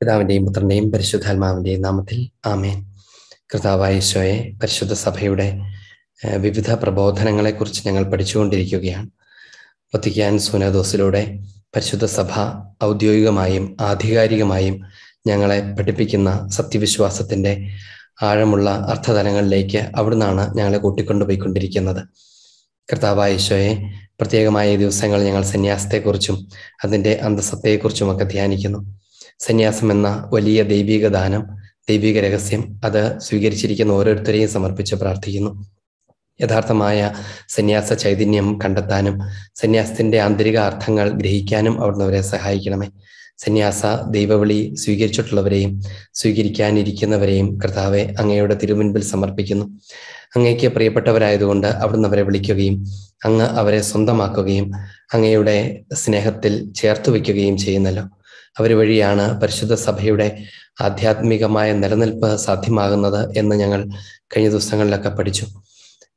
പിതാവിൻ്റെയും പുത്രൻ്റെയും പരിശുദ്ധാത്മാവിൻ്റെയും നാമത്തിൽ ആമേൻ കർത്താവായേശോയെ പരിശുദ്ധ സഭയുടെ വിവിധ പ്രബോധനങ്ങളെക്കുറിച്ച് ഞങ്ങൾ പഠിച്ചുകൊണ്ടിരിക്കുകയാണ് ഒത്തിക്കാൻ സുനദോസിലൂടെ പരിശുദ്ധ സഭ ഔദ്യോഗികമായും ആധികാരികമായും ഞങ്ങളെ പഠിപ്പിക്കുന്ന സത്യവിശ്വാസത്തിൻ്റെ ആഴമുള്ള അർത്ഥതലങ്ങളിലേക്ക് അവിടുന്നാണ് ഞങ്ങളെ കൂട്ടിക്കൊണ്ടുപോയിക്കൊണ്ടിരിക്കുന്നത് കർത്താവായ ഈശോയെ പ്രത്യേകമായ ദിവസങ്ങൾ ഞങ്ങൾ സന്യാസത്തെക്കുറിച്ചും അതിൻ്റെ ഒക്കെ ധ്യാനിക്കുന്നു സന്യാസം എന്ന വലിയ ദൈവിക ദാനം ദൈവിക രഹസ്യം അത് സ്വീകരിച്ചിരിക്കുന്ന ഓരോരുത്തരെയും സമർപ്പിച്ച് പ്രാർത്ഥിക്കുന്നു യഥാർത്ഥമായ സന്യാസ ചൈതന്യം കണ്ടെത്താനും സന്യാസത്തിന്റെ ആന്തരിക അർത്ഥങ്ങൾ ഗ്രഹിക്കാനും അവിടുന്ന് അവരെ സഹായിക്കണമേ സന്യാസ ദൈവവിളി സ്വീകരിച്ചിട്ടുള്ളവരെയും സ്വീകരിക്കാനിരിക്കുന്നവരെയും കർത്താവെ അങ്ങയുടെ തിരുമുൻപിൽ സമർപ്പിക്കുന്നു അങ്ങയ്ക്ക് പ്രിയപ്പെട്ടവരായതുകൊണ്ട് അവിടുന്ന് അവരെ വിളിക്കുകയും അങ്ങ് അവരെ സ്വന്തമാക്കുകയും അങ്ങയുടെ സ്നേഹത്തിൽ ചേർത്ത് വയ്ക്കുകയും ചെയ്യുന്നല്ലോ അവർ വഴിയാണ് പരിശുദ്ധ സഭയുടെ ആധ്യാത്മികമായ നിലനിൽപ്പ് സാധ്യമാകുന്നത് എന്ന് ഞങ്ങൾ കഴിഞ്ഞ ദിവസങ്ങളിലൊക്കെ പഠിച്ചു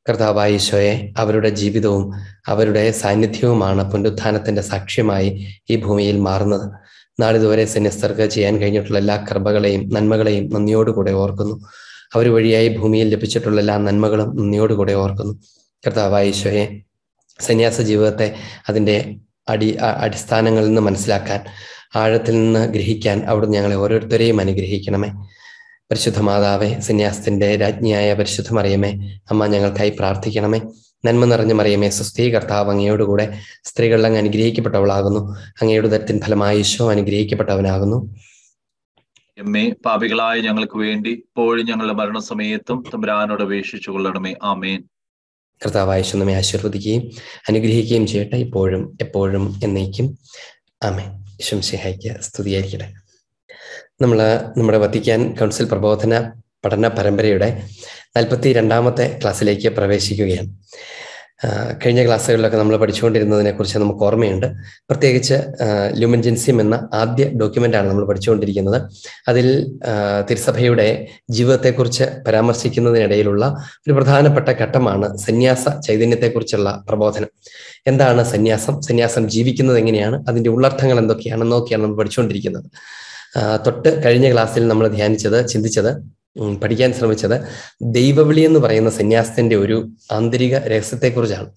കർത്താവായ ഈശോയെ അവരുടെ ജീവിതവും അവരുടെ സാന്നിധ്യവുമാണ് പുനരുത്ഥാനത്തിന്റെ സാക്ഷ്യമായി ഈ ഭൂമിയിൽ മാറുന്നത് നാളിതുവരെ സന്യസ്തർക്ക് ചെയ്യാൻ കഴിഞ്ഞിട്ടുള്ള എല്ലാ കൃപകളെയും നന്മകളെയും നന്ദിയോടുകൂടെ ഓർക്കുന്നു അവർ വഴിയായി ഭൂമിയിൽ ലഭിച്ചിട്ടുള്ള എല്ലാ നന്മകളും നന്ദിയോടുകൂടെ ഓർക്കുന്നു കർത്താവായ ഈശോയെ സന്യാസ ജീവിതത്തെ അതിൻ്റെ അടി അടിസ്ഥാനങ്ങളിൽ നിന്ന് മനസ്സിലാക്കാൻ ആഴത്തിൽ നിന്ന് ഗ്രഹിക്കാൻ അവിടുന്ന് ഞങ്ങളെ ഓരോരുത്തരെയും അനുഗ്രഹിക്കണമേ പരിശുദ്ധ മാതാവേ സന്യാസത്തിന്റെ രാജ്ഞിയായ പരിശുദ്ധ മറിയമേ അമ്മ ഞങ്ങൾക്കായി പ്രാർത്ഥിക്കണമേ നന്മ നിറഞ്ഞ മറിയമേ സ്വസ്ഥീ കർത്താവ് അങ്ങയോടുകൂടെ സ്ത്രീകളിൽ അങ്ങ് അനുഗ്രഹിക്കപ്പെട്ടവളാകുന്നു അങ്ങയുടെ ദരത്തിൻ ഫലമായി ഈശോ അനുഗ്രഹിക്കപ്പെട്ടവനാകുന്നു എമ്മേ പാപികളായ ഞങ്ങൾക്ക് വേണ്ടി ഇപ്പോഴും ഞങ്ങളുടെ മരണസമയത്തും തമ്പുരാനോട് അപേക്ഷിച്ചു കൊള്ളണമേ ആമേൻ കർത്താവായ ആശീർവദിക്കുകയും അനുഗ്രഹിക്കുകയും ചെയ്യട്ടെ ഇപ്പോഴും എപ്പോഴും എന്നേക്കും ആമേൻ ശംസിഹയ്ക്ക് സ്തുതിയായിരിക്കട്ടെ നമ്മൾ നമ്മുടെ വത്തിക്കാൻ കൗൺസിൽ പ്രബോധന പഠന പരമ്പരയുടെ നാൽപ്പത്തി രണ്ടാമത്തെ ക്ലാസ്സിലേക്ക് പ്രവേശിക്കുകയാണ് കഴിഞ്ഞ ക്ലാസ്സുകളിലൊക്കെ നമ്മൾ പഠിച്ചുകൊണ്ടിരുന്നതിനെ കുറിച്ച് നമുക്ക് ഓർമ്മയുണ്ട് പ്രത്യേകിച്ച് ലുമൻജൻസിയം എന്ന ആദ്യ ഡോക്യുമെന്റ് ആണ് നമ്മൾ പഠിച്ചുകൊണ്ടിരിക്കുന്നത് അതിൽ തിരുസഭയുടെ ജീവിതത്തെക്കുറിച്ച് പരാമർശിക്കുന്നതിനിടയിലുള്ള ഒരു പ്രധാനപ്പെട്ട ഘട്ടമാണ് സന്യാസ ചൈതന്യത്തെക്കുറിച്ചുള്ള പ്രബോധനം എന്താണ് സന്യാസം സന്യാസം ജീവിക്കുന്നത് എങ്ങനെയാണ് അതിന്റെ ഉള്ളർത്ഥങ്ങൾ എന്തൊക്കെയാണെന്നൊക്കെയാണ് നമ്മൾ പഠിച്ചുകൊണ്ടിരിക്കുന്നത് തൊട്ട് കഴിഞ്ഞ ക്ലാസ്സിൽ നമ്മൾ ധ്യാനിച്ചത് ചിന്തിച്ചത് പഠിക്കാൻ ശ്രമിച്ചത് ദൈവവിളി എന്ന് പറയുന്ന സന്യാസത്തിന്റെ ഒരു ആന്തരിക രഹസ്യത്തെക്കുറിച്ചാണ്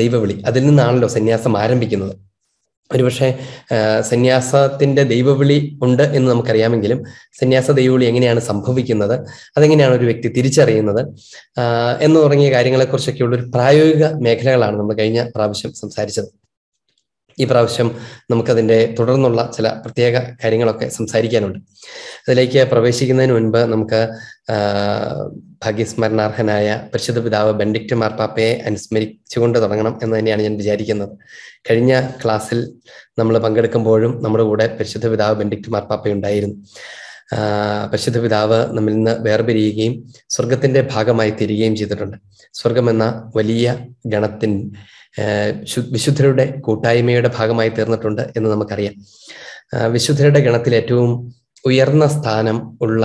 ദൈവവിളി അതിൽ നിന്നാണല്ലോ സന്യാസം ആരംഭിക്കുന്നത് ഒരുപക്ഷെ സന്യാസത്തിന്റെ ദൈവവിളി ഉണ്ട് എന്ന് നമുക്കറിയാമെങ്കിലും സന്യാസ ദൈവവിളി എങ്ങനെയാണ് സംഭവിക്കുന്നത് അതെങ്ങനെയാണ് ഒരു വ്യക്തി തിരിച്ചറിയുന്നത് എന്ന് തുടങ്ങിയ കാര്യങ്ങളെക്കുറിച്ചൊക്കെയുള്ള ഒരു പ്രായോഗിക മേഖലകളാണ് നമ്മൾ കഴിഞ്ഞ പ്രാവശ്യം സംസാരിച്ചത് ഈ പ്രാവശ്യം നമുക്കതിൻ്റെ തുടർന്നുള്ള ചില പ്രത്യേക കാര്യങ്ങളൊക്കെ സംസാരിക്കാനുണ്ട് അതിലേക്ക് പ്രവേശിക്കുന്നതിന് മുൻപ് നമുക്ക് ഭാഗ്യസ്മരണാർഹനായ പരിശുദ്ധ പിതാവ് ബെൻഡിക്റ്റ് മാർപ്പാപ്പയെ അനുസ്മരിച്ചുകൊണ്ട് തുടങ്ങണം എന്ന് തന്നെയാണ് ഞാൻ വിചാരിക്കുന്നത് കഴിഞ്ഞ ക്ലാസ്സിൽ നമ്മൾ പങ്കെടുക്കുമ്പോഴും നമ്മുടെ കൂടെ പരിശുദ്ധ പിതാവ് ബെൻഡിക്റ്റ് മാർപ്പാപ്പ ഉണ്ടായിരുന്നു പരിശുദ്ധ പിതാവ് നമ്മിൽ നിന്ന് വേർപിരിയുകയും സ്വർഗത്തിന്റെ ഭാഗമായി തീരുകയും ചെയ്തിട്ടുണ്ട് സ്വർഗമെന്ന വലിയ ഗണത്തിൻ വിശുദ്ധരുടെ കൂട്ടായ്മയുടെ ഭാഗമായി തീർന്നിട്ടുണ്ട് എന്ന് നമുക്കറിയാം വിശുദ്ധരുടെ ഗണത്തിൽ ഏറ്റവും ഉയർന്ന സ്ഥാനം ഉള്ള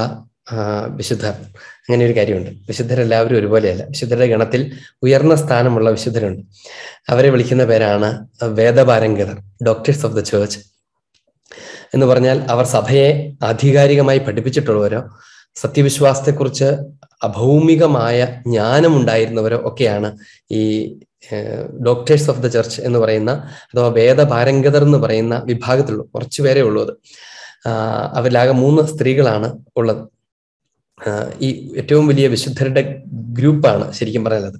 വിശുദ്ധർ അങ്ങനെ ഒരു കാര്യമുണ്ട് വിശുദ്ധരെല്ലാവരും ഒരുപോലെയല്ല വിശുദ്ധരുടെ ഗണത്തിൽ ഉയർന്ന സ്ഥാനമുള്ള വിശുദ്ധരുണ്ട് അവരെ വിളിക്കുന്ന പേരാണ് വേദപാരംഗതർ ഡോക്ടേഴ്സ് ഓഫ് ദ ചേർച്ച് എന്ന് പറഞ്ഞാൽ അവർ സഭയെ ആധികാരികമായി പഠിപ്പിച്ചിട്ടുള്ളവരോ സത്യവിശ്വാസത്തെക്കുറിച്ച് അഭൗമികമായ ജ്ഞാനമുണ്ടായിരുന്നവരോ ഒക്കെയാണ് ഈ ഡോക്ടേഴ്സ് ഓഫ് ദ ചർച്ച് എന്ന് പറയുന്ന അഥവാ വേദപാരംഗതർ എന്ന് പറയുന്ന വിഭാഗത്തിലുള്ളൂ കുറച്ചു പേരെ ഉള്ളൂ അത് അവരിലാകെ മൂന്ന് സ്ത്രീകളാണ് ഉള്ളത് ഈ ഏറ്റവും വലിയ വിശുദ്ധരുടെ ഗ്രൂപ്പാണ് ശരിക്കും പറയുന്നത്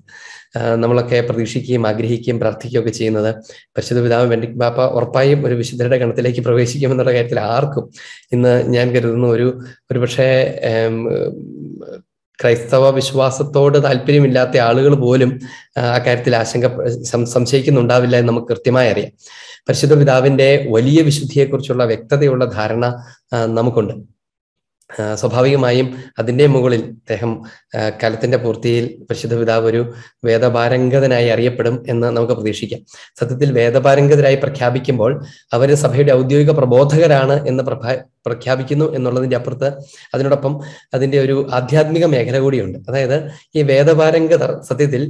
നമ്മളൊക്കെ പ്രതീക്ഷിക്കുകയും ആഗ്രഹിക്കുകയും ഒക്കെ ചെയ്യുന്നത് പരിശുദ്ധ പിതാവ് വെണ്ടി ബാപ്പ ഉറപ്പായും ഒരു വിശുദ്ധരുടെ ഗണത്തിലേക്ക് പ്രവേശിക്കുമെന്നുള്ള കാര്യത്തിൽ ആർക്കും ഇന്ന് ഞാൻ കരുതുന്ന ഒരു ഒരു പക്ഷേ ക്രൈസ്തവ വിശ്വാസത്തോട് താല്പര്യമില്ലാത്ത ആളുകൾ പോലും അക്കാര്യത്തിൽ ആശങ്ക സംശയിക്കുന്നുണ്ടാവില്ല എന്ന് നമുക്ക് കൃത്യമായി അറിയാം പരിശുദ്ധ പിതാവിന്റെ വലിയ വിശുദ്ധിയെക്കുറിച്ചുള്ള വ്യക്തതയുള്ള ധാരണ നമുക്കുണ്ട് സ്വാഭാവികമായും അതിന്റെ മുകളിൽ അദ്ദേഹം കലത്തിന്റെ പൂർത്തിയിൽ പരിശുദ്ധ പിതാവ് ഒരു വേദപാരംഗതനായി അറിയപ്പെടും എന്ന് നമുക്ക് പ്രതീക്ഷിക്കാം സത്യത്തിൽ വേദപാരംഗതരായി പ്രഖ്യാപിക്കുമ്പോൾ അവർ സഭയുടെ ഔദ്യോഗിക പ്രബോധകരാണ് എന്ന് പ്രഖ്യാപിക്കുന്നു എന്നുള്ളതിൻ്റെ അപ്പുറത്ത് അതിനോടൊപ്പം അതിന്റെ ഒരു ആധ്യാത്മിക മേഖല കൂടിയുണ്ട് അതായത് ഈ വേദപാരംഗതർ സത്യത്തിൽ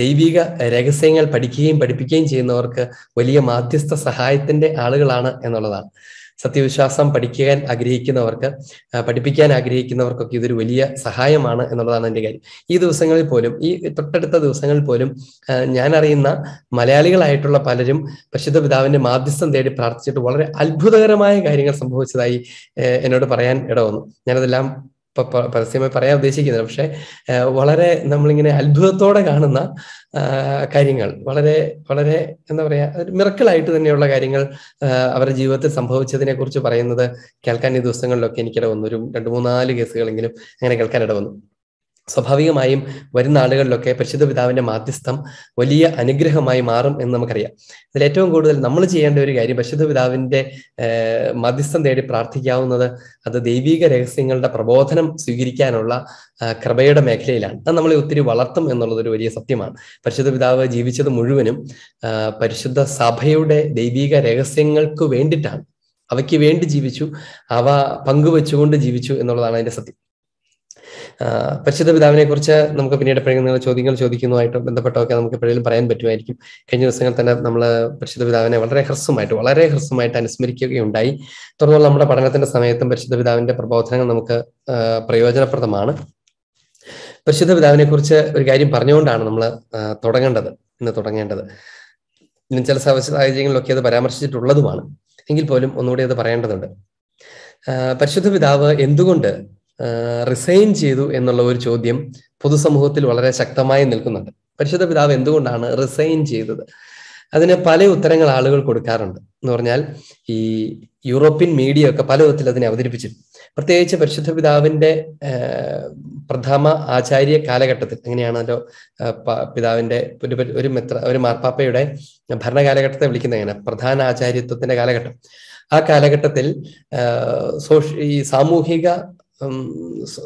ദൈവിക രഹസ്യങ്ങൾ പഠിക്കുകയും പഠിപ്പിക്കുകയും ചെയ്യുന്നവർക്ക് വലിയ മാധ്യസ്ഥ സഹായത്തിന്റെ ആളുകളാണ് എന്നുള്ളതാണ് സത്യവിശ്വാസം പഠിക്കാൻ ആഗ്രഹിക്കുന്നവർക്ക് പഠിപ്പിക്കാൻ ആഗ്രഹിക്കുന്നവർക്കൊക്കെ ഇതൊരു വലിയ സഹായമാണ് എന്നുള്ളതാണ് എൻ്റെ കാര്യം ഈ ദിവസങ്ങളിൽ പോലും ഈ തൊട്ടടുത്ത ദിവസങ്ങളിൽ പോലും ഞാൻ അറിയുന്ന മലയാളികളായിട്ടുള്ള പലരും പരിശുദ്ധ പിതാവിന്റെ മാധ്യസ്ഥം തേടി പ്രാർത്ഥിച്ചിട്ട് വളരെ അത്ഭുതകരമായ കാര്യങ്ങൾ സംഭവിച്ചതായി എന്നോട് പറയാൻ ഇടവന്നു ഞാനതെല്ലാം പരസ്യമായി പറയാൻ ഉദ്ദേശിക്കുന്നത് പക്ഷെ വളരെ നമ്മളിങ്ങനെ അത്ഭുതത്തോടെ കാണുന്ന കാര്യങ്ങൾ വളരെ വളരെ എന്താ പറയാ ഒരു തന്നെയുള്ള കാര്യങ്ങൾ അവരുടെ ജീവിതത്തിൽ സംഭവിച്ചതിനെ കുറിച്ച് പറയുന്നത് കേൾക്കാൻ ഈ ദിവസങ്ങളിലൊക്കെ എനിക്കിട വന്നു ഒരു രണ്ട് മൂന്നാല് കേസുകളെങ്കിലും അങ്ങനെ കേൾക്കാനിട വന്നു സ്വാഭാവികമായും വരുന്ന ആളുകളിലൊക്കെ പരിശുദ്ധ പിതാവിന്റെ മാധ്യസ്ഥം വലിയ അനുഗ്രഹമായി മാറും എന്ന് നമുക്കറിയാം അതിൽ ഏറ്റവും കൂടുതൽ നമ്മൾ ചെയ്യേണ്ട ഒരു കാര്യം പരിശുദ്ധ പിതാവിന്റെ മധ്യസ്ഥം തേടി പ്രാർത്ഥിക്കാവുന്നത് അത് ദൈവിക രഹസ്യങ്ങളുടെ പ്രബോധനം സ്വീകരിക്കാനുള്ള കൃപയുടെ മേഖലയിലാണ് അത് നമ്മളെ ഒത്തിരി വളർത്തും എന്നുള്ളത് ഒരു വലിയ സത്യമാണ് പരിശുദ്ധ പിതാവ് ജീവിച്ചത് മുഴുവനും പരിശുദ്ധ സഭയുടെ ദൈവിക രഹസ്യങ്ങൾക്ക് വേണ്ടിയിട്ടാണ് അവയ്ക്ക് വേണ്ടി ജീവിച്ചു അവ പങ്കുവെച്ചുകൊണ്ട് ജീവിച്ചു എന്നുള്ളതാണ് അതിന്റെ സത്യം പരിശുദ്ധ പിതാവിനെ കുറിച്ച് നമുക്ക് പിന്നീട് എപ്പോഴെങ്കിലും നിങ്ങൾ ചോദ്യങ്ങൾ ചോദിക്കുന്നതുമായിട്ട് ബന്ധപ്പെട്ടൊക്കെ നമുക്ക് എപ്പോഴും പറയാൻ പറ്റുമായിരിക്കും കഴിഞ്ഞ ദിവസങ്ങൾ തന്നെ നമ്മൾ പരിശുദ്ധ പിതാവിനെ വളരെ ഹ്രസ്വമായിട്ട് വളരെ ഹ്രസ്വമായിട്ട് അനുസ്മരിക്കുകയുണ്ടായി തുടർന്നുള്ള നമ്മുടെ പഠനത്തിന്റെ സമയത്തും പരിശുദ്ധ പിതാവിന്റെ പ്രബോധനങ്ങൾ നമുക്ക് പ്രയോജനപ്രദമാണ് പരിശുദ്ധ പിതാവിനെ കുറിച്ച് ഒരു കാര്യം പറഞ്ഞുകൊണ്ടാണ് നമ്മൾ തുടങ്ങേണ്ടത് ഇന്ന് തുടങ്ങേണ്ടത് ഇന്ന് ചില സാഹചര്യങ്ങളിലൊക്കെ അത് പരാമർശിച്ചിട്ടുള്ളതുമാണ് എങ്കിൽ പോലും ഒന്നുകൂടി അത് പറയേണ്ടതുണ്ട് പരിശുദ്ധ പിതാവ് എന്തുകൊണ്ട് റിസൈൻ ചെയ്തു എന്നുള്ള ഒരു ചോദ്യം പൊതുസമൂഹത്തിൽ വളരെ ശക്തമായി നിൽക്കുന്നുണ്ട് പരിശുദ്ധ പിതാവ് എന്തുകൊണ്ടാണ് റിസൈൻ ചെയ്തത് അതിന് പല ഉത്തരങ്ങൾ ആളുകൾ കൊടുക്കാറുണ്ട് എന്ന് പറഞ്ഞാൽ ഈ യൂറോപ്യൻ മീഡിയ ഒക്കെ പല വിധത്തിൽ അതിനെ അവതരിപ്പിച്ചിരുന്നു പ്രത്യേകിച്ച് പരിശുദ്ധ പിതാവിന്റെ പ്രഥമ ആചാര്യ കാലഘട്ടത്തിൽ എങ്ങനെയാണല്ലോ പിതാവിന്റെ ഒരു ഒരു മെത്ര ഒരു മാർപ്പാപ്പയുടെ ഭരണകാലഘട്ടത്തെ വിളിക്കുന്ന എങ്ങനെ പ്രധാന ആചാര്യത്വത്തിന്റെ കാലഘട്ടം ആ കാലഘട്ടത്തിൽ സോഷ്യ ഈ സാമൂഹിക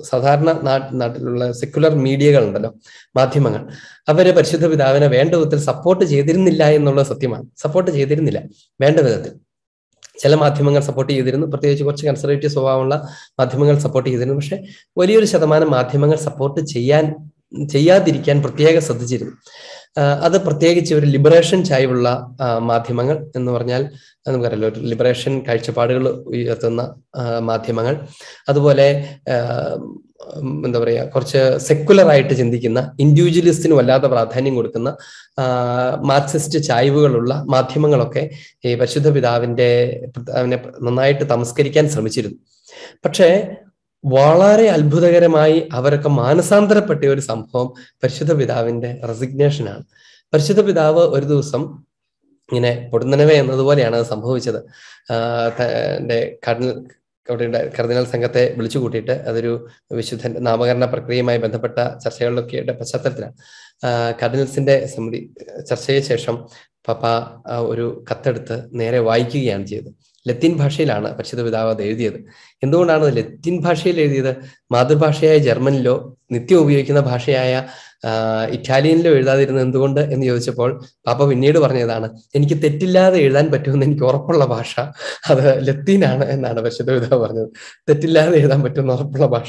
സാധാരണ നാട്ടിലുള്ള സെക്യുലർ മീഡിയകൾ ഉണ്ടല്ലോ മാധ്യമങ്ങൾ അവരെ പരിശുദ്ധ പിതാവിനെ വേണ്ട വിധത്തിൽ സപ്പോർട്ട് ചെയ്തിരുന്നില്ല എന്നുള്ളത് സത്യമാണ് സപ്പോർട്ട് ചെയ്തിരുന്നില്ല വേണ്ട വിധത്തിൽ ചില മാധ്യമങ്ങൾ സപ്പോർട്ട് ചെയ്തിരുന്നു പ്രത്യേകിച്ച് കുറച്ച് കൺസർവേറ്റീവ് സ്വഭാവമുള്ള മാധ്യമങ്ങൾ സപ്പോർട്ട് ചെയ്തിരുന്നു പക്ഷെ വലിയൊരു ശതമാനം മാധ്യമങ്ങൾ സപ്പോർട്ട് ചെയ്യാൻ ചെയ്യാതിരിക്കാൻ പ്രത്യേകം ശ്രദ്ധിച്ചിരുന്നു അത് പ്രത്യേകിച്ച് ഒരു ലിബറേഷൻ ചായവുള്ള മാധ്യമങ്ങൾ എന്ന് പറഞ്ഞാൽ നമുക്കറിയാലോ ലിബറേഷൻ കാഴ്ചപ്പാടുകൾ ഉയർത്തുന്ന മാധ്യമങ്ങൾ അതുപോലെ എന്താ പറയുക കുറച്ച് സെക്കുലറായിട്ട് ആയിട്ട് ചിന്തിക്കുന്ന ഇൻഡിവിജ്വലിസ്റ്റിന് വല്ലാത്ത പ്രാധാന്യം കൊടുക്കുന്ന മാർക്സിസ്റ്റ് ചായ്വുകളുള്ള മാധ്യമങ്ങളൊക്കെ ഈ പരിശുദ്ധ പിതാവിൻ്റെ അവനെ നന്നായിട്ട് തമസ്കരിക്കാൻ ശ്രമിച്ചിരുന്നു പക്ഷേ വളരെ അത്ഭുതകരമായി അവരൊക്കെ മാനസാന്തരപ്പെട്ട ഒരു സംഭവം പരിശുദ്ധ പിതാവിൻ്റെ റെസിഗ്നേഷനാണ് പരിശുദ്ധ പിതാവ് ഒരു ദിവസം ഇങ്ങനെ പൊടുന്നനവ എന്നതുപോലെയാണ് അത് സംഭവിച്ചത് എൻ്റെ കർണൽ അവിടെ കർദിനൽ സംഘത്തെ വിളിച്ചു കൂട്ടിയിട്ട് അതൊരു വിശുദ്ധ നാമകരണ പ്രക്രിയയുമായി ബന്ധപ്പെട്ട ചർച്ചകളിലൊക്കെയുടെ പശ്ചാത്തലത്തിലാണ് കർദിനൽസിന്റെ സമിതി ചർച്ചയ്ക്ക് ശേഷം പപ്പ ഒരു കത്തെടുത്ത് നേരെ വായിക്കുകയാണ് ചെയ്തത് ലത്തീൻ ഭാഷയിലാണ് പരിശുദ്ധ പിതാവ് അത് എഴുതിയത് എന്തുകൊണ്ടാണ് ലത്തീൻ ഭാഷയിൽ എഴുതിയത് മാതൃഭാഷയായ ജർമ്മനിലോ നിത്യം ഉപയോഗിക്കുന്ന ഭാഷയായ ഇറ്റാലിയനിലോ എഴുതാതിരുന്ന എന്തുകൊണ്ട് എന്ന് ചോദിച്ചപ്പോൾ പാപ്പ പിന്നീട് പറഞ്ഞതാണ് എനിക്ക് തെറ്റില്ലാതെ എഴുതാൻ പറ്റുമെന്ന് എനിക്ക് ഉറപ്പുള്ള ഭാഷ അത് ലത്തീനാണ് എന്നാണ് പരിശുദ്ധ പറഞ്ഞത് തെറ്റില്ലാതെ എഴുതാൻ പറ്റുമെന്ന് ഉറപ്പുള്ള ഭാഷ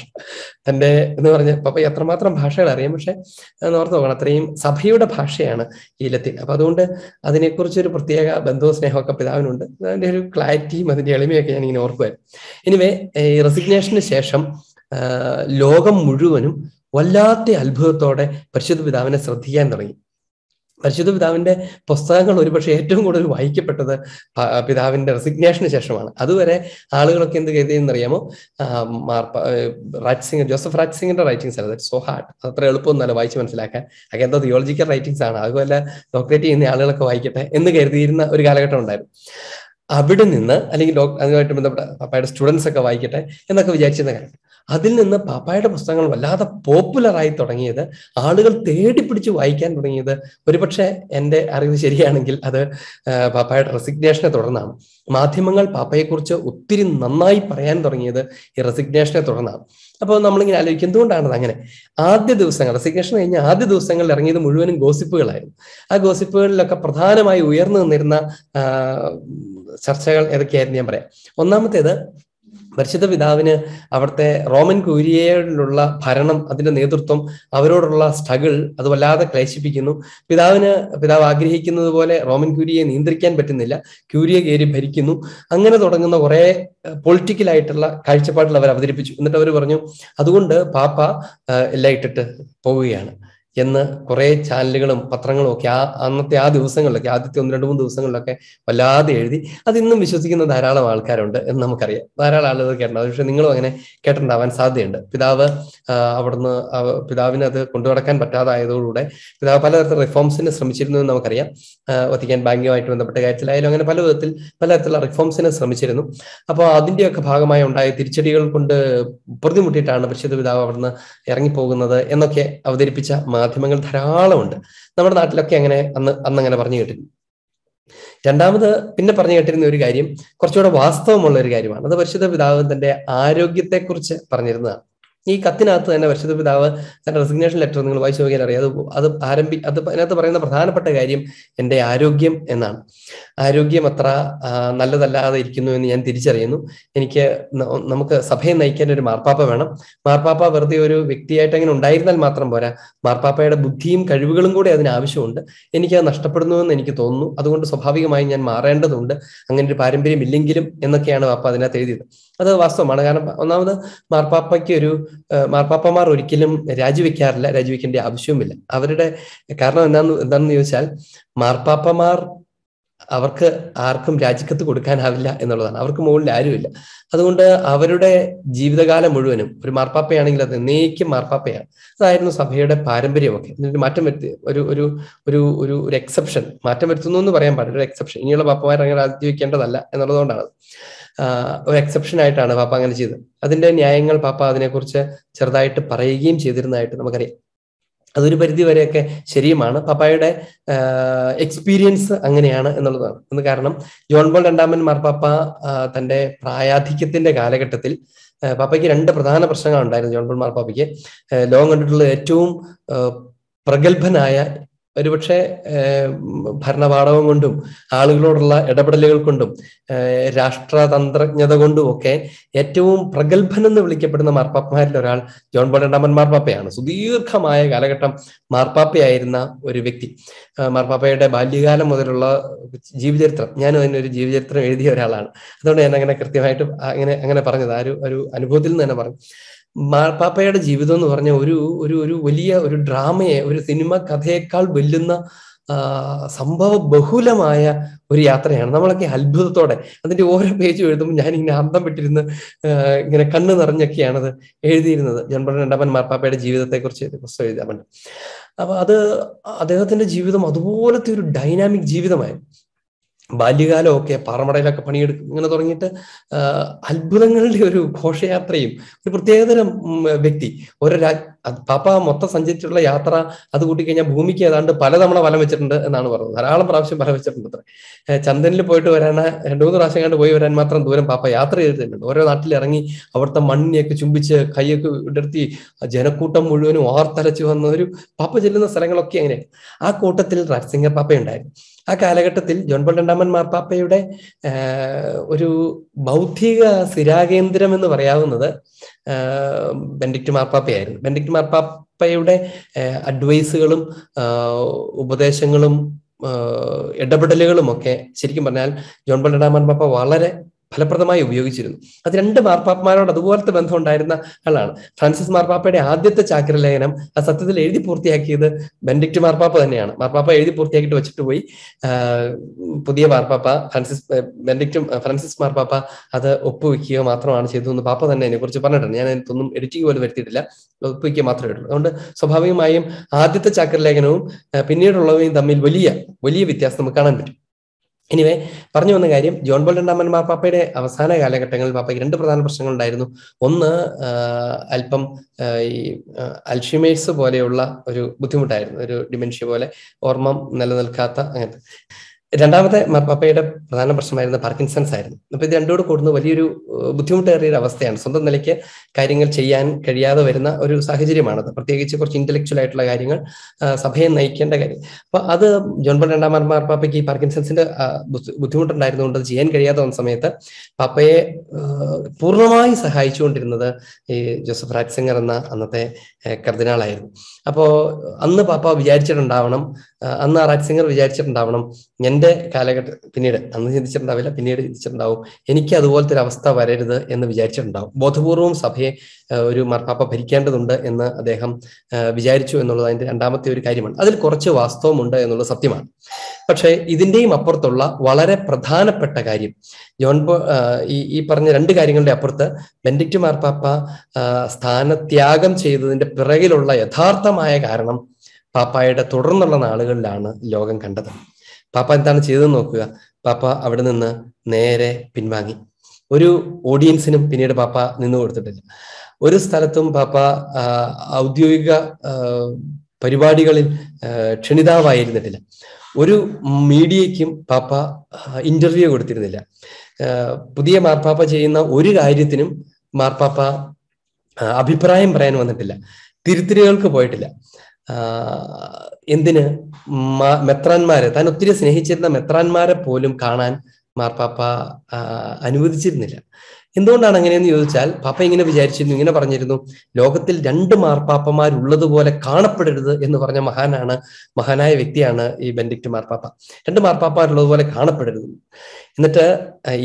തൻ്റെ എന്ന് പറഞ്ഞ പാപ്പ എത്രമാത്രം ഭാഷകൾ അറിയാം പക്ഷെ ഓർത്ത് നോക്കണം അത്രയും സഭയുടെ ഭാഷയാണ് ഈ ലത്തീൻ അപ്പൊ അതുകൊണ്ട് അതിനെക്കുറിച്ച് ഒരു പ്രത്യേക ബന്ധവും സ്നേഹമൊക്കെ പിതാവിനുണ്ട് അതിൻ്റെ ഒരു ക്ലാരിറ്റിയും അതിൻ്റെ എളിമയൊക്കെ ഞാൻ ഇങ്ങനെ ഓർക്കുവായിരുന്നു എനിവേ ഈ റെസിഗ്നേഷന് ശേഷം ലോകം മുഴുവനും വല്ലാത്ത അത്ഭുതത്തോടെ പരിശുദ്ധ പിതാവിനെ ശ്രദ്ധിക്കാൻ തുടങ്ങി പരിശുദ്ധ പിതാവിന്റെ പുസ്തകങ്ങൾ ഒരുപക്ഷെ ഏറ്റവും കൂടുതൽ വായിക്കപ്പെട്ടത് പിതാവിന്റെ റെസിഗ്നേഷന് ശേഷമാണ് അതുവരെ ആളുകളൊക്കെ എന്ത് ചെയ്തതെന്നറിയാമോ റാറ്റ്സിംഗ് ജോസഫ് റാറ്റ്സിംഗിന്റെ റൈറ്റിംഗ്സ് അല്ല സോ ഹാർട്ട് അത്ര എളുപ്പമൊന്നല്ല വായിച്ച് മനസ്സിലാക്കാൻ അതൊക്കെ എന്തോ തിയോളജിക്കൽ റൈറ്റിംഗ്സ് ആണ് അതുപോലെ ഡോക്ടറേറ്റ് ചെയ്യുന്ന ആളുകളൊക്കെ വായിക്കട്ടെ എന്ന് കരുതിയിരുന്ന ഒരു കാലഘട്ടം ഉണ്ടായിരുന്നു അവിടെ നിന്ന് അല്ലെങ്കിൽ അതുമായിട്ട് ബന്ധപ്പെട്ട പപ്പയുടെ സ്റ്റുഡൻസ് ഒക്കെ വായിക്കട്ടെ എന്നൊക്കെ വിചാരിച്ചിരുന്ന കാര്യം അതിൽ നിന്ന് പാപ്പായുടെ പുസ്തകങ്ങൾ വല്ലാതെ പോപ്പുലറായി തുടങ്ങിയത് ആളുകൾ തേടിപ്പിടിച്ച് വായിക്കാൻ തുടങ്ങിയത് ഒരുപക്ഷെ എൻ്റെ അറിവ് ശരിയാണെങ്കിൽ അത് പാപ്പായുടെ റെസിഗ്നേഷനെ തുടർന്നാണ് മാധ്യമങ്ങൾ പാപ്പയെക്കുറിച്ച് ഒത്തിരി നന്നായി പറയാൻ തുടങ്ങിയത് ഈ റെസിഗ്നേഷനെ തുടർന്നാണ് അപ്പോൾ നമ്മളിങ്ങനെ ആലോചിക്കും എന്തുകൊണ്ടാണത് അങ്ങനെ ആദ്യ ദിവസങ്ങൾ റെസിഗ്നേഷൻ കഴിഞ്ഞ ആദ്യ ദിവസങ്ങളിൽ ഇറങ്ങിയത് മുഴുവനും ഗോസിപ്പുകളായിരുന്നു ആ ഗോസിപ്പുകളിലൊക്കെ പ്രധാനമായി ഉയർന്നു നിന്നിരുന്ന ചർച്ചകൾ ഏതൊക്കെയായിരുന്നു ഞാൻ പറയാം ഒന്നാമത്തേത് പരിശുദ്ധ പിതാവിന് അവിടുത്തെ റോമൻ കുരിയയിലുള്ള ഭരണം അതിന്റെ നേതൃത്വം അവരോടുള്ള സ്ട്രഗിൾ അത് വല്ലാതെ ക്ലേശിപ്പിക്കുന്നു പിതാവിന് പിതാവ് ആഗ്രഹിക്കുന്നത് പോലെ റോമൻ ക്യൂരിയെ നിയന്ത്രിക്കാൻ പറ്റുന്നില്ല ക്യൂരിയെ കയറി ഭരിക്കുന്നു അങ്ങനെ തുടങ്ങുന്ന കുറേ പൊളിറ്റിക്കലായിട്ടുള്ള കാഴ്ചപ്പാടിൽ അവർ അവതരിപ്പിച്ചു എന്നിട്ട് അവർ പറഞ്ഞു അതുകൊണ്ട് പാപ്പ എല്ലാം ഇട്ടിട്ട് പോവുകയാണ് എന്ന് കുറേ ചാനലുകളും പത്രങ്ങളും ഒക്കെ ആ അന്നത്തെ ആ ദിവസങ്ങളിലൊക്കെ ആദ്യത്തെ ഒന്ന് രണ്ട് മൂന്ന് ദിവസങ്ങളിലൊക്കെ വല്ലാതെ എഴുതി അതിന്നും വിശ്വസിക്കുന്ന ധാരാളം ആൾക്കാരുണ്ട് എന്ന് നമുക്കറിയാം ധാരാളം ആളുകൾ കേട്ടുണ്ടാവും പക്ഷെ നിങ്ങളും അങ്ങനെ കേട്ടിട്ടുണ്ടാവാൻ സാധ്യതയുണ്ട് പിതാവ് അവിടുന്ന് പിതാവിനെ അത് കൊണ്ടുനടക്കാൻ പറ്റാതായതോടുകൂടെ പിതാവ് പലതരത്തിൽ റിഫോംസിന് ശ്രമിച്ചിരുന്നു എന്ന് നമുക്കറിയാം വത്തിക്കാൻ ബാങ്കുമായിട്ട് ബന്ധപ്പെട്ട കാര്യത്തിലായാലും അങ്ങനെ പല വിധത്തിൽ പലതരത്തിലുള്ള റിഫോംസിന് ശ്രമിച്ചിരുന്നു അപ്പോൾ അതിൻ്റെയൊക്കെ ഭാഗമായി ഉണ്ടായ തിരിച്ചടികൾ കൊണ്ട് പ്രതിമുട്ടിയിട്ടാണ് പരിശുദ്ധ പിതാവ് അവിടുന്ന് ഇറങ്ങിപ്പോകുന്നത് എന്നൊക്കെ അവതരിപ്പിച്ച മാധ്യമങ്ങൾ ധാരാളമുണ്ട് നമ്മുടെ നാട്ടിലൊക്കെ അങ്ങനെ അന്ന് അന്നങ്ങനെ പറഞ്ഞു കേട്ടിരുന്നു രണ്ടാമത് പിന്നെ പറഞ്ഞു കേട്ടിരുന്ന ഒരു കാര്യം കുറച്ചുകൂടെ വാസ്തവമുള്ള ഒരു കാര്യമാണ് അത് പരിശുദ്ധ പിതാവ് തന്റെ ആരോഗ്യത്തെക്കുറിച്ച് പറഞ്ഞിരുന്നതാണ് ഈ കത്തിനകത്ത് തന്നെ പരിശുദ്ധ പിതാവ് തന്റെ റെസിഗ്നേഷൻ ലെറ്റർ നിങ്ങൾ വായിച്ചു നോക്കിയാൽ അറിയാം അത് അത് ആരംഭി അത് അതിനകത്ത് പറയുന്ന പ്രധാനപ്പെട്ട കാര്യം എൻ്റെ ആരോഗ്യം എന്നാണ് ആരോഗ്യം അത്ര നല്ലതല്ലാതെ ഇരിക്കുന്നു എന്ന് ഞാൻ തിരിച്ചറിയുന്നു എനിക്ക് നമുക്ക് സഭയെ നയിക്കാൻ ഒരു മാർപ്പാപ്പ വേണം മാർപ്പാപ്പ വെറുതെ ഒരു വ്യക്തിയായിട്ട് അങ്ങനെ ഉണ്ടായിരുന്നാൽ മാത്രം പോരാ മാർപ്പാപ്പയുടെ ബുദ്ധിയും കഴിവുകളും കൂടി അതിന് ആവശ്യമുണ്ട് എനിക്ക് അത് നഷ്ടപ്പെടുന്നുവെന്ന് എനിക്ക് തോന്നുന്നു അതുകൊണ്ട് സ്വാഭാവികമായി ഞാൻ മാറേണ്ടതുണ്ട് അങ്ങനെ ഒരു പാരമ്പര്യം ഇല്ലെങ്കിലും എന്നൊക്കെയാണ് പാപ്പ അതിനകത്ത് എഴുതിയത് അത് വാസ്തവമാണ് കാരണം ഒന്നാമത് മാർപ്പാപ്പയ്ക്ക് ഒരു മാർപ്പാപ്പമാർ ഒരിക്കലും രാജിവെക്കാറില്ല രാജിവെക്കേണ്ട ആവശ്യവുമില്ല അവരുടെ കാരണം എന്താന്ന് എന്താണെന്ന് ചോദിച്ചാൽ മാർപ്പാപ്പമാർ അവർക്ക് ആർക്കും രാജിക്കത്ത് കൊടുക്കാനാവില്ല എന്നുള്ളതാണ് അവർക്ക് മുകളിൽ ആരുമില്ല അതുകൊണ്ട് അവരുടെ ജീവിതകാലം മുഴുവനും ഒരു മാർപ്പാപ്പയാണെങ്കിൽ അത് എന്നേക്കും മാർപ്പാപ്പയാണ് അതായിരുന്നു സഭയുടെ പാരമ്പര്യമൊക്കെ എന്നിട്ട് മാറ്റം വരുത്തി ഒരു ഒരു ഒരു ഒരു ഒരു എക്സെപ്ഷൻ മാറ്റം വരുത്തുന്നു എന്ന് പറയാൻ പാടില്ല ഒരു എക്സെപ്ഷൻ ഇനിയുള്ള പാപ്പമാർ അങ്ങനെ രാജിവെക്കേണ്ടതല്ല എന്നുള്ളതുകൊണ്ടാണ് ഒരു എക്സെപ്ഷൻ ആയിട്ടാണ് പാപ്പ അങ്ങനെ ചെയ്തത് അതിന്റെ ന്യായങ്ങൾ പാപ്പ അതിനെക്കുറിച്ച് ചെറുതായിട്ട് പറയുകയും ചെയ്തിരുന്നതായിട്ട് നമുക്കറിയാം അതൊരു പരിധി വരെയൊക്കെ ശരിയുമാണ് പാപ്പായുടെ എക്സ്പീരിയൻസ് അങ്ങനെയാണ് എന്നുള്ളതാണ് എന്ന് കാരണം ജോൺ ബോൾ രണ്ടാമൻ മാർപ്പാപ്പ തന്റെ പ്രായാധിക്യത്തിന്റെ കാലഘട്ടത്തിൽ പാപ്പയ്ക്ക് രണ്ട് പ്രധാന പ്രശ്നങ്ങളുണ്ടായിരുന്നു ജോൺ ബോൾ മാർപ്പാപ്പയ്ക്ക് ലോകം കണ്ടിട്ടുള്ള ഏറ്റവും പ്രഗത്ഭനായ ഒരുപക്ഷെ ഭരണപാഠവും കൊണ്ടും ആളുകളോടുള്ള ഇടപെടലുകൾ കൊണ്ടും രാഷ്ട്രതന്ത്രജ്ഞത കൊണ്ടും ഒക്കെ ഏറ്റവും എന്ന് വിളിക്കപ്പെടുന്ന മാർപ്പാപ്പമാരിൽ ഒരാൾ ജോൺ പോൾ രണ്ടാമൻ മാർപ്പാപ്പയാണ് സുദീർഘമായ കാലഘട്ടം മാർപ്പാപ്പയായിരുന്ന ഒരു വ്യക്തി മാർപ്പാപ്പയുടെ ബാല്യകാലം മുതലുള്ള ജീവചരിത്രം ഞാനും അതിനൊരു ജീവചരിത്രം എഴുതിയ ഒരാളാണ് അതുകൊണ്ട് ഞാൻ അങ്ങനെ കൃത്യമായിട്ട് അങ്ങനെ അങ്ങനെ പറഞ്ഞത് ആ ഒരു അനുഭവത്തിൽ നിന്ന് തന്നെ പറഞ്ഞു മാർപ്പാപ്പയുടെ ജീവിതം എന്ന് പറഞ്ഞ ഒരു ഒരു ഒരു വലിയ ഒരു ഡ്രാമയെ ഒരു സിനിമ കഥയേക്കാൾ വെല്ലുന്ന സംഭവ ബഹുലമായ ഒരു യാത്രയാണ് നമ്മളൊക്കെ അത്ഭുതത്തോടെ അതിന്റെ ഓരോ പേജ് എഴുതുമ്പോൾ ഞാൻ ഇങ്ങനെ അന്തം വിട്ടിരുന്ന് ഇങ്ങനെ കണ്ണ് നിറഞ്ഞൊക്കെയാണ് അത് എഴുതിയിരുന്നത് ഞാൻ രണ്ടാമൻ മാർപ്പാപ്പയുടെ കുറിച്ച് പുസ്തകം എഴുതാൻ അപ്പൊ അത് അദ്ദേഹത്തിന്റെ ജീവിതം അതുപോലത്തെ ഒരു ഡൈനാമിക് ജീവിതമായി ബാല്യകാലമൊക്കെ പാറമടയിലൊക്കെ പണിയെടുക്കും ഇങ്ങനെ തുടങ്ങിയിട്ട് അത്ഭുതങ്ങളുടെ ഒരു ഘോഷയാത്രയും ഒരു പ്രത്യേകതരം വ്യക്തി ഓരോ പാപ്പ മൊത്തം സഞ്ചരിച്ചിട്ടുള്ള യാത്ര അത് കൂട്ടിക്കഴിഞ്ഞാൽ ഭൂമിക്ക് ഏതാണ്ട് പലതവണ വലം വെച്ചിട്ടുണ്ട് എന്നാണ് പറഞ്ഞത് ധാരാളം പ്രാവശ്യം വലം വെച്ചിട്ടുണ്ട് അത്ര ചന്ദനിൽ പോയിട്ട് വരാൻ രണ്ടു മൂന്ന് പ്രാവശ്യം കണ്ട് പോയി വരാൻ മാത്രം ദൂരം പാപ്പ യാത്ര ചെയ്തിട്ടുണ്ട് ഓരോ നാട്ടിൽ ഇറങ്ങി അവിടുത്തെ മണ്ണിയൊക്കെ ചുംബിച്ച് കൈയൊക്കെ ഇടർത്തി ജനക്കൂട്ടം മുഴുവനും ഓർത്തലച്ചു വന്ന ഒരു പാപ്പ ചെല്ലുന്ന സ്ഥലങ്ങളൊക്കെ അങ്ങനെയാണ് ആ കൂട്ടത്തിൽ റാറ്റ്സിംഗർ പാപ്പ ഉണ്ടായിരുന്നു ആ കാലഘട്ടത്തിൽ ജോൺ പോൾ രണ്ടാമൻ മാർപ്പാപ്പയുടെ ഒരു ബൗദ്ധിക സ്ഥിരാകേന്ദ്രം എന്ന് പറയാവുന്നത് ബെൻഡിക്ട് മാർപ്പാപ്പയായിരുന്നു ബെൻഡിക്ട് മാർപ്പാപ്പയുടെ അഡ്വൈസുകളും ഉപദേശങ്ങളും ഇടപെടലുകളുമൊക്കെ ശരിക്കും പറഞ്ഞാൽ ജോൺ പോൾ രണ്ടാമൻ മാർപ്പാപ്പ വളരെ ഫലപ്രദമായി ഉപയോഗിച്ചിരുന്നു അത് രണ്ട് മാർപ്പാപ്പമാരോട് അതുപോലത്തെ ബന്ധം ഉണ്ടായിരുന്ന ആളാണ് ഫ്രാൻസിസ് മാർപ്പാപ്പയുടെ ആദ്യത്തെ ചാക്രലേഖനം ആ സത്യത്തിൽ എഴുതി പൂർത്തിയാക്കിയത് ബെൻഡിക്ട് മാർപ്പാപ്പ തന്നെയാണ് മാർപ്പാപ്പ എഴുതി പൂർത്തിയാക്കിയിട്ട് വെച്ചിട്ട് പോയി പുതിയ മാർപ്പാപ്പ ഫ്രാൻസിസ് ബെൻഡിക്ട് ഫ്രാൻസിസ് മാർപ്പാപ്പ അത് ഒപ്പുവെക്കുക മാത്രമാണ് ചെയ്തു എന്ന് പാപ്പ തന്നെ അതിനെക്കുറിച്ച് പറഞ്ഞിട്ടുണ്ട് ഞാൻ അതിനൊന്നും എഡിറ്റിംഗ് പോലും വരുത്തിയിട്ടില്ല ഒപ്പുവെക്കുക മാത്രമേ ഉള്ളൂ അതുകൊണ്ട് സ്വാഭാവികമായും ആദ്യത്തെ ചാക്രലേഖനവും പിന്നീടുള്ളവയും തമ്മിൽ വലിയ വലിയ വ്യത്യാസം നമുക്ക് കാണാൻ പറ്റും എനിവേ പറഞ്ഞു വന്ന കാര്യം ജോൺ ബോൾ രണ്ടാമൻ മാർപ്പാപ്പയുടെ അവസാന കാലഘട്ടങ്ങളിൽ പാപ്പയ്ക്ക് രണ്ട് പ്രധാന പ്രശ്നങ്ങൾ ഉണ്ടായിരുന്നു ഒന്ന് അല്പം ഈ അൽഷിമേഴ്സ് പോലെയുള്ള ഒരു ബുദ്ധിമുട്ടായിരുന്നു ഒരു ഡിമെൻഷ്യ പോലെ ഓർമ്മ നിലനിൽക്കാത്ത അങ്ങനത്തെ രണ്ടാമത്തെ പപ്പയുടെ പ്രധാന പ്രശ്നമായിരുന്ന പാർക്കിൻസൺസ് ആയിരുന്നു അപ്പൊ ഇത് രണ്ടോട് കൂടുന്ന വലിയൊരു ബുദ്ധിമുട്ടേറിയ ഒരു അവസ്ഥയാണ് സ്വന്തം നിലയ്ക്ക് കാര്യങ്ങൾ ചെയ്യാൻ കഴിയാതെ വരുന്ന ഒരു സാഹചര്യമാണത് പ്രത്യേകിച്ച് കുറച്ച് ഇന്റലക്ച്വൽ ആയിട്ടുള്ള കാര്യങ്ങൾ സഭയെ നയിക്കേണ്ട കാര്യം അപ്പൊ അത് ജോൺബൺ രണ്ടാം മാർപ്പാപ്പയ്ക്ക് ഈ പാർക്കിൻസൺസിന്റെ ബുദ്ധിമുട്ടുണ്ടായിരുന്നുകൊണ്ട് അത് ചെയ്യാൻ കഴിയാതെ വന്ന സമയത്ത് പാപ്പയെ പൂർണ്ണമായി സഹായിച്ചുകൊണ്ടിരുന്നത് ഈ ജോസഫ് റാറ്റ്സിംഗർ എന്ന അന്നത്തെ കർദിനാളായിരുന്നു അപ്പോൾ അന്ന് പാപ്പ വിചാരിച്ചിട്ടുണ്ടാവണം അന്ന് റാറ്റ്സിംഗർ വിചാരിച്ചിട്ടുണ്ടാവണം എൻ്റെ എന്റെ കാലഘട്ട പിന്നീട് അന്ന് ചിന്തിച്ചിട്ടുണ്ടാവില്ല പിന്നീട് ചിന്തിച്ചിട്ടുണ്ടാവും എനിക്ക് അതുപോലത്തെ ഒരു അവസ്ഥ വരരുത് എന്ന് വിചാരിച്ചിട്ടുണ്ടാവും ബോധപൂർവം സഭയെ ഒരു മർപ്പാപ്പ ഭരിക്കേണ്ടതുണ്ട് എന്ന് അദ്ദേഹം വിചാരിച്ചു എന്നുള്ളത് അതിന്റെ രണ്ടാമത്തെ ഒരു കാര്യമാണ് അതിൽ കുറച്ച് വാസ്തവമുണ്ട് എന്നുള്ളത് സത്യമാണ് പക്ഷേ ഇതിന്റെയും അപ്പുറത്തുള്ള വളരെ പ്രധാനപ്പെട്ട കാര്യം ജോൺ ഈ ഈ പറഞ്ഞ രണ്ട് കാര്യങ്ങളുടെ അപ്പുറത്ത് ബെൻഡിക്റ്റ് മാർപ്പാപ്പ സ്ഥാനത്യാഗം ചെയ്തതിന്റെ പിറകിലുള്ള യഥാർത്ഥമായ കാരണം പാപ്പായുടെ തുടർന്നുള്ള നാളുകളിലാണ് ലോകം കണ്ടത് പാപ്പ എന്താണ് ചെയ്തതെന്ന് നോക്കുക പാപ്പ അവിടെ നിന്ന് നേരെ പിൻവാങ്ങി ഒരു ഓഡിയൻസിനും പിന്നീട് പാപ്പ നിന്നു കൊടുത്തിട്ടില്ല ഒരു സ്ഥലത്തും പാപ്പ ഔദ്യോഗിക പരിപാടികളിൽ ക്ഷണിതാവായിരുന്നിട്ടില്ല ഒരു മീഡിയയ്ക്കും പാപ്പ ഇന്റർവ്യൂ കൊടുത്തിരുന്നില്ല പുതിയ മാർപ്പാപ്പ ചെയ്യുന്ന ഒരു കാര്യത്തിനും മാർപ്പാപ്പ അഭിപ്രായം പറയാൻ വന്നിട്ടില്ല തിരുത്തിരികൾക്ക് പോയിട്ടില്ല എന്തിന് മെത്രാന്മാരെ താൻ ഒത്തിരി സ്നേഹിച്ചിരുന്ന മെത്രാന്മാരെ പോലും കാണാൻ മാർപ്പാപ്പ അനുവദിച്ചിരുന്നില്ല എന്തുകൊണ്ടാണ് അങ്ങനെയെന്ന് ചോദിച്ചാൽ പാപ്പ ഇങ്ങനെ വിചാരിച്ചിരുന്നു ഇങ്ങനെ പറഞ്ഞിരുന്നു ലോകത്തിൽ രണ്ട് മാർപ്പാപ്പമാരുള്ളതുപോലെ കാണപ്പെടരുത് എന്ന് പറഞ്ഞ മഹാനാണ് മഹാനായ വ്യക്തിയാണ് ഈ ബെൻഡിക്ട് മാർപ്പാപ്പ രണ്ട് മാർപ്പാപ്പമാരുള്ളതുപോലെ കാണപ്പെടരുത് എന്നിട്ട്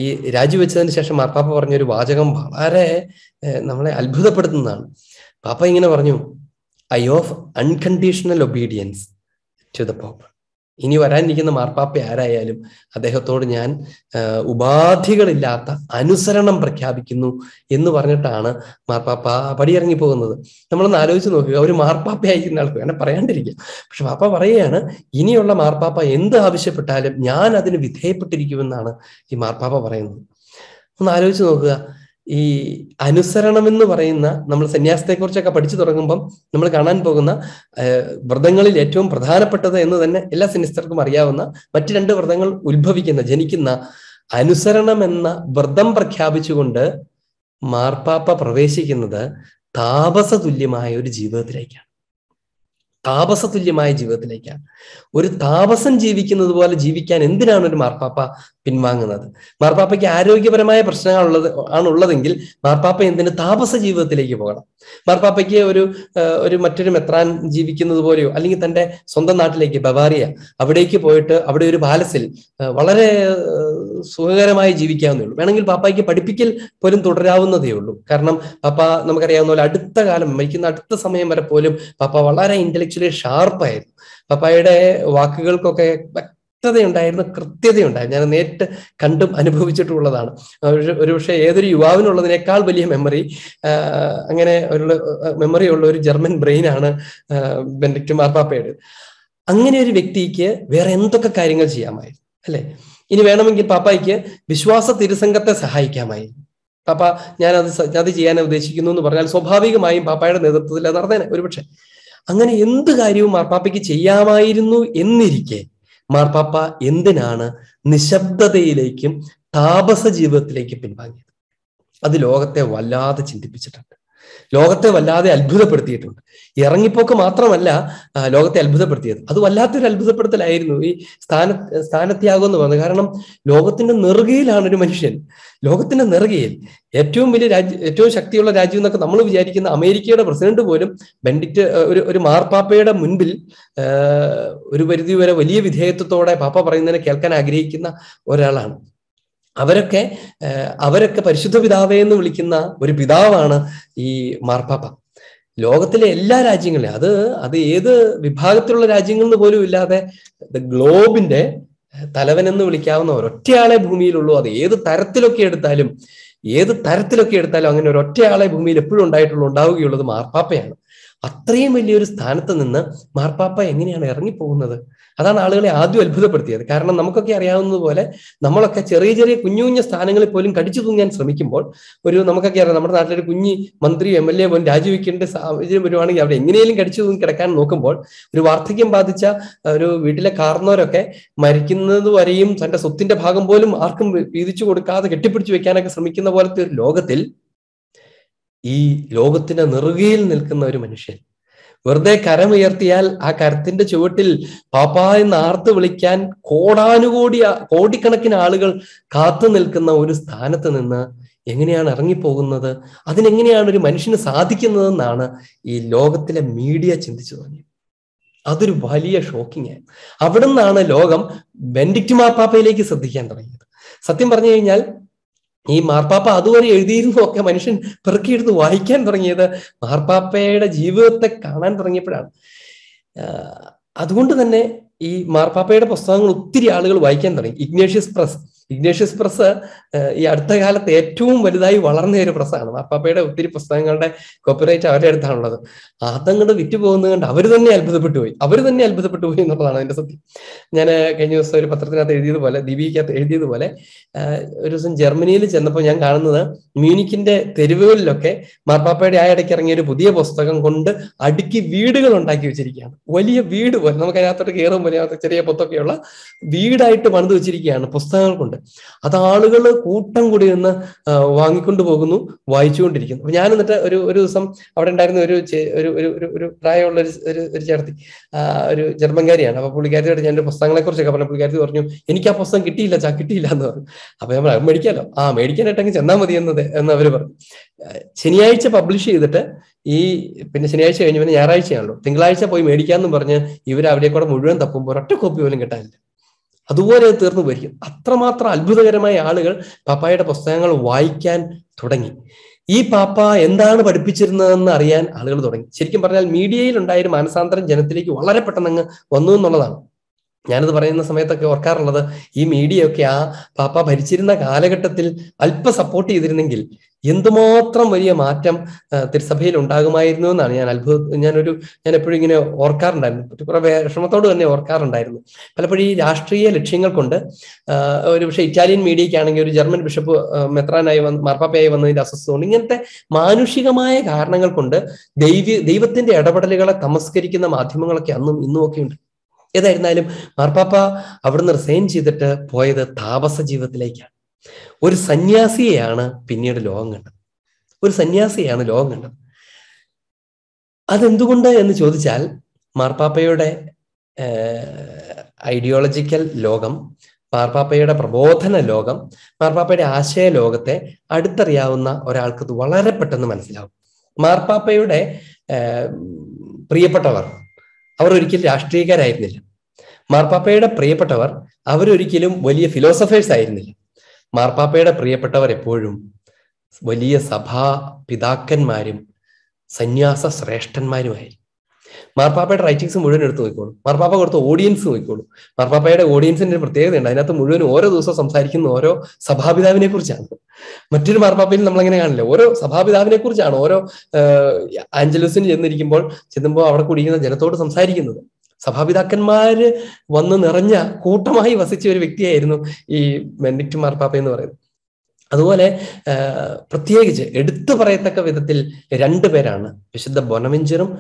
ഈ രാജിവെച്ചതിന് ശേഷം മാർപ്പാപ്പ പറഞ്ഞൊരു വാചകം വളരെ നമ്മളെ അത്ഭുതപ്പെടുത്തുന്നതാണ് പാപ്പ ഇങ്ങനെ പറഞ്ഞു I of unconditional obedience to the pope ഇനി വരാനിരിക്കുന്ന മാർപ്പാപ്പ ആരായാലും അദ്ദേഹത്തോട് ഞാൻ ഉപാധികളില്ലാത്ത അനുസരണം പ്രഖ്യാപിക്കുന്നു എന്ന് പറഞ്ഞിട്ടാണ് മാർപ്പാപ്പ പടിയിറങ്ങി പോകുന്നത് നമ്മളൊന്ന് ആലോചിച്ച് നോക്കുക ഒരു മാർപ്പാപ്പയായിരിക്കുന്ന ആൾക്ക് വേണം പറയാണ്ടിരിക്കുക പക്ഷെ പാപ്പ പറയുകയാണ് ഇനിയുള്ള മാർപ്പാപ്പ എന്ത് ആവശ്യപ്പെട്ടാലും ഞാൻ അതിന് വിധേയപ്പെട്ടിരിക്കുമെന്നാണ് ഈ മാർപ്പാപ്പ പറയുന്നത് ഒന്ന് ആലോചിച്ച് നോക്കുക ഈ അനുസരണം എന്ന് പറയുന്ന നമ്മൾ സന്യാസത്തെ കുറിച്ചൊക്കെ പഠിച്ചു തുടങ്ങുമ്പം നമ്മൾ കാണാൻ പോകുന്ന വ്രതങ്ങളിൽ ഏറ്റവും പ്രധാനപ്പെട്ടത് എന്ന് തന്നെ എല്ലാ സിനിസ്റ്റർക്കും അറിയാവുന്ന മറ്റു രണ്ട് വ്രതങ്ങൾ ഉത്ഭവിക്കുന്ന ജനിക്കുന്ന അനുസരണം എന്ന വ്രതം പ്രഖ്യാപിച്ചുകൊണ്ട് മാർപ്പാപ്പ പ്രവേശിക്കുന്നത് താപസതുല്യമായ ഒരു ജീവിതത്തിലേക്കാണ് താപസതുല്യമായ ജീവിതത്തിലേക്കാണ് ഒരു താപസൻ ജീവിക്കുന്നത് പോലെ ജീവിക്കാൻ എന്തിനാണ് ഒരു മാർപ്പാപ്പ പിൻവാങ്ങുന്നത് മാർപ്പാപ്പയ്ക്ക് ആരോഗ്യപരമായ പ്രശ്നങ്ങളുള്ളത് ആണുള്ളതെങ്കിൽ മാർപ്പാപ്പ എന്തിന് താപസ ജീവിതത്തിലേക്ക് പോകണം മാർപ്പാപ്പയ്ക്ക് ഒരു ഒരു മറ്റൊരു മെത്രാൻ ജീവിക്കുന്നത് പോലെയോ അല്ലെങ്കിൽ തൻ്റെ സ്വന്തം നാട്ടിലേക്ക് ബവാറിയ അവിടേക്ക് പോയിട്ട് അവിടെ ഒരു പാലസിൽ വളരെ സുഖകരമായി ജീവിക്കാവുന്നേ ഉള്ളൂ വേണമെങ്കിൽ പാപ്പയ്ക്ക് പഠിപ്പിക്കൽ പോലും തുടരാവുന്നതേ ഉള്ളൂ കാരണം പാപ്പ നമുക്കറിയാവുന്ന പോലെ അടുത്ത കാലം മരിക്കുന്ന അടുത്ത സമയം വരെ പോലും പാപ്പ വളരെ ഇന്റലി ഇച്ചിരി ഷാർപ്പായിരുന്നു പപ്പായുടെ വാക്കുകൾക്കൊക്കെ വ്യക്തതയുണ്ടായിരുന്നു കൃത്യതയുണ്ടായിരുന്നു ഞാൻ നേരിട്ട് കണ്ടും അനുഭവിച്ചിട്ടുള്ളതാണ് ഒരു പക്ഷേ ഏതൊരു യുവാവിനുള്ളതിനേക്കാൾ വലിയ മെമ്മറി അങ്ങനെ ഒരു മെമ്മറി ഉള്ള ഒരു ജർമ്മൻ ബ്രെയിനാണ് ബെൻഡിക്റ്റ് മാർപ്പാപ്പയുടെ അങ്ങനെ ഒരു വ്യക്തിക്ക് വേറെ എന്തൊക്കെ കാര്യങ്ങൾ ചെയ്യാമായിരുന്നു അല്ലെ ഇനി വേണമെങ്കിൽ പാപ്പായ്ക്ക് വിശ്വാസ തിരുസംഗത്തെ സഹായിക്കാമായിരുന്നു പാപ്പ ഞാനത് അത് ചെയ്യാൻ ഉദ്ദേശിക്കുന്നു എന്ന് പറഞ്ഞാൽ സ്വാഭാവികമായും പാപ്പായുടെ നേതൃത്വത്തിൽ അത് നടന്നേനെ ഒരുപക്ഷെ അങ്ങനെ എന്ത് കാര്യവും മാർപ്പാപ്പയ്ക്ക് ചെയ്യാമായിരുന്നു എന്നിരിക്കെ മാർപ്പാപ്പ എന്തിനാണ് നിശബ്ദതയിലേക്കും താപസ ജീവിതത്തിലേക്കും പിൻവാങ്ങിയത് അത് ലോകത്തെ വല്ലാതെ ചിന്തിപ്പിച്ചിട്ടുണ്ട് ലോകത്തെ വല്ലാതെ അത്ഭുതപ്പെടുത്തിയിട്ടുണ്ട് ഇറങ്ങിപ്പോക്ക് മാത്രമല്ല ലോകത്തെ അത്ഭുതപ്പെടുത്തിയത് അത് വല്ലാത്തൊരു അത്ഭുതപ്പെടുത്തലായിരുന്നു ഈ സ്ഥാന സ്ഥാനത്യാഗം എന്ന് പറയുന്നത് കാരണം ലോകത്തിന്റെ നെറുകയിലാണ് ഒരു മനുഷ്യൻ ലോകത്തിന്റെ നെറുകയിൽ ഏറ്റവും വലിയ രാജ്യം ഏറ്റവും ശക്തിയുള്ള രാജ്യം എന്നൊക്കെ നമ്മൾ വിചാരിക്കുന്ന അമേരിക്കയുടെ പ്രസിഡന്റ് പോലും ബെൻഡിറ്റ് ഒരു ഒരു മാർപ്പാപ്പയുടെ മുൻപിൽ ഒരു പരിധി വരെ വലിയ വിധേയത്വത്തോടെ പാപ്പ പറയുന്നതിനെ കേൾക്കാൻ ആഗ്രഹിക്കുന്ന ഒരാളാണ് അവരൊക്കെ അവരൊക്കെ പരിശുദ്ധ പിതാവേ എന്ന് വിളിക്കുന്ന ഒരു പിതാവാണ് ഈ മാർപ്പാപ്പ ലോകത്തിലെ എല്ലാ രാജ്യങ്ങളിലും അത് അത് ഏത് വിഭാഗത്തിലുള്ള രാജ്യങ്ങളിൽ പോലും ഇല്ലാതെ ഗ്ലോബിന്റെ തലവൻ എന്ന് വിളിക്കാവുന്ന ഒരൊറ്റയാളെ ഭൂമിയിലുള്ളൂ അത് ഏത് തരത്തിലൊക്കെ എടുത്താലും ഏത് തരത്തിലൊക്കെ എടുത്താലും അങ്ങനെ ഒരൊറ്റയാളെ ഭൂമിയിൽ എപ്പോഴും ഉണ്ടായിട്ടുള്ളൂ ഉണ്ടാവുകയുള്ളത് മാർപ്പാപ്പയാണ് അത്രയും വലിയൊരു സ്ഥാനത്ത് നിന്ന് മാർപ്പാപ്പ എങ്ങനെയാണ് ഇറങ്ങിപ്പോകുന്നത് അതാണ് ആളുകളെ ആദ്യം അത്ഭുതപ്പെടുത്തിയത് കാരണം നമുക്കൊക്കെ അറിയാവുന്നതുപോലെ നമ്മളൊക്കെ ചെറിയ ചെറിയ കുഞ്ഞു കുഞ്ഞു സ്ഥാനങ്ങളിൽ പോലും കടിച്ചു തൂങ്ങാൻ ശ്രമിക്കുമ്പോൾ ഒരു നമുക്കൊക്കെ അറിയാം നമ്മുടെ നാട്ടിലൊരു കുഞ്ഞി മന്ത്രി എം എൽ എ പോലും രാജിവെക്കേണ്ട സാഹചര്യം വരുവാണെങ്കിൽ അവിടെ എങ്ങനെയും കടിച്ചു തൂങ്ങി കിടക്കാൻ നോക്കുമ്പോൾ ഒരു വാർദ്ധക്യം ബാധിച്ച ഒരു വീട്ടിലെ കാർന്നവരൊക്കെ മരിക്കുന്നത് വരെയും തന്റെ സ്വത്തിന്റെ ഭാഗം പോലും ആർക്കും വീതിച്ചു കൊടുക്കാതെ കെട്ടിപ്പിടിച്ചു വെക്കാനൊക്കെ ശ്രമിക്കുന്ന പോലത്തെ ഒരു ലോകത്തിൽ ഈ ലോകത്തിന്റെ നെറുകയിൽ നിൽക്കുന്ന ഒരു മനുഷ്യൻ വെറുതെ കരമുയർത്തിയാൽ ആ കരത്തിന്റെ ചുവട്ടിൽ പാപ്പാ എന്ന് ആർത്ത് വിളിക്കാൻ കോടാനുകോടി കോടിക്കണക്കിന് ആളുകൾ കാത്തു നിൽക്കുന്ന ഒരു സ്ഥാനത്ത് നിന്ന് എങ്ങനെയാണ് ഇറങ്ങിപ്പോകുന്നത് അതിനെങ്ങനെയാണ് ഒരു മനുഷ്യന് സാധിക്കുന്നതെന്നാണ് ഈ ലോകത്തിലെ മീഡിയ ചിന്തിച്ചു തുടങ്ങിയത് അതൊരു വലിയ ഷോക്കിംഗ് ആണ് അവിടെ നിന്നാണ് ലോകം ബെൻഡിക്റ്റ് മാപ്പാപ്പയിലേക്ക് ശ്രദ്ധിക്കാൻ തുടങ്ങിയത് സത്യം പറഞ്ഞു കഴിഞ്ഞാൽ ഈ മാർപ്പാപ്പ അതുവരെ എഴുതിയിരുന്നു ഒക്കെ മനുഷ്യൻ പെറുക്കിയെടുത്ത് വായിക്കാൻ തുടങ്ങിയത് മാർപ്പാപ്പയുടെ ജീവിതത്തെ കാണാൻ തുടങ്ങിയപ്പോഴാണ് അതുകൊണ്ട് തന്നെ ഈ മാർപ്പാപ്പയുടെ പുസ്തകങ്ങൾ ഒത്തിരി ആളുകൾ വായിക്കാൻ തുടങ്ങി ഇഗ്നേഷ്യസ് പ്രസ് ഇഗ്നേഷ്യസ് പ്രസ് ഈ അടുത്ത കാലത്ത് ഏറ്റവും വലുതായി വളർന്ന ഒരു പ്രസ്സാണ് മാപ്പാപ്പയുടെ ഒത്തിരി പുസ്തകങ്ങളുടെ കോപ്പിറൈറ്റ് അവരുടെ അടുത്താണുള്ളത് അതങ്ങോട്ട് വിറ്റ് പോകുന്നത് കണ്ട് അവർ തന്നെ അത്ഭുതപ്പെട്ടു പോയി അവർ തന്നെ അത്ഭുതപ്പെട്ടു പോയി എന്നുള്ളതാണ് അതിന്റെ സത്യം ഞാൻ കഴിഞ്ഞ ദിവസം ഒരു പത്രത്തിനകത്ത് എഴുതിയതുപോലെ ദീപികക്കകത്ത് എഴുതിയതുപോലെ ഒരു ദിവസം ജർമ്മനിയിൽ ചെന്നപ്പോൾ ഞാൻ കാണുന്നത് മ്യൂണിക്കിന്റെ തെരുവുകളിലൊക്കെ മാർപ്പാപ്പയുടെ ആ ഇടയ്ക്ക് ഇറങ്ങിയ ഒരു പുതിയ പുസ്തകം കൊണ്ട് അടുക്കി വീടുകൾ ഉണ്ടാക്കി വെച്ചിരിക്കുകയാണ് വലിയ വീട് പോലെ നമുക്ക് അതിനകത്തോട്ട് കയറുമ്പോൾ അതിനകത്ത് ചെറിയ പൊത്തൊക്കെയുള്ള വീടായിട്ട് പണിത് വെച്ചിരിക്കുകയാണ് പുസ്തകങ്ങൾ കൊണ്ട് അത് ആളുകൾ കൂട്ടം കൂടി നിന്ന് വാങ്ങിക്കൊണ്ട് പോകുന്നു വായിച്ചുകൊണ്ടിരിക്കുന്നു അപ്പൊ ഞാൻ എന്നിട്ട് ഒരു ഒരു ദിവസം അവിടെ ഉണ്ടായിരുന്ന ഒരു ഒരു ഒരു പ്രായമുള്ള ഒരു ഒരു ചേർത്തി ഒരു ജർമ്മൻകാരിയാണ് അപ്പൊ പുള്ളിക്കാരിയോട് ഞാൻ പുസ്തകങ്ങളെ കുറിച്ചൊക്കെ പറഞ്ഞു പുള്ളിക്കാരി പറഞ്ഞു എനിക്ക് ആ പുസ്തകം കിട്ടിയില്ല ചാ കിട്ടിയില്ല എന്ന് പറഞ്ഞു അപ്പൊ ഞാൻ പറഞ്ഞു മേടിക്കാമല്ലോ ആ മേടിക്കാനായിട്ട് ചെന്നാൽ മതി എന്നത് എന്ന് അവർ പറഞ്ഞു ശനിയാഴ്ച പബ്ലിഷ് ചെയ്തിട്ട് ഈ പിന്നെ ശനിയാഴ്ച കഴിഞ്ഞ് പിന്നെ ഞായറാഴ്ചയാണല്ലോ തിങ്കളാഴ്ച പോയി മേടിക്കാമെന്നും പറഞ്ഞ് ഇവർ അവിടെ കൂടെ മുഴുവൻ തപ്പുമ്പോൾ ഒരൊറ്റ കോപ്പി പോലും കിട്ടാനില്ല അതുപോലെ തീർന്നു വരിക അത്രമാത്രം അത്ഭുതകരമായ ആളുകൾ പാപ്പായുടെ പുസ്തകങ്ങൾ വായിക്കാൻ തുടങ്ങി ഈ പാപ്പ എന്താണ് പഠിപ്പിച്ചിരുന്നതെന്ന് അറിയാൻ ആളുകൾ തുടങ്ങി ശരിക്കും പറഞ്ഞാൽ മീഡിയയിൽ ഉണ്ടായ ഒരു മാനസാന്തരം ജനത്തിലേക്ക് വളരെ പെട്ടെന്ന് അങ്ങ് വന്നു എന്നുള്ളതാണ് ഞാനത് പറയുന്ന സമയത്തൊക്കെ ഓർക്കാറുള്ളത് ഈ മീഡിയ ഒക്കെ ആ പാപ്പ ഭരിച്ചിരുന്ന കാലഘട്ടത്തിൽ അല്പ സപ്പോർട്ട് ചെയ്തിരുന്നെങ്കിൽ എന്തുമാത്രം വലിയ മാറ്റം തിരുസഭയിൽ ഉണ്ടാകുമായിരുന്നു എന്നാണ് ഞാൻ അത്ഭുത ഞാനൊരു ഞാൻ എപ്പോഴും ഇങ്ങനെ ഓർക്കാറുണ്ടായിരുന്നു കുറെ വിഷമത്തോട് തന്നെ ഓർക്കാറുണ്ടായിരുന്നു പലപ്പോഴും ഈ രാഷ്ട്രീയ ലക്ഷ്യങ്ങൾ കൊണ്ട് ഒരു പക്ഷേ ഇറ്റാലിയൻ മീഡിയയ്ക്കാണെങ്കിൽ ഒരു ജർമ്മൻ ബിഷപ്പ് മെത്രാനായി വന്ന് മാർപ്പാപ്പയായി വന്നതിന്റെ അസ്വസ്ഥത കൊണ്ട് ഇങ്ങനത്തെ മാനുഷികമായ കാരണങ്ങൾ കൊണ്ട് ദൈവ ദൈവത്തിന്റെ ഇടപെടലുകളെ തമസ്കരിക്കുന്ന മാധ്യമങ്ങളൊക്കെ അന്നും ഇന്നും ഒക്കെ ഉണ്ട് ഏതായിരുന്നാലും മാർപ്പാപ്പ അവിടുന്ന് റിസൈൻ ചെയ്തിട്ട് പോയത് താപസ ജീവിതത്തിലേക്കാണ് ഒരു സന്യാസിയെയാണ് പിന്നീട് ലോകം കണ്ടത് ഒരു സന്യാസിയാണ് ലോകം കണ്ടത് അതെന്തുകൊണ്ട് എന്ന് ചോദിച്ചാൽ മാർപ്പാപ്പയുടെ ഐഡിയോളജിക്കൽ ലോകം മാർപ്പാപ്പയുടെ പ്രബോധന ലോകം മാർപ്പാപ്പയുടെ ആശയ ലോകത്തെ അടുത്തറിയാവുന്ന ഒരാൾക്ക് ഇത് വളരെ പെട്ടെന്ന് മനസ്സിലാവും മാർപ്പാപ്പയുടെ പ്രിയപ്പെട്ടവർ അവർ ഒരിക്കലും രാഷ്ട്രീയക്കാരായിരുന്നില്ല മാർപ്പാപ്പയുടെ പ്രിയപ്പെട്ടവർ അവരൊരിക്കലും വലിയ ഫിലോസഫേഴ്സ് ആയിരുന്നില്ല മാർപ്പാപ്പയുടെ എപ്പോഴും വലിയ സഭാ പിതാക്കന്മാരും സന്യാസ ശ്രേഷ്ഠന്മാരുമായി മാർപ്പാപ്പയുടെ റൈറ്റിങ്സ് മുഴുവൻ എടുത്തു നോക്കിക്കോളൂ മാർപ്പാപ്പ കൊടുത്ത ഓഡിയൻസ് നോക്കിക്കോളൂ മാർപ്പാപ്പയുടെ ഓഡിയൻസിന്റെ ഒരു പ്രത്യേകതയുണ്ട് അതിനകത്ത് മുഴുവൻ ഓരോ ദിവസവും സംസാരിക്കുന്ന ഓരോ സഭാപിതാവിനെ കുറിച്ചാണ് മറ്റൊരു മാർപ്പാപ്പയിൽ നമ്മൾ അങ്ങനെ കാണില്ല ഓരോ സഭാപിതാവിനെ കുറിച്ചാണ് ഓരോ ആഞ്ചലസിന് ചെന്നിരിക്കുമ്പോൾ ചെന്നുമ്പോൾ അവിടെ കുടിക്കുന്ന ജനത്തോട് സംസാരിക്കുന്നത് സഭാപിതാക്കന്മാര് വന്ന് നിറഞ്ഞ കൂട്ടമായി വസിച്ച ഒരു വ്യക്തിയായിരുന്നു ഈ ബെൻഡിക്ട് മാർപ്പാപ്പ എന്ന് പറയുന്നത് അതുപോലെ പ്രത്യേകിച്ച് എടുത്തു പറയത്തക്ക വിധത്തിൽ രണ്ടു പേരാണ് വിശുദ്ധ ബൊനമിഞ്ചറും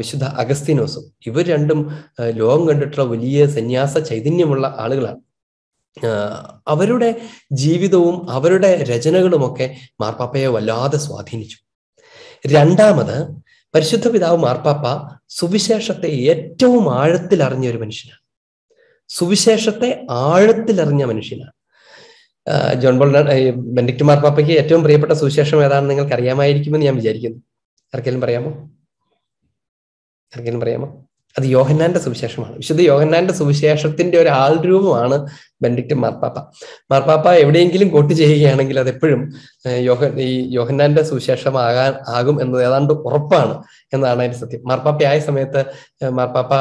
വിശുദ്ധ അഗസ്തീനോസും ഇവർ രണ്ടും ലോകം കണ്ടിട്ടുള്ള വലിയ സന്യാസ ചൈതന്യമുള്ള ആളുകളാണ് അവരുടെ ജീവിതവും അവരുടെ രചനകളുമൊക്കെ മാർപ്പാപ്പയെ വല്ലാതെ സ്വാധീനിച്ചു രണ്ടാമത് പരിശുദ്ധ പിതാവ് മാർപ്പാപ്പ സുവിശേഷത്തെ ഏറ്റവും ആഴത്തിൽ അറിഞ്ഞ ഒരു മനുഷ്യനാണ് സുവിശേഷത്തെ ആഴത്തിൽ അറിഞ്ഞ മനുഷ്യനാണ് ജോൺ ബോൾ ബെൻഡിക്ട് മാർപ്പാപ്പയ്ക്ക് ഏറ്റവും പ്രിയപ്പെട്ട സുവിശേഷം ഏതാണെന്ന് നിങ്ങൾക്ക് അറിയാമായിരിക്കുമെന്ന് ഞാൻ വിചാരിക്കുന്നു ആർക്കെങ്കിലും പറയാമോ ആർക്കെങ്കിലും പറയാമോ അത് യോഹന്നാന്റെ സുവിശേഷമാണ് വിശുദ്ധ യോഹന്നാന്റെ സുവിശേഷത്തിന്റെ ഒരു ആൾരൂപമാണ് ബെൻഡിക്റ്റ് മാർപ്പാപ്പ മാർപ്പാപ്പ എവിടെയെങ്കിലും കോട്ട് ചെയ്യുകയാണെങ്കിൽ അത് എപ്പോഴും യോഹ ഈ യോഹന്നാന്റെ സുവിശേഷമാകാൻ ആകും എന്നത് ഏതാണ്ട് ഉറപ്പാണ് എന്നാണ് അതിന്റെ സത്യം മാർപ്പാപ്പ ആയ സമയത്ത് മാർപ്പാപ്പ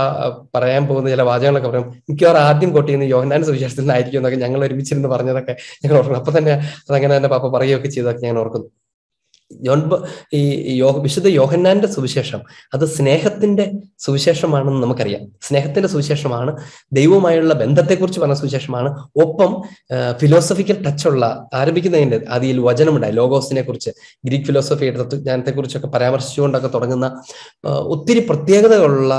പറയാൻ പോകുന്ന ചില വാചകങ്ങളൊക്കെ പറയും മിക്കവാറും ആദ്യം കോട്ട് ചെയ്യുന്ന യോഹന്നാന്റെ സുവിശേഷത്തിൽ നിന്നായിരിക്കും എന്നൊക്കെ ഞങ്ങൾ ഒരുമിച്ചിരുന്ന് പറഞ്ഞതൊക്കെ ഞങ്ങൾ ഓർക്കുന്നു അപ്പൊ തന്നെ അതങ്ങനെ തന്നെ പാപ്പ പറയുകയൊക്കെ ചെയ്തതൊക്കെ ഞാൻ ഓർക്കുന്നു യോൻ ഈ വിശുദ്ധ യോഹന്നാന്റെ സുവിശേഷം അത് സ്നേഹത്തിന്റെ സുവിശേഷമാണെന്ന് നമുക്കറിയാം സ്നേഹത്തിന്റെ സുവിശേഷമാണ് ദൈവവുമായുള്ള ബന്ധത്തെക്കുറിച്ച് പറഞ്ഞ സുവിശേഷമാണ് ഒപ്പം ഫിലോസഫിക്കൽ ടച്ച് ഉള്ള ആരംഭിക്കുന്നതിന്റെ അതിൽ വചനമുണ്ടായി ലോഗോസിനെ കുറിച്ച് ഗ്രീക്ക് ഫിലോസഫിയുടെ തത്വജ്ഞാനത്തെ കുറിച്ചൊക്കെ പരാമർശിച്ചുകൊണ്ടൊക്കെ തുടങ്ങുന്ന ഒത്തിരി പ്രത്യേകതകളുള്ള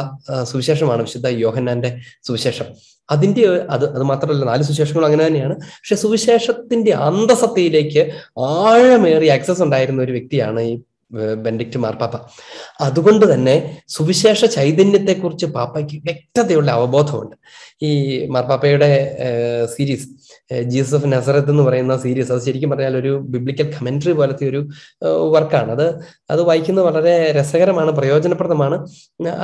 സുവിശേഷമാണ് വിശുദ്ധ യോഹന്നാന്റെ സുവിശേഷം അതിന്റെ അത് അത് മാത്രമല്ല നാല് സുവിശേഷങ്ങളും അങ്ങനെ തന്നെയാണ് പക്ഷെ സുവിശേഷത്തിന്റെ അന്തസത്തയിലേക്ക് ആഴമേറിയ ആക്സസ് ഉണ്ടായിരുന്ന ഒരു വ്യക്തിയാണ് ഈ ബെൻഡിക്റ്റ് മാർപ്പാപ്പ അതുകൊണ്ട് തന്നെ സുവിശേഷ ചൈതന്യത്തെക്കുറിച്ച് പാപ്പയ്ക്ക് വ്യക്തതയുള്ള അവബോധമുണ്ട് ഈ മാർപ്പാപ്പയുടെ സീരീസ് ജീസസ് ഓഫ് നസറത്ത് എന്ന് പറയുന്ന സീരീസ് അത് ശരിക്കും പറഞ്ഞാൽ ഒരു ബിബ്ലിക്കൽ കമന്ററി പോലത്തെ ഒരു വർക്കാണ് അത് അത് വായിക്കുന്നത് വളരെ രസകരമാണ് പ്രയോജനപ്രദമാണ്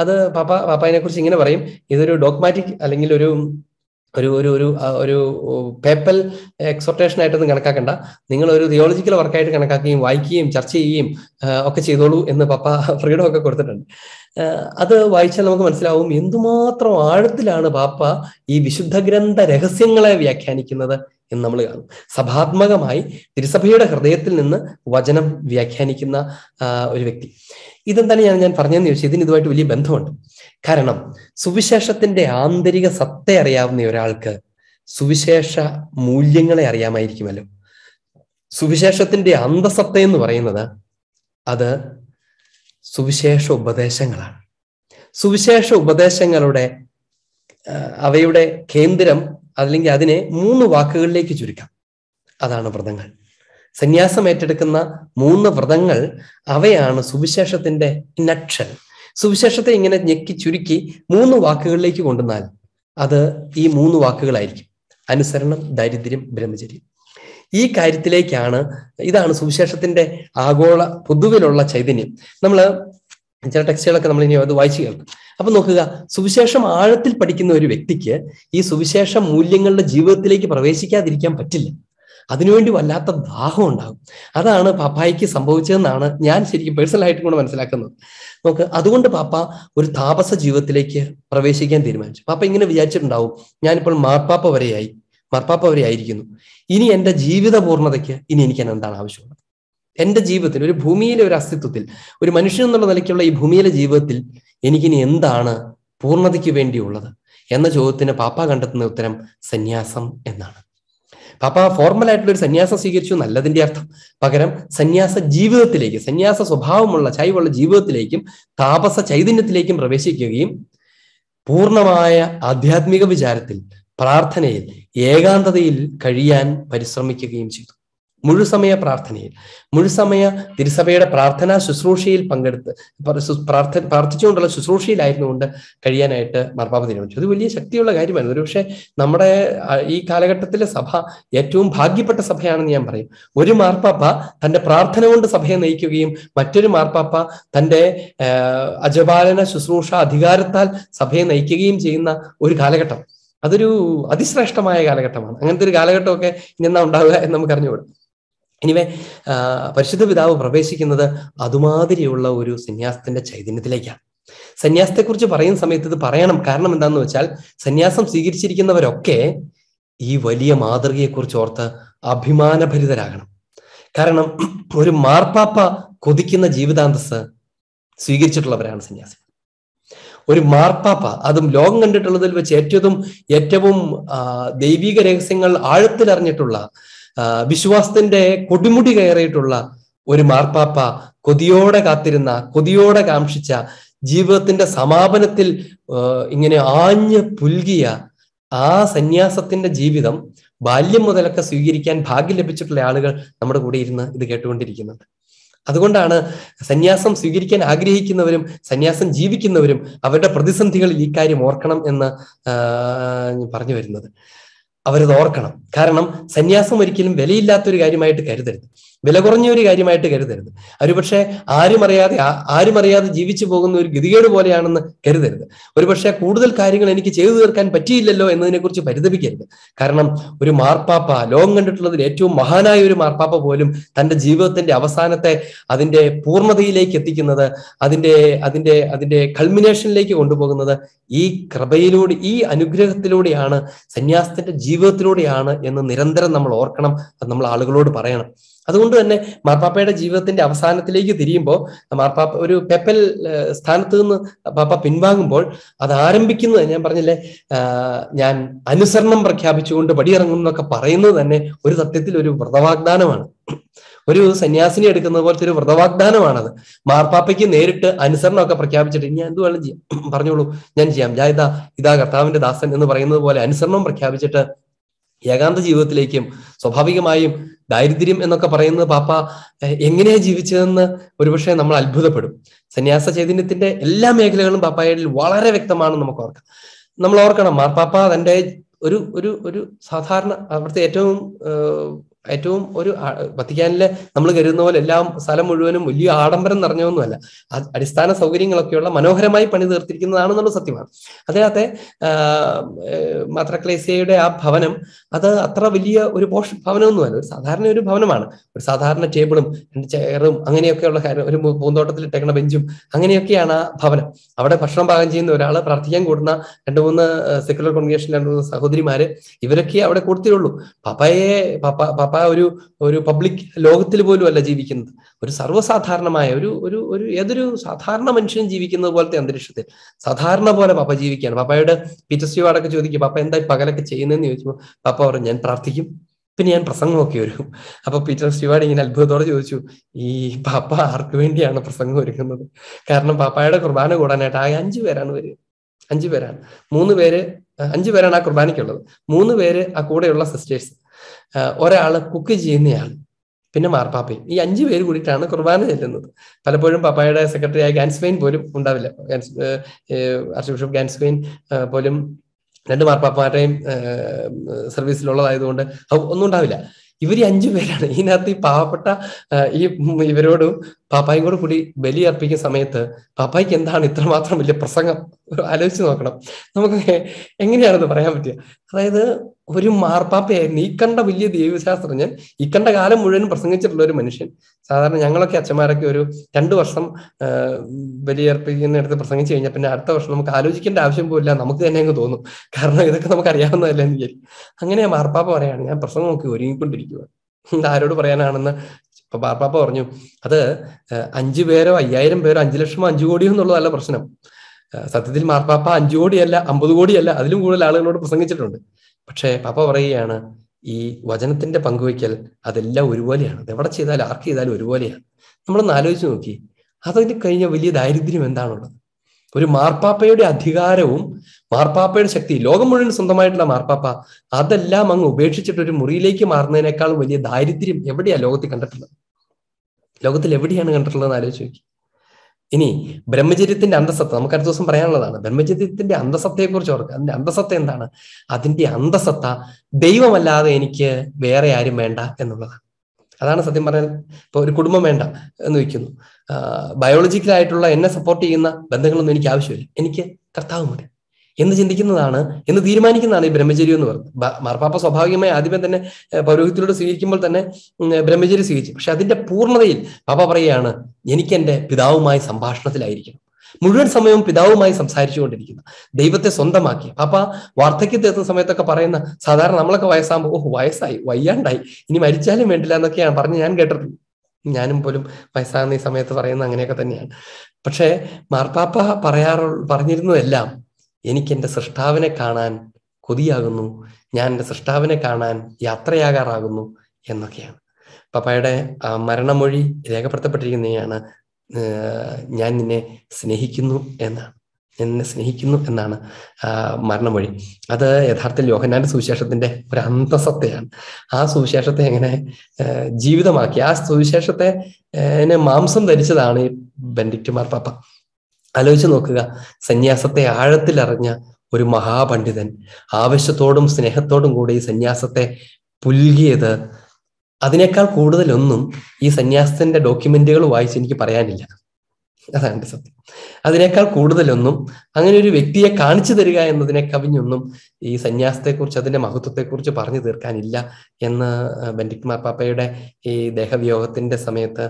അത് പാപ്പ പാപ്പ കുറിച്ച് ഇങ്ങനെ പറയും ഇതൊരു ഡോക്മാറ്റിക് അല്ലെങ്കിൽ ഒരു ഒരു ഒരു ഒരു ഒരു പേപ്പൽ എക്സോർട്ടേഷൻ ആയിട്ടൊന്നും കണക്കാക്കണ്ട നിങ്ങൾ ഒരു തിയോളജിക്കൽ വർക്കായിട്ട് കണക്കാക്കുകയും വായിക്കുകയും ചർച്ച ചെയ്യുകയും ഒക്കെ ചെയ്തോളൂ എന്ന് പപ്പ ഫ്രീഡം ഒക്കെ കൊടുത്തിട്ടുണ്ട് അത് വായിച്ചാൽ നമുക്ക് മനസ്സിലാവും എന്തുമാത്രം ആഴത്തിലാണ് പാപ്പ ഈ വിശുദ്ധ ഗ്രന്ഥ രഹസ്യങ്ങളെ വ്യാഖ്യാനിക്കുന്നത് എന്ന് നമ്മൾ കാണും സഭാത്മകമായി തിരുസഭയുടെ ഹൃദയത്തിൽ നിന്ന് വചനം വ്യാഖ്യാനിക്കുന്ന ഒരു വ്യക്തി ഇതെന്താണ് ഞാൻ ഞാൻ പറഞ്ഞതെന്ന് ചോദിച്ചാൽ ഇതിന് ഇതുമായിട്ട് വലിയ ബന്ധമുണ്ട് കാരണം സുവിശേഷത്തിന്റെ ആന്തരിക സത്ത അറിയാവുന്ന ഒരാൾക്ക് സുവിശേഷ മൂല്യങ്ങളെ അറിയാമായിരിക്കുമല്ലോ സുവിശേഷത്തിന്റെ അന്തസത്ത എന്ന് പറയുന്നത് അത് സുവിശേഷ ഉപദേശങ്ങളാണ് സുവിശേഷ ഉപദേശങ്ങളുടെ അവയുടെ കേന്ദ്രം അല്ലെങ്കിൽ അതിനെ മൂന്ന് വാക്കുകളിലേക്ക് ചുരുക്കാം അതാണ് വ്രതങ്ങൾ സന്യാസം ഏറ്റെടുക്കുന്ന മൂന്ന് വ്രതങ്ങൾ അവയാണ് സുവിശേഷത്തിന്റെ നക്ഷൻ സുവിശേഷത്തെ ഇങ്ങനെ ഞെക്കി ചുരുക്കി മൂന്ന് വാക്കുകളിലേക്ക് കൊണ്ടുവന്നാൽ അത് ഈ മൂന്ന് വാക്കുകളായിരിക്കും അനുസരണം ദാരിദ്ര്യം ബ്രഹ്മചര്യം ഈ കാര്യത്തിലേക്കാണ് ഇതാണ് സുവിശേഷത്തിന്റെ ആഗോള പൊതുവിലുള്ള ചൈതന്യം നമ്മൾ ചില ടെക്സ്റ്റുകളൊക്കെ നമ്മൾ ഇനി അത് വായിച്ചു കേൾക്കും അപ്പൊ നോക്കുക സുവിശേഷം ആഴത്തിൽ പഠിക്കുന്ന ഒരു വ്യക്തിക്ക് ഈ സുവിശേഷ മൂല്യങ്ങളുടെ ജീവിതത്തിലേക്ക് പ്രവേശിക്കാതിരിക്കാൻ പറ്റില്ല അതിനുവേണ്ടി വല്ലാത്ത ദാഹം ഉണ്ടാകും അതാണ് പാപ്പായിക്ക് സംഭവിച്ചതെന്നാണ് ഞാൻ ശരിക്കും പേഴ്സണലായിട്ടും കൂടെ മനസ്സിലാക്കുന്നത് നോക്ക് അതുകൊണ്ട് പാപ്പ ഒരു താപസ ജീവിതത്തിലേക്ക് പ്രവേശിക്കാൻ തീരുമാനിച്ചു പാപ്പ ഇങ്ങനെ വിചാരിച്ചിട്ടുണ്ടാവും ഞാനിപ്പോൾ മാർപ്പാപ്പ വരെയായി മാർപ്പാപ്പ വരെ ആയിരിക്കുന്നു ഇനി എൻ്റെ ജീവിത പൂർണ്ണതയ്ക്ക് ഇനി എനിക്ക് എന്താണ് ആവശ്യമുള്ളത് എൻ്റെ ജീവിതത്തിൽ ഒരു ഭൂമിയിലെ ഒരു അസ്തിത്വത്തിൽ ഒരു മനുഷ്യൻ എന്നുള്ള നിലയ്ക്കുള്ള ഈ ഭൂമിയിലെ ജീവിതത്തിൽ എനിക്കിനി എന്താണ് പൂർണ്ണതയ്ക്ക് വേണ്ടിയുള്ളത് എന്ന ചോദ്യത്തിന് പാപ്പ കണ്ടെത്തുന്ന ഉത്തരം സന്യാസം എന്നാണ് പാപ്പ ഫോർമൽ ആയിട്ടുള്ള ഒരു സന്യാസം സ്വീകരിച്ചു നല്ലതിന്റെ അർത്ഥം പകരം സന്യാസ ജീവിതത്തിലേക്ക് സന്യാസ സ്വഭാവമുള്ള ചൈവുള്ള ജീവിതത്തിലേക്കും താപസ ചൈതന്യത്തിലേക്കും പ്രവേശിക്കുകയും പൂർണ്ണമായ ആധ്യാത്മിക വിചാരത്തിൽ പ്രാർത്ഥനയിൽ ഏകാന്തതയിൽ കഴിയാൻ പരിശ്രമിക്കുകയും ചെയ്തു മുഴുസമയ പ്രാർത്ഥനയിൽ മുഴുസമയ തിരുസഭയുടെ പ്രാർത്ഥനാ ശുശ്രൂഷയിൽ പങ്കെടുത്ത് പ്രാർത്ഥ പ്രാർത്ഥിച്ചുകൊണ്ടുള്ള കൊണ്ട് കഴിയാനായിട്ട് മാർപ്പാപ്പ തീരുമാനിച്ചു അത് വലിയ ശക്തിയുള്ള കാര്യമായിരുന്നു ഒരുപക്ഷെ നമ്മുടെ ഈ കാലഘട്ടത്തിലെ സഭ ഏറ്റവും ഭാഗ്യപ്പെട്ട സഭയാണെന്ന് ഞാൻ പറയും ഒരു മാർപ്പാപ്പ തന്റെ പ്രാർത്ഥന കൊണ്ട് സഭയെ നയിക്കുകയും മറ്റൊരു മാർപ്പാപ്പ തന്റെ അജപാലന ശുശ്രൂഷ അധികാരത്താൽ സഭയെ നയിക്കുകയും ചെയ്യുന്ന ഒരു കാലഘട്ടം അതൊരു അതിശ്രേഷ്ഠമായ കാലഘട്ടമാണ് അങ്ങനത്തെ ഒരു കാലഘട്ടമൊക്കെ ഇനി എന്നാ ഉണ്ടാവുക എന്ന് നമുക്ക് അറിഞ്ഞുകൂടാം എനിവേ പരിശുദ്ധ പിതാവ് പ്രവേശിക്കുന്നത് അതുമാതിരിയുള്ള ഒരു സന്യാസത്തിന്റെ ചൈതന്യത്തിലേക്കാണ് സന്യാസത്തെക്കുറിച്ച് പറയുന്ന സമയത്ത് ഇത് പറയണം കാരണം എന്താണെന്ന് വെച്ചാൽ സന്യാസം സ്വീകരിച്ചിരിക്കുന്നവരൊക്കെ ഈ വലിയ മാതൃകയെക്കുറിച്ച് ഓർത്ത് അഭിമാനഭരിതരാകണം കാരണം ഒരു മാർപ്പാപ്പ കൊതിക്കുന്ന ജീവിതാന്തസ് സ്വീകരിച്ചിട്ടുള്ളവരാണ് സന്യാസി ഒരു മാർപ്പാപ്പ അതും ലോകം കണ്ടിട്ടുള്ളതിൽ വെച്ച് ഏറ്റവും ഏറ്റവും ദൈവിക രഹസ്യങ്ങൾ ആഴത്തിലറിഞ്ഞിട്ടുള്ള വിശ്വാസത്തിന്റെ കൊടിമുടി കയറിയിട്ടുള്ള ഒരു മാർപ്പാപ്പ കൊതിയോടെ കാത്തിരുന്ന കൊതിയോടെ കാക്ഷിച്ച ജീവിതത്തിന്റെ സമാപനത്തിൽ ഇങ്ങനെ ആഞ്ഞ് പുൽകിയ ആ സന്യാസത്തിന്റെ ജീവിതം ബാല്യം മുതലൊക്കെ സ്വീകരിക്കാൻ ഭാഗ്യം ലഭിച്ചിട്ടുള്ള ആളുകൾ നമ്മുടെ കൂടെ ഇരുന്ന് ഇത് കേട്ടുകൊണ്ടിരിക്കുന്നത് അതുകൊണ്ടാണ് സന്യാസം സ്വീകരിക്കാൻ ആഗ്രഹിക്കുന്നവരും സന്യാസം ജീവിക്കുന്നവരും അവരുടെ പ്രതിസന്ധികളിൽ ഈ കാര്യം ഓർക്കണം എന്ന് പറഞ്ഞു വരുന്നത് അവരത് ഓർക്കണം കാരണം സന്യാസം ഒരിക്കലും വിലയില്ലാത്തൊരു കാര്യമായിട്ട് കരുതരുത് വില കുറഞ്ഞ ഒരു കാര്യമായിട്ട് കരുതരുത് ഒരു പക്ഷേ ആരും അറിയാതെ ആരും അറിയാതെ ജീവിച്ചു പോകുന്ന ഒരു ഗതികേട് പോലെയാണെന്ന് കരുതരുത് ഒരു പക്ഷേ കൂടുതൽ കാര്യങ്ങൾ എനിക്ക് ചെയ്തു തീർക്കാൻ പറ്റിയില്ലല്ലോ എന്നതിനെക്കുറിച്ച് പരിതപിക്കരുത് കാരണം ഒരു മാർപ്പാപ്പ ലോകം കണ്ടിട്ടുള്ളതിൽ ഏറ്റവും മഹാനായ ഒരു മാർപ്പാപ്പ പോലും തന്റെ ജീവിതത്തിന്റെ അവസാനത്തെ അതിന്റെ പൂർണ്ണതയിലേക്ക് എത്തിക്കുന്നത് അതിന്റെ അതിന്റെ അതിന്റെ കൾമിനേഷനിലേക്ക് കൊണ്ടുപോകുന്നത് ഈ കൃപയിലൂടെ ഈ അനുഗ്രഹത്തിലൂടെയാണ് സന്യാസത്തിന്റെ ജീവിതത്തിലൂടെയാണ് എന്ന് നിരന്തരം നമ്മൾ ഓർക്കണം അത് നമ്മൾ ആളുകളോട് പറയണം അതുകൊണ്ട് തന്നെ മാർപ്പാപ്പയുടെ ജീവിതത്തിന്റെ അവസാനത്തിലേക്ക് തിരിയുമ്പോൾ മാർപ്പാപ്പ ഒരു പെപ്പൽ സ്ഥാനത്ത് നിന്ന് പാപ്പ പിൻവാങ്ങുമ്പോൾ അത് ആരംഭിക്കുന്നത് ഞാൻ പറഞ്ഞില്ലേ ഞാൻ അനുസരണം പ്രഖ്യാപിച്ചുകൊണ്ട് പടിയിറങ്ങും എന്നൊക്കെ പറയുന്നത് തന്നെ ഒരു സത്യത്തിൽ ഒരു വ്രതവാഗ്ദാനമാണ് ഒരു സന്യാസിനി എടുക്കുന്നത് പോലത്തെ ഒരു വ്രതവാഗ്ദാനമാണത് മാർപ്പാപ്പയ്ക്ക് നേരിട്ട് അനുസരണമൊക്കെ പ്രഖ്യാപിച്ചിട്ട് ഞാൻ എന്ത് വേണം ചെയ്യാം പറഞ്ഞോളൂ ഞാൻ ചെയ്യാം ഞാൻ ഇതാ ഇതാ കർത്താവിന്റെ ദാസൻ എന്ന് പറയുന്നത് പോലെ അനുസരണം പ്രഖ്യാപിച്ചിട്ട് ഏകാന്ത ജീവിതത്തിലേക്കും സ്വാഭാവികമായും ദാരിദ്ര്യം എന്നൊക്കെ പറയുന്നത് പാപ്പ എങ്ങനെയാ ജീവിച്ചതെന്ന് ഒരുപക്ഷെ നമ്മൾ അത്ഭുതപ്പെടും സന്യാസ ചൈതന്യത്തിന്റെ എല്ലാ മേഖലകളും പാപ്പായിൽ വളരെ വ്യക്തമാണ് നമുക്ക് ഓർക്കാം നമ്മൾ ഓർക്കണം മാർപ്പാപ്പ തന്റെ ഒരു ഒരു ഒരു സാധാരണ അവിടുത്തെ ഏറ്റവും ഏറ്റവും ഒരു വത്തിക്കാനിലെ നമ്മൾ കരുതുന്ന പോലെ എല്ലാം സ്ഥലം മുഴുവനും വലിയ ആഡംബരം നിറഞ്ഞതൊന്നുമല്ല അടിസ്ഥാന സൗകര്യങ്ങളൊക്കെയുള്ള മനോഹരമായി പണി തീർത്തിരിക്കുന്നതാണെന്നുള്ള സത്യമാണ് അതേ മാത്രക്ലേസിയയുടെ ആ ഭവനം അത് അത്ര വലിയ ഒരു പോഷ ഭവനമൊന്നുമല്ല ഒരു സാധാരണ ഒരു ഭവനമാണ് ഒരു സാധാരണ ടേബിളും ചെയറും അങ്ങനെയൊക്കെയുള്ള കാര്യം ഒരു പൂന്തോട്ടത്തിൽ ഇട്ടേക്കുന്ന ബെഞ്ചും അങ്ങനെയൊക്കെയാണ് ആ ഭവനം അവിടെ ഭക്ഷണം പാകം ചെയ്യുന്ന ഒരാൾ പ്രാർത്ഥിക്കാൻ കൂടുന്ന രണ്ട് മൂന്ന് സെക്യുലർ കോൺഗ്രേഷൻ രണ്ടു മൂന്ന് സഹോദരിമാര് ഇവരൊക്കെ അവിടെ കൊടുത്തിട്ടുള്ളൂ പാപ്പയെ പപ്പ പാപ്പ അപ്പൊ ആ ഒരു ഒരു പബ്ലിക് ലോകത്തിൽ പോലും അല്ല ജീവിക്കുന്നത് ഒരു സർവ്വസാധാരണമായ ഒരു ഒരു ഒരു ഏതൊരു സാധാരണ മനുഷ്യനും ജീവിക്കുന്നത് പോലത്തെ അന്തരീക്ഷത്തിൽ സാധാരണ പോലെ പപ്പ ജീവിക്കുകയാണ് പപ്പയുടെ പീറ്റർ സ്റ്റീവാടൊക്കെ ചോദിക്കും പപ്പ എന്താ പകലൊക്കെ ചെയ്യുന്നതെന്ന് ചോദിക്കുമ്പോൾ പപ്പ പറഞ്ഞു ഞാൻ പ്രാർത്ഥിക്കും പിന്നെ ഞാൻ പ്രസംഗമൊക്കെ വരും അപ്പൊ പീറ്റർ സ്റ്റിവാർഡ് ഇങ്ങനെ അത്ഭുതത്തോടെ ചോദിച്ചു ഈ പാപ്പ ആർക്ക് വേണ്ടിയാണ് പ്രസംഗം ഒരുക്കുന്നത് കാരണം പാപ്പായുടെ കുർബാന കൂടാനായിട്ട് ആകെ അഞ്ചു പേരാണ് വരിക അഞ്ചു പേരാണ് മൂന്ന് പേര് അഞ്ചു പേരാണ് ആ കുർബാനയ്ക്കുള്ളത് മൂന്ന് പേര് ആ കൂടെയുള്ള സിസ്റ്റേഴ്സ് ഒരാൾ കുക്ക് ചെയ്യുന്നയാൾ പിന്നെ മാർപ്പാപ്പയും ഈ അഞ്ചു പേര് കൂടിയിട്ടാണ് കുർബാന ചെല്ലുന്നത് പലപ്പോഴും പപ്പായുടെ സെക്രട്ടറി ആയ ഗാൻസ്വെയിൻ പോലും ഉണ്ടാവില്ല ആർച്ച് ബിഷപ്പ് ഗാൻസ്വെയിൻ പോലും രണ്ട് മാർപ്പാപ്പമാരുടെയും സർവീസിലുള്ളതായതുകൊണ്ട് ഒന്നും ഉണ്ടാവില്ല ഇവർ അഞ്ചു പേരാണ് ഇതിനകത്ത് ഈ പാവപ്പെട്ട ഈ ഇവരോടും പാപ്പായും കൂടെ കൂടി ബലി അർപ്പിക്കുന്ന സമയത്ത് പാപ്പായ്ക്ക് എന്താണ് ഇത്രമാത്രം വലിയ പ്രസംഗം ആലോചിച്ച് നോക്കണം നമുക്ക് എങ്ങനെയാണെന്ന് പറയാൻ പറ്റുക അതായത് ഒരു മാർപ്പാപ്പയായിരുന്നു ഈ കണ്ട വലിയ ദൈവശാസ്ത്രജ്ഞൻ ഈ കണ്ട കാലം മുഴുവൻ പ്രസംഗിച്ചിട്ടുള്ള ഒരു മനുഷ്യൻ സാധാരണ ഞങ്ങളൊക്കെ അച്ഛന്മാരൊക്കെ ഒരു രണ്ടു വർഷം ബലിയർപ്പിക്കുന്നിടത്ത് പ്രസംഗിച്ചു കഴിഞ്ഞാൽ പിന്നെ അടുത്ത വർഷം നമുക്ക് ആലോചിക്കേണ്ട ആവശ്യം പോലില്ല നമുക്ക് തന്നെ അങ്ങ് തോന്നും കാരണം ഇതൊക്കെ നമുക്ക് അറിയാവുന്നതല്ല എന്ന് വിചാരിക്കും അങ്ങനെ മാർപ്പാപ്പ പറയാണ് ഞാൻ പ്രസംഗം നോക്കി ഒരുങ്ങിക്കൊണ്ടിരിക്കുക ആരോട് പറയാനാണെന്ന് ഇപ്പൊ മാർപ്പാപ്പ പറഞ്ഞു അത് അഞ്ചു പേരോ അയ്യായിരം പേരോ അഞ്ചു ലക്ഷമോ അഞ്ചു കോടിയോ എന്നുള്ളതല്ല പ്രശ്നം സത്യത്തിൽ മാർപ്പാപ്പ അഞ്ചു കോടിയല്ല അമ്പത് കോടിയല്ല അതിലും കൂടുതൽ ആളുകളോട് പ്രസംഗിച്ചിട്ടുണ്ട് പക്ഷേ പാപ്പ പറയുകയാണ് ഈ വചനത്തിന്റെ പങ്കുവയ്ക്കൽ അതെല്ലാം ഒരുപോലെയാണ് അത് എവിടെ ചെയ്താലും ആർക്ക് ചെയ്താലും ഒരുപോലെയാണ് നമ്മളൊന്ന് ആലോചിച്ച് നോക്കി അതിന് കഴിഞ്ഞ വലിയ ദാരിദ്ര്യം എന്താണുള്ളത് ഒരു മാർപ്പാപ്പയുടെ അധികാരവും മാർപ്പാപ്പയുടെ ശക്തി ലോകം മുഴുവൻ സ്വന്തമായിട്ടുള്ള മാർപ്പാപ്പ അതെല്ലാം അങ്ങ് ഉപേക്ഷിച്ചിട്ട് ഒരു മുറിയിലേക്ക് മാറുന്നതിനേക്കാളും വലിയ ദാരിദ്ര്യം എവിടെയാ ലോകത്തിൽ കണ്ടിട്ടുള്ളത് ലോകത്തിൽ എവിടെയാണ് കണ്ടിട്ടുള്ളത് എന്ന് ആലോചിച്ച് നോക്കി ഇനി ബ്രഹ്മചര്യത്തിന്റെ അന്തസത്ത നമുക്ക് അടുത്ത ദിവസം പറയാനുള്ളതാണ് ബ്രഹ്മചര്യത്തിന്റെ അന്തസത്തയെ കുറിച്ച് ഓർക്കുക അതിന്റെ അന്തസത്ത എന്താണ് അതിന്റെ അന്തസത്ത ദൈവമല്ലാതെ എനിക്ക് വേറെ ആരും വേണ്ട എന്നുള്ളതാണ് അതാണ് സത്യം പറഞ്ഞാൽ ഇപ്പൊ ഒരു കുടുംബം വേണ്ട എന്ന് വെക്കുന്നു ബയോളജിക്കലായിട്ടുള്ള എന്നെ സപ്പോർട്ട് ചെയ്യുന്ന ബന്ധങ്ങളൊന്നും എനിക്ക് ആവശ്യമില്ല എനിക്ക് കർത്താവ് മതി എന്ന് ചിന്തിക്കുന്നതാണ് എന്ന് തീരുമാനിക്കുന്നതാണ് ഈ ബ്രഹ്മചര്യം എന്ന് പറയുന്നത് മാർപ്പാപ്പ സ്വാഭാവികമായി ആദ്യമേ തന്നെ പൗരോഹിത്യത്തിലൂടെ സ്വീകരിക്കുമ്പോൾ തന്നെ ബ്രഹ്മചര്യം സ്വീകരിച്ചു പക്ഷെ അതിന്റെ പൂർണ്ണതയിൽ പാപ്പ പറയുകയാണ് എനിക്ക് എന്റെ പിതാവുമായി സംഭാഷണത്തിലായിരിക്കണം മുഴുവൻ സമയവും പിതാവുമായി സംസാരിച്ചുകൊണ്ടിരിക്കുന്നു ദൈവത്തെ സ്വന്തമാക്കി പാപ്പ വാർദ്ധക്യത്തെത്തുന്ന സമയത്തൊക്കെ പറയുന്ന സാധാരണ നമ്മളൊക്കെ വയസ്സാകുമ്പോൾ ഓഹ് വയസ്സായി വയ്യാണ്ടായി ഇനി മരിച്ചാലും വേണ്ടില്ല എന്നൊക്കെയാണ് പറഞ്ഞ് ഞാൻ കേട്ടത് ഞാനും പോലും വയസ്സാകുന്ന ഈ സമയത്ത് പറയുന്ന അങ്ങനെയൊക്കെ തന്നെയാണ് പക്ഷേ മാർപ്പാപ്പ പറയാറു പറഞ്ഞിരുന്നതെല്ലാം എനിക്ക് എൻ്റെ സൃഷ്ടാവിനെ കാണാൻ കൊതിയാകുന്നു ഞാൻ എൻ്റെ സൃഷ്ടാവിനെ കാണാൻ യാത്രയാകാറാകുന്നു എന്നൊക്കെയാണ് പപ്പായുടെ മരണമൊഴി രേഖപ്പെടുത്തപ്പെട്ടിരിക്കുന്നതാണ് ഞാൻ നിന്നെ സ്നേഹിക്കുന്നു എന്നാണ് എന്നെ സ്നേഹിക്കുന്നു എന്നാണ് മരണമൊഴി അത് യഥാർത്ഥത്തിൽ ലോഹനാന്റെ സുവിശേഷത്തിന്റെ ഒരു അന്തസത്തയാണ് ആ സുവിശേഷത്തെ എങ്ങനെ ജീവിതമാക്കി ആ സുവിശേഷത്തെ മാംസം ധരിച്ചതാണ് ഈ മാർ പപ്പ ആലോചിച്ച് നോക്കുക സന്യാസത്തെ ആഴത്തിൽ അറിഞ്ഞ ഒരു മഹാപണ്ഡിതൻ ആവശ്യത്തോടും സ്നേഹത്തോടും കൂടി ഈ സന്യാസത്തെ പുൽകിയത് അതിനേക്കാൾ കൂടുതലൊന്നും ഈ സന്യാസത്തിന്റെ ഡോക്യുമെന്റുകൾ വായിച്ച് എനിക്ക് പറയാനില്ല അതാണ് സത്യം അതിനേക്കാൾ കൂടുതലൊന്നും അങ്ങനെ ഒരു വ്യക്തിയെ കാണിച്ചു തരിക എന്നതിനെ കവിഞ്ഞൊന്നും ഈ സന്യാസത്തെക്കുറിച്ച് അതിന്റെ മഹത്വത്തെക്കുറിച്ച് പറഞ്ഞു തീർക്കാനില്ല എന്ന് ബെൻഡിക് മാർപ്പാപ്പയുടെ ഈ ദേഹവിയോഗത്തിന്റെ സമയത്ത്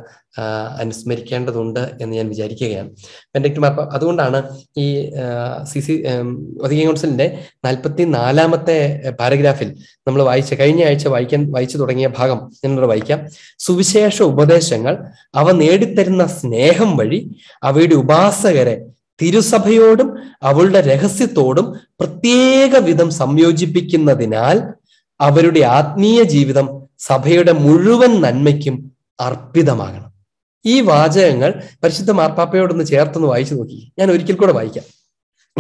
അനുസ്മരിക്കേണ്ടതുണ്ട് എന്ന് ഞാൻ വിചാരിക്കുകയാണ് ബെൻഡിക് മാർപ്പാപ്പ അതുകൊണ്ടാണ് ഈ സി സി വതികൻ കൗൺസിലിന്റെ നാൽപ്പത്തി നാലാമത്തെ പാരഗ്രാഫിൽ നമ്മൾ വായിച്ച കഴിഞ്ഞ ആഴ്ച വായിക്കാൻ വായിച്ചു തുടങ്ങിയ ഭാഗം ഞാനിവിടെ വായിക്കാം സുവിശേഷ ഉപദേശങ്ങൾ അവ നേടിത്തരുന്ന സ്നേഹം വഴി അവയുടെ ഉപാ ഉപാസകരെ തിരുസഭയോടും അവളുടെ രഹസ്യത്തോടും പ്രത്യേക വിധം സംയോജിപ്പിക്കുന്നതിനാൽ അവരുടെ ആത്മീയ ജീവിതം സഭയുടെ മുഴുവൻ നന്മയ്ക്കും അർപ്പിതമാകണം ഈ വാചകങ്ങൾ പരിശുദ്ധ മാർപ്പാപ്പയോടൊന്ന് ചേർത്തൊന്ന് വായിച്ചു നോക്കി ഞാൻ ഒരിക്കൽ കൂടെ വായിക്കാം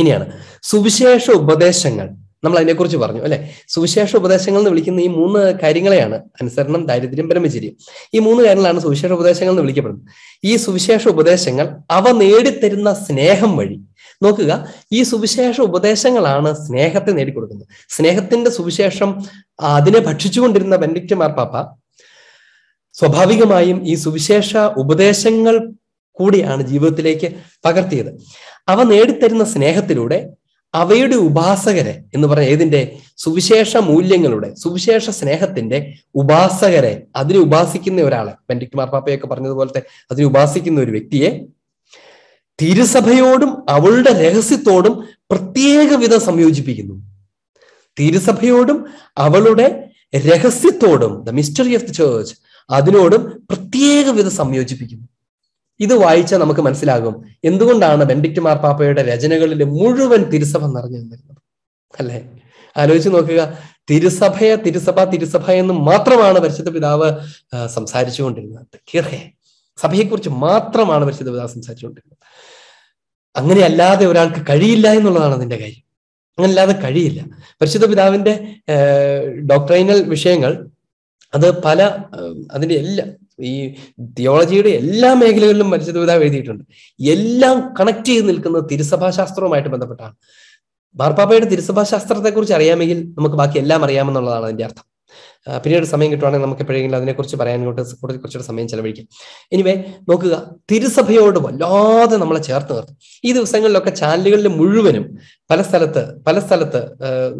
ഇനിയാണ് സുവിശേഷ ഉപദേശങ്ങൾ നമ്മൾ അതിനെക്കുറിച്ച് പറഞ്ഞു അല്ലെ സുവിശേഷ ഉപദേശങ്ങൾ എന്ന് വിളിക്കുന്ന ഈ മൂന്ന് കാര്യങ്ങളെയാണ് അനുസരണം ദാരിദ്ര്യം ബ്രഹ്മചര്യം ഈ മൂന്ന് കാര്യങ്ങളാണ് സുവിശേഷ ഉപദേശങ്ങൾ എന്ന് വിളിക്കപ്പെടുന്നത് ഈ സുവിശേഷ ഉപദേശങ്ങൾ അവ നേടിത്തരുന്ന സ്നേഹം വഴി നോക്കുക ഈ സുവിശേഷ ഉപദേശങ്ങളാണ് സ്നേഹത്തെ നേടിക്കൊടുക്കുന്നത് സ്നേഹത്തിന്റെ സുവിശേഷം അതിനെ ഭക്ഷിച്ചുകൊണ്ടിരുന്ന ബെൻഡിക്റ്റ് പാപ്പ സ്വാഭാവികമായും ഈ സുവിശേഷ ഉപദേശങ്ങൾ കൂടിയാണ് ജീവിതത്തിലേക്ക് പകർത്തിയത് അവ നേടിത്തരുന്ന സ്നേഹത്തിലൂടെ അവയുടെ ഉപാസകരെ എന്ന് പറഞ്ഞ ഏതിന്റെ സുവിശേഷ മൂല്യങ്ങളുടെ സുവിശേഷ സ്നേഹത്തിന്റെ ഉപാസകരെ അതിനെ ഉപാസിക്കുന്ന ഒരാളെ ബെൻഡിക് മാർപ്പാപ്പയൊക്കെ പറഞ്ഞതുപോലത്തെ അതിനെ ഉപാസിക്കുന്ന ഒരു വ്യക്തിയെ തിരുസഭയോടും അവളുടെ രഹസ്യത്തോടും പ്രത്യേക വിധം സംയോജിപ്പിക്കുന്നു തിരുസഭയോടും അവളുടെ രഹസ്യത്തോടും the mystery of the church അതിനോടും പ്രത്യേക വിധം സംയോജിപ്പിക്കുന്നു ഇത് വായിച്ചാൽ നമുക്ക് മനസ്സിലാകും എന്തുകൊണ്ടാണ് ബെൻഡിക്ട് മാർപ്പാപ്പയുടെ രചനകളിൽ മുഴുവൻ തിരുസഭ നിറഞ്ഞു നിന്നിരുന്നത് അല്ലേ ആലോചിച്ച് നോക്കുക തിരുസഭയെ തിരുസഭ തിരുസഭ എന്ന് മാത്രമാണ് പരിശുദ്ധ പിതാവ് സംസാരിച്ചുകൊണ്ടിരുന്നത് കീറേ സഭയെക്കുറിച്ച് മാത്രമാണ് പരിശുദ്ധ പിതാവ് സംസാരിച്ചുകൊണ്ടിരുന്നത് അങ്ങനെ അല്ലാതെ ഒരാൾക്ക് കഴിയില്ല എന്നുള്ളതാണ് അതിന്റെ കാര്യം അങ്ങനെ അല്ലാതെ കഴിയില്ല പരിശുദ്ധ പിതാവിന്റെ ഡോക്ടറൈനൽ വിഷയങ്ങൾ അത് പല അതിന്റെ എല്ലാ ഈ തിയോളജിയുടെ എല്ലാ മേഖലകളിലും മരിച്ചതുപിതാവ് എഴുതിയിട്ടുണ്ട് എല്ലാം കണക്ട് ചെയ്ത് നിൽക്കുന്നത് തിരുസഭാശാസ്ത്രവുമായിട്ട് ബന്ധപ്പെട്ടാണ് മാർപ്പാപ്പയുടെ തിരുസഭാശാസ്ത്രത്തെക്കുറിച്ച് അറിയാമെങ്കിൽ നമുക്ക് ബാക്കി എല്ലാം അറിയാമെന്നുള്ളതാണ് അതിന്റെ അർത്ഥം പിന്നീട് സമയം കിട്ടുവാണെങ്കിൽ നമുക്ക് എപ്പോഴെങ്കിലും അതിനെക്കുറിച്ച് പറയാൻ കൂടുതൽ കുറച്ചുകൂടെ സമയം ചെലവഴിക്കാം എനിവേ നോക്കുക തിരുസഭയോട് വല്ലാതെ നമ്മളെ ചേർത്ത് നിർത്തും ഈ ദിവസങ്ങളിലൊക്കെ ചാനലുകളിൽ മുഴുവനും പല സ്ഥലത്ത് പല സ്ഥലത്ത്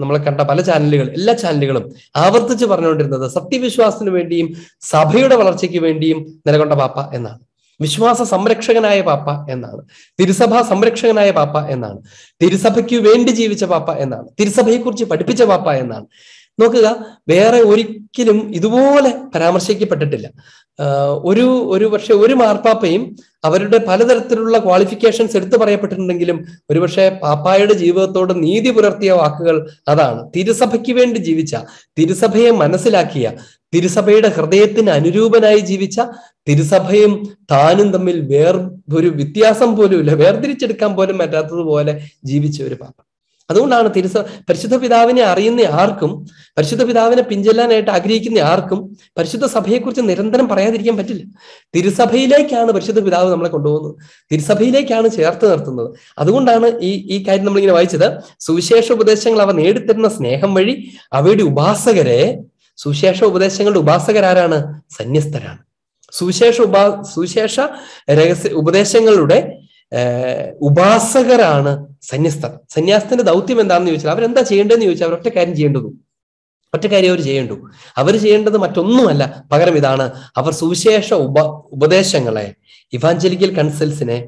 നമ്മൾ കണ്ട പല ചാനലുകൾ എല്ലാ ചാനലുകളും ആവർത്തിച്ച് പറഞ്ഞുകൊണ്ടിരുന്നത് സത്യവിശ്വാസത്തിന് വേണ്ടിയും സഭയുടെ വളർച്ചയ്ക്ക് വേണ്ടിയും നിലകൊണ്ട പാപ്പ എന്നാണ് വിശ്വാസ സംരക്ഷകനായ പാപ്പ എന്നാണ് തിരുസഭ സംരക്ഷകനായ പാപ്പ എന്നാണ് തിരുസഭയ്ക്ക് വേണ്ടി ജീവിച്ച പാപ്പ എന്നാണ് തിരുസഭയെക്കുറിച്ച് പഠിപ്പിച്ച പാപ്പ എന്നാണ് നോക്കുക വേറെ ഒരിക്കലും ഇതുപോലെ പരാമർശിക്കപ്പെട്ടിട്ടില്ല ഒരു ഒരു പക്ഷെ ഒരു മാർപ്പാപ്പയും അവരുടെ പലതരത്തിലുള്ള ക്വാളിഫിക്കേഷൻസ് എടുത്തു പറയപ്പെട്ടിട്ടുണ്ടെങ്കിലും ഒരുപക്ഷെ പാപ്പായുടെ ജീവിതത്തോട് നീതി പുലർത്തിയ വാക്കുകൾ അതാണ് തിരുസഭയ്ക്ക് വേണ്ടി ജീവിച്ച തിരുസഭയെ മനസ്സിലാക്കിയ തിരുസഭയുടെ ഹൃദയത്തിന് അനുരൂപനായി ജീവിച്ച തിരുസഭയും താനും തമ്മിൽ വേർ ഒരു വ്യത്യാസം ഇല്ല വേർതിരിച്ചെടുക്കാൻ പോലും പറ്റാത്തതുപോലെ ജീവിച്ച ഒരു പാപ്പ അതുകൊണ്ടാണ് തിരുസ പരിശുദ്ധ പിതാവിനെ അറിയുന്ന ആർക്കും പരിശുദ്ധ പിതാവിനെ പിഞ്ചെല്ലാനായിട്ട് ആഗ്രഹിക്കുന്ന ആർക്കും പരിശുദ്ധ സഭയെക്കുറിച്ച് നിരന്തരം പറയാതിരിക്കാൻ പറ്റില്ല തിരുസഭയിലേക്കാണ് പരിശുദ്ധ പിതാവ് നമ്മളെ കൊണ്ടുപോകുന്നത് തിരുസഭയിലേക്കാണ് ചേർത്ത് നിർത്തുന്നത് അതുകൊണ്ടാണ് ഈ ഈ കാര്യം നമ്മളിങ്ങനെ വായിച്ചത് സുവിശേഷ ഉപദേശങ്ങൾ അവ നേടിത്തരുന്ന സ്നേഹം വഴി അവയുടെ ഉപാസകരെ സുവിശേഷ ഉപദേശങ്ങളുടെ ഉപാസകരാരാണ് സന്യസ്തരാണ് സുവിശേഷ ഉപാ സുവിശേഷ രഹസ്യ ഉപദേശങ്ങളുടെ ഉപാസകരാണ് സന്യസ്തർ സന്യാസത്തിന്റെ ദൗത്യം എന്താണെന്ന് ചോദിച്ചാൽ അവരെന്താ ചെയ്യേണ്ടതെന്ന് ചോദിച്ചാൽ അവരൊറ്റ കാര്യം ചെയ്യേണ്ടതു ഒറ്റ കാര്യം അവർ ചെയ്യേണ്ടു അവർ ചെയ്യേണ്ടത് മറ്റൊന്നുമല്ല പകരം ഇതാണ് അവർ സുവിശേഷ ഉപ ഉപദേശങ്ങളെ ഇവാഞ്ചലിക്കൽ കൺസൽസിനെ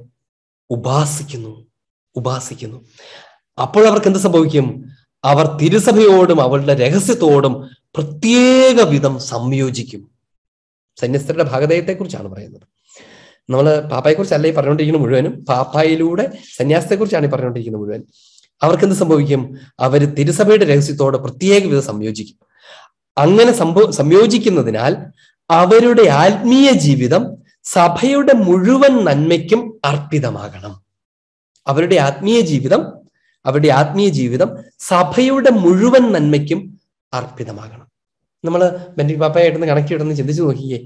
ഉപാസിക്കുന്നു ഉപാസിക്കുന്നു അപ്പോൾ അവർക്ക് എന്ത് സംഭവിക്കും അവർ തിരുസഭയോടും അവളുടെ രഹസ്യത്തോടും പ്രത്യേക വിധം സംയോജിക്കും സന്യസ്തരുടെ കുറിച്ചാണ് പറയുന്നത് നമ്മൾ പാപ്പായെക്കുറിച്ചല്ല ഈ പറഞ്ഞുകൊണ്ടിരിക്കുന്നത് മുഴുവനും പാപ്പായിലൂടെ സന്യാസത്തെക്കുറിച്ചാണ് ഈ പറഞ്ഞുകൊണ്ടിരിക്കുന്നത് മുഴുവൻ അവർക്ക് എന്ത് സംഭവിക്കും അവർ തിരുസഭയുടെ രഹസ്യത്തോട് പ്രത്യേക വിധം സംയോജിക്കും അങ്ങനെ സംഭവ സംയോജിക്കുന്നതിനാൽ അവരുടെ ആത്മീയ ജീവിതം സഭയുടെ മുഴുവൻ നന്മയ്ക്കും അർപ്പിതമാകണം അവരുടെ ആത്മീയ ജീവിതം അവരുടെ ആത്മീയ ജീവിതം സഭയുടെ മുഴുവൻ നന്മയ്ക്കും അർപ്പിതമാകണം നമ്മൾ ബെന്റി പാപ്പയായിട്ടൊന്ന് കണക്ട് ചെയ്യണമെന്ന് ചിന്തിച്ചു നോക്കിയേ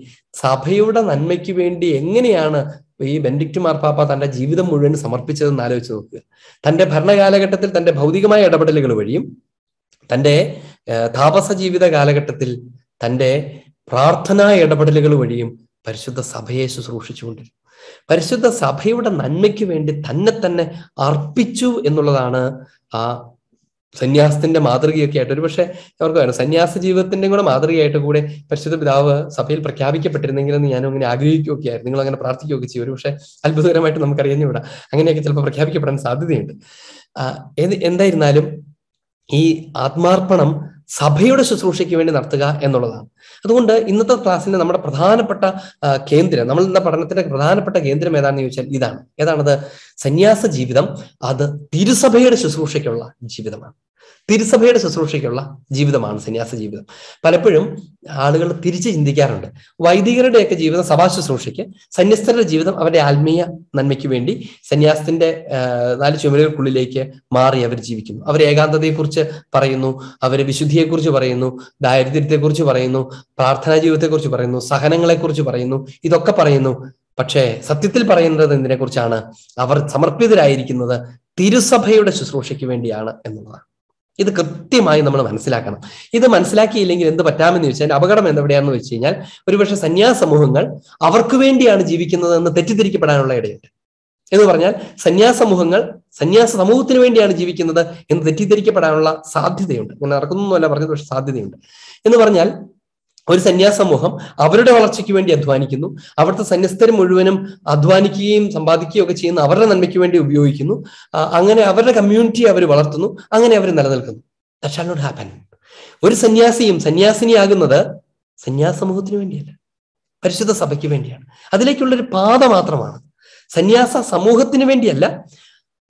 സഭയുടെ നന്മയ്ക്ക് വേണ്ടി എങ്ങനെയാണ് ഈ ബെൻഡിക്ട് മാർപ്പാപ്പ തന്റെ ജീവിതം മുഴുവൻ സമർപ്പിച്ചതെന്ന് ആലോചിച്ച് നോക്കുക തന്റെ ഭരണകാലഘട്ടത്തിൽ തന്റെ ഭൗതികമായ ഇടപെടലുകൾ വഴിയും തന്റെ താപസ ജീവിത കാലഘട്ടത്തിൽ തന്റെ പ്രാർത്ഥനാ ഇടപെടലുകൾ വഴിയും പരിശുദ്ധ സഭയെ ശുശ്രൂഷിച്ചുകൊണ്ടിരുന്നു പരിശുദ്ധ സഭയുടെ നന്മയ്ക്ക് വേണ്ടി തന്നെ തന്നെ അർപ്പിച്ചു എന്നുള്ളതാണ് ആ സന്യാസത്തിന്റെ മാതൃകയൊക്കെ ആയിട്ട് ഒരു പക്ഷേ അവർക്കായിരുന്നു സന്യാസ ജീവിതത്തിന്റെ കൂടെ മാതൃകയായിട്ട് കൂടെ പരിശുദ്ധ പിതാവ് സഭയിൽ പ്രഖ്യാപിക്കപ്പെട്ടിരുന്നെങ്കിലെന്ന് ഞാനും അങ്ങനെ ആഗ്രഹിക്കുകയൊക്കെ ആയിരുന്നു നിങ്ങൾ അങ്ങനെ പ്രാർത്ഥിക്കുകയൊക്കെ ചെയ്യും ഒരു പക്ഷേ അത്ഭുതകരമായിട്ട് നമുക്ക് വിടാം അങ്ങനെയൊക്കെ ചിലപ്പോൾ പ്രഖ്യാപിക്കപ്പെടാൻ സാധ്യതയുണ്ട് ഏത് എന്തായിരുന്നാലും ഈ ആത്മാർപ്പണം സഭയുടെ ശുശ്രൂഷയ്ക്ക് വേണ്ടി നടത്തുക എന്നുള്ളതാണ് അതുകൊണ്ട് ഇന്നത്തെ ക്ലാസ്സിന്റെ നമ്മുടെ പ്രധാനപ്പെട്ട കേന്ദ്രം നമ്മൾ ഇന്ന പഠനത്തിന്റെ പ്രധാനപ്പെട്ട കേന്ദ്രം ഏതാണെന്ന് ചോദിച്ചാൽ ഇതാണ് ഏതാണത് സന്യാസ ജീവിതം അത് തിരുസഭയുടെ ശുശ്രൂഷയ്ക്കുള്ള ജീവിതമാണ് തിരുസഭയുടെ ശുശ്രൂഷയ്ക്കുള്ള ജീവിതമാണ് സന്യാസ ജീവിതം പലപ്പോഴും ആളുകൾ തിരിച്ച് ചിന്തിക്കാറുണ്ട് വൈദികരുടെയൊക്കെ ജീവിതം സഭാ ശുശ്രൂഷയ്ക്ക് സന്യസ്തരുടെ ജീവിതം അവരുടെ ആത്മീയ നന്മയ്ക്ക് വേണ്ടി സന്യാസത്തിന്റെ നാല് ചുമലുകൾക്കുള്ളിലേക്ക് മാറി അവർ ജീവിക്കുന്നു അവർ ഏകാന്തതയെക്കുറിച്ച് പറയുന്നു അവർ വിശുദ്ധിയെക്കുറിച്ച് പറയുന്നു ദാരിദ്ര്യത്തെക്കുറിച്ച് പറയുന്നു പ്രാർത്ഥനാ ജീവിതത്തെക്കുറിച്ച് പറയുന്നു സഹനങ്ങളെക്കുറിച്ച് പറയുന്നു ഇതൊക്കെ പറയുന്നു പക്ഷേ സത്യത്തിൽ പറയുന്നത് എന്തിനെക്കുറിച്ചാണ് അവർ സമർപ്പിതരായിരിക്കുന്നത് തിരുസഭയുടെ ശുശ്രൂഷയ്ക്ക് വേണ്ടിയാണ് എന്നുള്ളതാണ് ഇത് കൃത്യമായി നമ്മൾ മനസ്സിലാക്കണം ഇത് മനസ്സിലാക്കിയില്ലെങ്കിൽ എന്ത് പറ്റാമെന്ന് ചോദിച്ചാൽ അപകടം എന്തെവിടെയാണെന്ന് വെച്ച് കഴിഞ്ഞാൽ ഒരുപക്ഷെ സന്യാസ സമൂഹങ്ങൾ അവർക്ക് വേണ്ടിയാണ് ജീവിക്കുന്നത് എന്ന് തെറ്റിദ്ധരിക്കപ്പെടാനുള്ള ഇടയുണ്ട് എന്ന് പറഞ്ഞാൽ സന്യാസ സമൂഹങ്ങൾ സന്യാസ സമൂഹത്തിന് വേണ്ടിയാണ് ജീവിക്കുന്നത് എന്ന് തെറ്റിദ്ധരിക്കപ്പെടാനുള്ള സാധ്യതയുണ്ട് നടക്കുന്നു നടക്കുന്നൊന്നുമല്ല പറഞ്ഞത് പക്ഷെ സാധ്യതയുണ്ട് എന്ന് പറഞ്ഞാൽ ഒരു സന്യാസ സമൂഹം അവരുടെ വളർച്ചയ്ക്ക് വേണ്ടി അധ്വാനിക്കുന്നു അവിടുത്തെ സന്യസ്തർ മുഴുവനും അധ്വാനിക്കുകയും സമ്പാദിക്കുകയും ഒക്കെ ചെയ്യുന്ന അവരുടെ നന്മയ്ക്ക് വേണ്ടി ഉപയോഗിക്കുന്നു അങ്ങനെ അവരുടെ കമ്മ്യൂണിറ്റി അവർ വളർത്തുന്നു അങ്ങനെ അവർ നിലനിൽക്കുന്നു ദാറ്റ് നോട്ട് ഹാപ്പൻ ഒരു സന്യാസിയും സന്യാസിനിയാകുന്നത് സന്യാസ സമൂഹത്തിന് വേണ്ടിയല്ല പരിശുദ്ധ സഭയ്ക്ക് വേണ്ടിയാണ് അതിലേക്കുള്ളൊരു പാത മാത്രമാണ് സന്യാസ സമൂഹത്തിന് വേണ്ടിയല്ല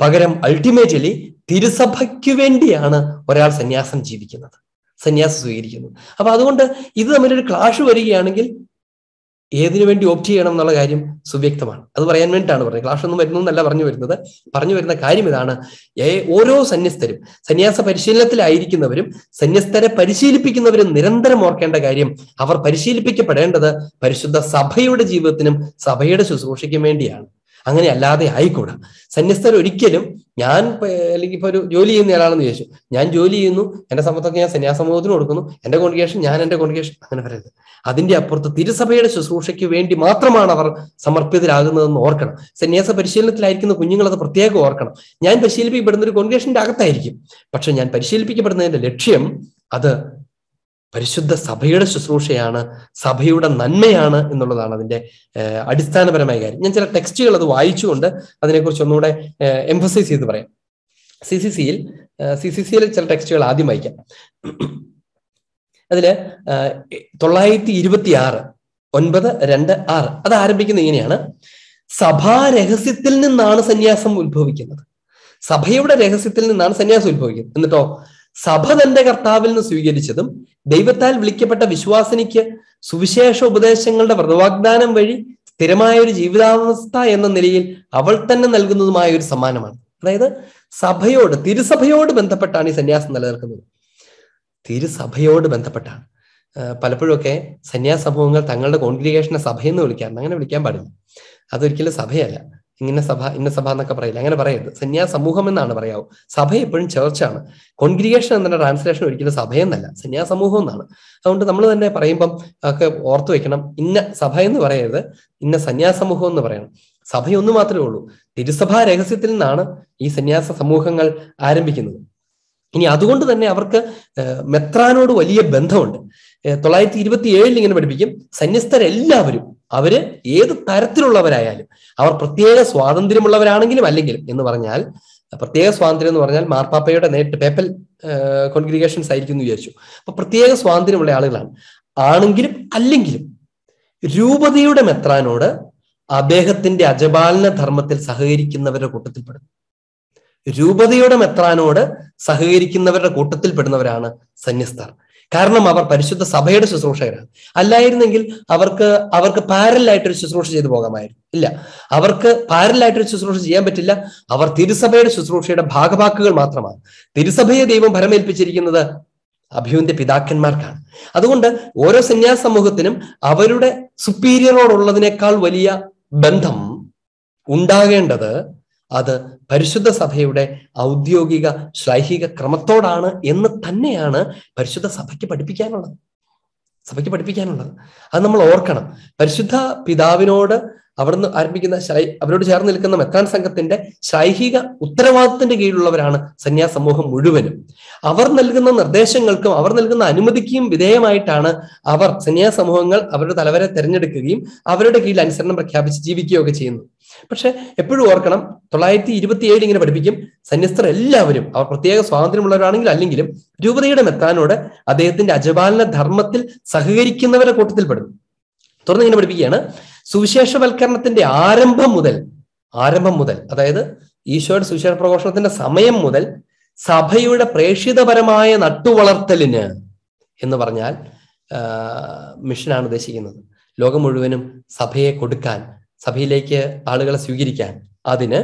പകരം അൾട്ടിമേറ്റ്ലി തിരുസഭയ്ക്ക് വേണ്ടിയാണ് ഒരാൾ സന്യാസം ജീവിക്കുന്നത് സന്യാസം സ്വീകരിക്കുന്നു അപ്പൊ അതുകൊണ്ട് ഇത് തമ്മിലൊരു ക്ലാഷ് വരികയാണെങ്കിൽ ഏതിനു വേണ്ടി ഓപ്റ്റ് ചെയ്യണം എന്നുള്ള കാര്യം സുവ്യക്തമാണ് അത് പറയാൻ വേണ്ടിയിട്ടാണ് പറഞ്ഞത് ക്ലാഷ് ഒന്നും വരുന്നു എന്നല്ല പറഞ്ഞു വരുന്നത് പറഞ്ഞു വരുന്ന കാര്യം ഇതാണ് ഏ ഓരോ സന്യസ്തരും സന്യാസ പരിശീലനത്തിലായിരിക്കുന്നവരും സന്യസ്തരെ പരിശീലിപ്പിക്കുന്നവരും നിരന്തരം ഓർക്കേണ്ട കാര്യം അവർ പരിശീലിപ്പിക്കപ്പെടേണ്ടത് പരിശുദ്ധ സഭയുടെ ജീവിതത്തിനും സഭയുടെ ശുശ്രൂഷയ്ക്കും വേണ്ടിയാണ് അങ്ങനെ അല്ലാതെ ആയിക്കൂടാ സന്യസ്തർ ഒരിക്കലും ഞാൻ അല്ലെങ്കിൽ ഇപ്പൊ ഒരു ജോലി ചെയ്യുന്ന ആളാണെന്ന് ചോദിച്ചു ഞാൻ ജോലി ചെയ്യുന്നു എന്റെ സമ്പത്തൊക്കെ ഞാൻ സന്യാസമൂഹത്തിന് കൊടുക്കുന്നു എന്റെ കോൺഗ്രേഷൻ ഞാൻ എന്റെ കോൺഗ്രേഷൻ അങ്ങനെ വരരുത് അതിന്റെ അപ്പുറത്ത് തിരുസഭയുടെ ശുശ്രൂഷയ്ക്ക് വേണ്ടി മാത്രമാണ് അവർ സമർപ്പിതരാകുന്നതെന്ന് ഓർക്കണം സന്യാസ പരിശീലനത്തിലായിരിക്കുന്ന കുഞ്ഞുങ്ങൾ അത് പ്രത്യേകം ഓർക്കണം ഞാൻ പരിശീലിപ്പിക്കപ്പെടുന്ന ഒരു കോൺഗ്രേഷന്റെ അകത്തായിരിക്കും പക്ഷെ ഞാൻ പരിശീലിപ്പിക്കപ്പെടുന്നതിന്റെ ലക്ഷ്യം അത് പരിശുദ്ധ സഭയുടെ ശുശ്രൂഷയാണ് സഭയുടെ നന്മയാണ് എന്നുള്ളതാണ് അതിന്റെ അടിസ്ഥാനപരമായ കാര്യം ഞാൻ ചില ടെക്സ്റ്റുകൾ അത് വായിച്ചുകൊണ്ട് അതിനെക്കുറിച്ച് ഒന്നുകൂടെ എംഫസൈസ് ചെയ്ത് പറയാം സി സി സിയിൽ സി സി സിയിലെ ചില ടെക്സ്റ്റുകൾ ആദ്യം വായിക്കാം അതിൽ തൊള്ളായിരത്തി ഇരുപത്തി ആറ് ഒൻപത് രണ്ട് ആറ് അത് ആരംഭിക്കുന്ന ഇങ്ങനെയാണ് സഭാ രഹസ്യത്തിൽ നിന്നാണ് സന്യാസം ഉത്ഭവിക്കുന്നത് സഭയുടെ രഹസ്യത്തിൽ നിന്നാണ് സന്യാസം ഉത്ഭവിക്കുന്നത് എന്നിട്ടോ സഭ തന്റെ കർത്താവിൽ നിന്ന് സ്വീകരിച്ചതും ദൈവത്താൽ വിളിക്കപ്പെട്ട വിശ്വാസിനിക്ക് സുവിശേഷ ഉപദേശങ്ങളുടെ വ്രതവാഗ്ദാനം വഴി സ്ഥിരമായ ഒരു ജീവിതാവസ്ഥ എന്ന നിലയിൽ അവൾ തന്നെ നൽകുന്നതുമായ ഒരു സമ്മാനമാണ് അതായത് സഭയോട് തിരുസഭയോട് ബന്ധപ്പെട്ടാണ് ഈ സന്യാസം നിലനിൽക്കുന്നത് തിരുസഭയോട് ബന്ധപ്പെട്ടാണ് പലപ്പോഴൊക്കെ സന്യാസ സമൂഹങ്ങൾ തങ്ങളുടെ കോൺഗ്രിഗേഷനെ സഭയെന്ന് വിളിക്കാറുണ്ട് അങ്ങനെ വിളിക്കാൻ പാടില്ല അതൊരിക്കലും സഭയല്ല ഇങ്ങനെ സഭ ഇന്ന സഭ എന്നൊക്കെ പറയില്ല അങ്ങനെ പറയരുത് സന്യാസ സമൂഹം എന്നാണ് പറയാവൂ സഭ എപ്പോഴും ചേർച്ചാണ് കോൺഗ്രിഗേഷൻ എന്ന ട്രാൻസ്ലേഷൻ ഒരിക്കലും സഭയെന്നല്ല സന്യാസ സമൂഹം എന്നാണ് അതുകൊണ്ട് നമ്മൾ തന്നെ പറയുമ്പം ഒക്കെ ഓർത്തു വെക്കണം ഇന്ന സഭ എന്ന് പറയരുത് ഇന്ന സന്യാസ സമൂഹം എന്ന് പറയണം സഭയൊന്നു മാത്രമേ ഉള്ളൂ തിരുസഭാ രഹസ്യത്തിൽ നിന്നാണ് ഈ സന്യാസ സമൂഹങ്ങൾ ആരംഭിക്കുന്നത് ഇനി അതുകൊണ്ട് തന്നെ അവർക്ക് മെത്രാനോട് വലിയ ബന്ധമുണ്ട് തൊള്ളായിരത്തി ഇരുപത്തി ഏഴിൽ ഇങ്ങനെ പഠിപ്പിക്കും സന്യസ്തരെല്ലാവരും അവര് ഏത് തരത്തിലുള്ളവരായാലും അവർ പ്രത്യേക സ്വാതന്ത്ര്യമുള്ളവരാണെങ്കിലും അല്ലെങ്കിലും എന്ന് പറഞ്ഞാൽ പ്രത്യേക സ്വാതന്ത്ര്യം എന്ന് പറഞ്ഞാൽ മാർപ്പാപ്പയുടെ നേരിട്ട് പേപ്പൽ കോൺഗ്രിഗേഷൻസ് ആയിരിക്കും എന്ന് വിചാരിച്ചു അപ്പൊ പ്രത്യേക സ്വാതന്ത്ര്യമുള്ള ആളുകളാണ് ആണെങ്കിലും അല്ലെങ്കിലും രൂപതയുടെ മെത്രാനോട് അദ്ദേഹത്തിന്റെ അജപാലന ധർമ്മത്തിൽ സഹകരിക്കുന്നവരുടെ കൂട്ടത്തിൽപ്പെടുന്നു രൂപതയുടെ മെത്രാനോട് സഹകരിക്കുന്നവരുടെ കൂട്ടത്തിൽപ്പെടുന്നവരാണ് സന്യസ്തർ കാരണം അവർ പരിശുദ്ധ സഭയുടെ ശുശ്രൂഷകരാണ് അല്ലായിരുന്നെങ്കിൽ അവർക്ക് അവർക്ക് പാരലായിട്ടൊരു ശുശ്രൂഷ ചെയ്തു പോകാമായിരുന്നു ഇല്ല അവർക്ക് പാരലായിട്ടൊരു ശുശ്രൂഷ ചെയ്യാൻ പറ്റില്ല അവർ തിരുസഭയുടെ ശുശ്രൂഷയുടെ ഭാഗവാക്കുകൾ മാത്രമാണ് തിരുസഭയെ ദൈവം ഭരമേൽപ്പിച്ചിരിക്കുന്നത് അഭിയുവിന്റെ പിതാക്കന്മാർക്കാണ് അതുകൊണ്ട് ഓരോ സന്യാസ സമൂഹത്തിനും അവരുടെ സുപ്പീരിയറോടുള്ളതിനേക്കാൾ വലിയ ബന്ധം ഉണ്ടാകേണ്ടത് അത് പരിശുദ്ധ സഭയുടെ ഔദ്യോഗിക ശൈഹിക ക്രമത്തോടാണ് എന്ന് തന്നെയാണ് പരിശുദ്ധ സഭയ്ക്ക് പഠിപ്പിക്കാനുള്ളത് സഭയ്ക്ക് പഠിപ്പിക്കാനുള്ളത് അത് നമ്മൾ ഓർക്കണം പരിശുദ്ധ പിതാവിനോട് അവിടുന്ന് ആരംഭിക്കുന്ന അവരോട് ചേർന്ന് നിൽക്കുന്ന മെത്താൻ സംഘത്തിന്റെ ശൈഹിക ഉത്തരവാദിത്തത്തിന്റെ കീഴിലുള്ളവരാണ് സന്യാസമൂഹം സമൂഹം മുഴുവനും അവർ നൽകുന്ന നിർദ്ദേശങ്ങൾക്കും അവർ നൽകുന്ന അനുമതിക്കും വിധേയമായിട്ടാണ് അവർ സന്യാസമൂഹങ്ങൾ സമൂഹങ്ങൾ അവരുടെ തലവരെ തിരഞ്ഞെടുക്കുകയും അവരുടെ കീഴിൽ അനുസരണം പ്രഖ്യാപിച്ച് ജീവിക്കുകയൊക്കെ ചെയ്യുന്നു പക്ഷെ എപ്പോഴും ഓർക്കണം തൊള്ളായിരത്തി ഏഴ് ഇങ്ങനെ പഠിപ്പിക്കും സന്യസ്തർ എല്ലാവരും അവർ പ്രത്യേക സ്വാതന്ത്ര്യമുള്ളവരാണെങ്കിൽ അല്ലെങ്കിലും രൂപതയുടെ മെത്താനോട് അദ്ദേഹത്തിന്റെ അജപാലന ധർമ്മത്തിൽ സഹകരിക്കുന്നവരെ കൂട്ടത്തിൽ പെടും തുടർന്ന് ഇങ്ങനെ പഠിപ്പിക്കുകയാണ് സുവിശേഷവൽക്കരണത്തിന്റെ ആരംഭം മുതൽ ആരംഭം മുതൽ അതായത് ഈശോയുടെ സുവിശേഷ പ്രഘോഷണത്തിന്റെ സമയം മുതൽ സഭയുടെ പ്രേക്ഷിതപരമായ നട്ടുവളർത്തലിന് എന്ന് പറഞ്ഞാൽ മിഷനാണ് ഉദ്ദേശിക്കുന്നത് ലോകം മുഴുവനും സഭയെ കൊടുക്കാൻ സഭയിലേക്ക് ആളുകളെ സ്വീകരിക്കാൻ അതിന്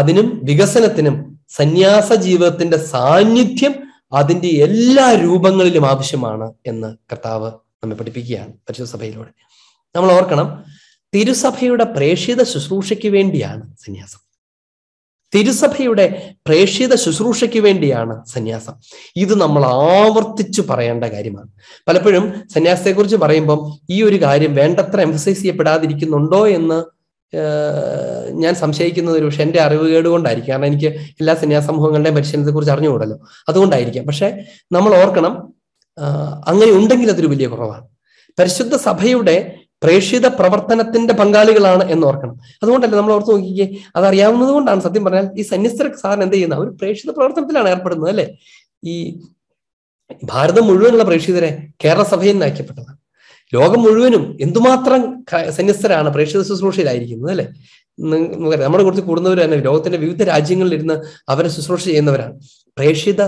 അതിനും വികസനത്തിനും സന്യാസ ജീവിതത്തിന്റെ സാന്നിധ്യം അതിന്റെ എല്ലാ രൂപങ്ങളിലും ആവശ്യമാണ് എന്ന് കർത്താവ് നമ്മെ പഠിപ്പിക്കുകയാണ് പരിശുദ്ധ സഭയിലൂടെ നമ്മൾ ഓർക്കണം തിരുസഭയുടെ പ്രേക്ഷിത ശുശ്രൂഷയ്ക്ക് വേണ്ടിയാണ് സന്യാസം തിരുസഭയുടെ പ്രേക്ഷിത ശുശ്രൂഷയ്ക്ക് വേണ്ടിയാണ് സന്യാസം ഇത് നമ്മൾ ആവർത്തിച്ചു പറയേണ്ട കാര്യമാണ് പലപ്പോഴും സന്യാസത്തെക്കുറിച്ച് പറയുമ്പം ഈ ഒരു കാര്യം വേണ്ടത്ര എംഫസൈസ് ചെയ്യപ്പെടാതിരിക്കുന്നുണ്ടോ എന്ന് ഞാൻ സംശയിക്കുന്നത് ഒരു പക്ഷെ എൻ്റെ അറിവ് കേടുകൊണ്ടായിരിക്കും കാരണം എനിക്ക് എല്ലാ സന്യാസ സമൂഹങ്ങളുടെയും കുറിച്ച് അറിഞ്ഞുകൂടല്ലോ അതുകൊണ്ടായിരിക്കാം പക്ഷെ നമ്മൾ ഓർക്കണം അങ്ങനെ ഉണ്ടെങ്കിൽ അതൊരു വലിയ കുറവാണ് പരിശുദ്ധ സഭയുടെ പ്രേക്ഷിത പ്രവർത്തനത്തിന്റെ പങ്കാളികളാണ് എന്ന് ഓർക്കണം അതുകൊണ്ടല്ലേ നമ്മൾ ഓർത്ത് നോക്കിക്കേ അതറിയാവുന്നത് കൊണ്ടാണ് സത്യം പറഞ്ഞാൽ ഈ സന്യസ്തര സാറിന് എന്ത് ചെയ്യുന്ന അവർ പ്രേക്ഷിത പ്രവർത്തനത്തിലാണ് ഏർപ്പെടുന്നത് അല്ലെ ഈ ഭാരതം മുഴുവനുള്ള പ്രേക്ഷിതരെ കേരള സഭയിൽ നിന്നാക്കിയപ്പെട്ടതാണ് ലോകം മുഴുവനും എന്തുമാത്രം സന്യസ്തരാണ് പ്രേക്ഷിത ശുശ്രൂഷയിലായിരിക്കുന്നത് അല്ലെ നമ്മുടെ കുറച്ച് കൂടുന്നവർ തന്നെ ലോകത്തിന്റെ വിവിധ രാജ്യങ്ങളിൽ ഇരുന്ന് അവരെ ശുശ്രൂഷ ചെയ്യുന്നവരാണ് പ്രേക്ഷിത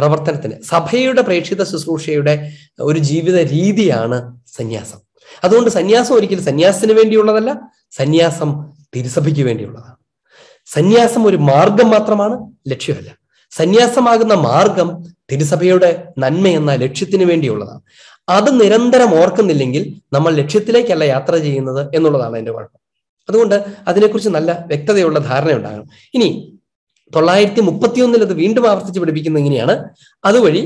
പ്രവർത്തനത്തിന് സഭയുടെ പ്രേക്ഷിത ശുശ്രൂഷയുടെ ഒരു ജീവിത രീതിയാണ് സന്യാസം അതുകൊണ്ട് സന്യാസം ഒരിക്കലും സന്യാസത്തിന് വേണ്ടിയുള്ളതല്ല സന്യാസം തിരുസഭയ്ക്ക് വേണ്ടിയുള്ളതാണ് സന്യാസം ഒരു മാർഗം മാത്രമാണ് ലക്ഷ്യമല്ല സന്യാസമാകുന്ന മാർഗം തിരുസഭയുടെ നന്മ എന്ന ലക്ഷ്യത്തിന് വേണ്ടിയുള്ളതാണ് അത് നിരന്തരം ഓർക്കുന്നില്ലെങ്കിൽ നമ്മൾ ലക്ഷ്യത്തിലേക്കല്ല യാത്ര ചെയ്യുന്നത് എന്നുള്ളതാണ് എൻ്റെ കുഴപ്പം അതുകൊണ്ട് അതിനെക്കുറിച്ച് നല്ല വ്യക്തതയുള്ള ധാരണയുണ്ടാകണം ഇനി തൊള്ളായിരത്തി ഒന്നിൽ അത് വീണ്ടും ആവർത്തിച്ച് പഠിപ്പിക്കുന്ന ഇങ്ങനെയാണ് അതുവഴി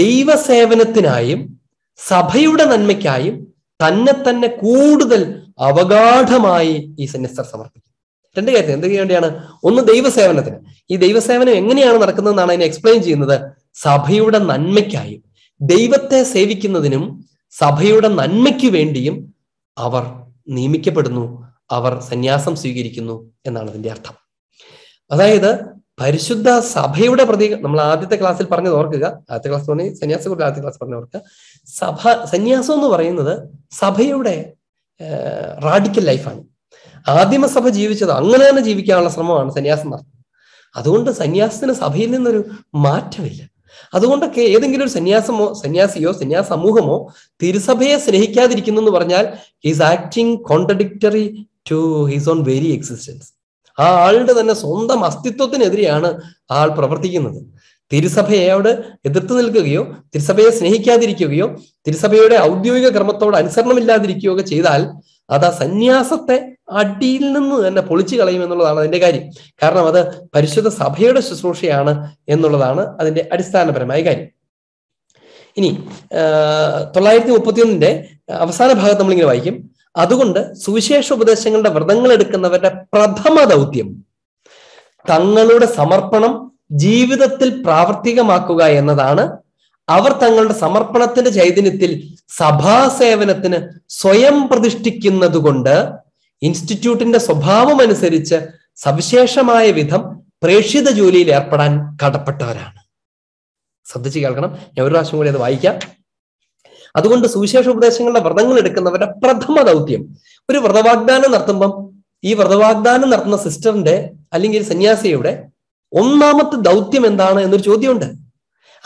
ദൈവസേവനത്തിനായും സഭയുടെ നന്മയ്ക്കായും തന്നെ തന്നെ കൂടുതൽ അവഗാഠമായി ഈ സന്യസ്തർ സമർപ്പിക്കും രണ്ട് കാര്യത്തിൽ എന്തൊക്കെ വേണ്ടിയാണ് ഒന്ന് ദൈവസേവനത്തിന് ഈ ദൈവസേവനം എങ്ങനെയാണ് നടക്കുന്നതെന്നാണ് അതിനെ എക്സ്പ്ലെയിൻ ചെയ്യുന്നത് സഭയുടെ നന്മയ്ക്കായും ദൈവത്തെ സേവിക്കുന്നതിനും സഭയുടെ നന്മയ്ക്ക് വേണ്ടിയും അവർ നിയമിക്കപ്പെടുന്നു അവർ സന്യാസം സ്വീകരിക്കുന്നു എന്നാണ് അതിന്റെ അർത്ഥം അതായത് പരിശുദ്ധ സഭയുടെ പ്രതീകം നമ്മൾ ആദ്യത്തെ ക്ലാസ്സിൽ പറഞ്ഞത് ഓർക്കുക ആദ്യത്തെ ക്ലാസ് പറഞ്ഞ് സന്യാസിക്കുറിച്ച് ആദ്യത്തെ ക്ലാസ് പറഞ്ഞ ഓർക്കുക സഭ സന്യാസം എന്ന് പറയുന്നത് സഭയുടെ റാഡിക്കൽ ലൈഫാണ് ആദിമസഭ ജീവിച്ചത് അങ്ങനെ തന്നെ ജീവിക്കാനുള്ള ശ്രമമാണ് സന്യാസം നടത്തുന്നത് അതുകൊണ്ട് സന്യാസത്തിന് സഭയിൽ നിന്നൊരു മാറ്റമില്ല അതുകൊണ്ടൊക്കെ ഏതെങ്കിലും ഒരു സന്യാസമോ സന്യാസിയോ സന്യാസ സമൂഹമോ തിരുസഭയെ സ്നേഹിക്കാതിരിക്കുന്നു എന്ന് പറഞ്ഞാൽ his acting contradictory to his own very existence ആ ആളുടെ തന്നെ സ്വന്തം അസ്തിത്വത്തിനെതിരെയാണ് ആൾ പ്രവർത്തിക്കുന്നത് തിരുസഭയോട് എതിർത്ത് നിൽക്കുകയോ തിരുസഭയെ സ്നേഹിക്കാതിരിക്കുകയോ തിരുസഭയുടെ ഔദ്യോഗിക ക്രമത്തോട് അനുസരണമില്ലാതിരിക്കുകയോ ഒക്കെ ചെയ്താൽ അത് ആ സന്യാസത്തെ അടിയിൽ നിന്ന് തന്നെ പൊളിച്ചു കളയും എന്നുള്ളതാണ് അതിന്റെ കാര്യം കാരണം അത് പരിശുദ്ധ സഭയുടെ ശുശ്രൂഷയാണ് എന്നുള്ളതാണ് അതിന്റെ അടിസ്ഥാനപരമായ കാര്യം ഇനി തൊള്ളായിരത്തി മുപ്പത്തിയൊന്നിന്റെ അവസാന ഭാഗത്ത് നമ്മളിങ്ങനെ വായിക്കും അതുകൊണ്ട് സുവിശേഷ ഉപദേശങ്ങളുടെ വ്രതങ്ങൾ എടുക്കുന്നവരുടെ പ്രഥമ ദൗത്യം തങ്ങളുടെ സമർപ്പണം ജീവിതത്തിൽ പ്രാവർത്തികമാക്കുക എന്നതാണ് അവർ തങ്ങളുടെ സമർപ്പണത്തിന്റെ ചൈതന്യത്തിൽ സഭാസേവനത്തിന് സ്വയം പ്രതിഷ്ഠിക്കുന്നതുകൊണ്ട് ഇൻസ്റ്റിറ്റ്യൂട്ടിന്റെ സ്വഭാവം അനുസരിച്ച് സവിശേഷമായ വിധം പ്രേക്ഷിത ജോലിയിൽ ഏർപ്പെടാൻ കടപ്പെട്ടവരാണ് ശ്രദ്ധിച്ചു കേൾക്കണം ഞാൻ ഒരു പ്രാവശ്യം കൂടി അത് വായിക്കാം അതുകൊണ്ട് സുവിശേഷ ഉപദേശങ്ങളുടെ വ്രതങ്ങൾ എടുക്കുന്നവരുടെ പ്രഥമ ദൗത്യം ഒരു വ്രതവാഗ്ദാനം നടത്തുമ്പം ഈ വ്രതവാഗ്ദാനം നടത്തുന്ന സിസ്റ്ററിന്റെ അല്ലെങ്കിൽ സന്യാസിയുടെ ഒന്നാമത്തെ ദൗത്യം എന്താണ് എന്നൊരു ചോദ്യമുണ്ട്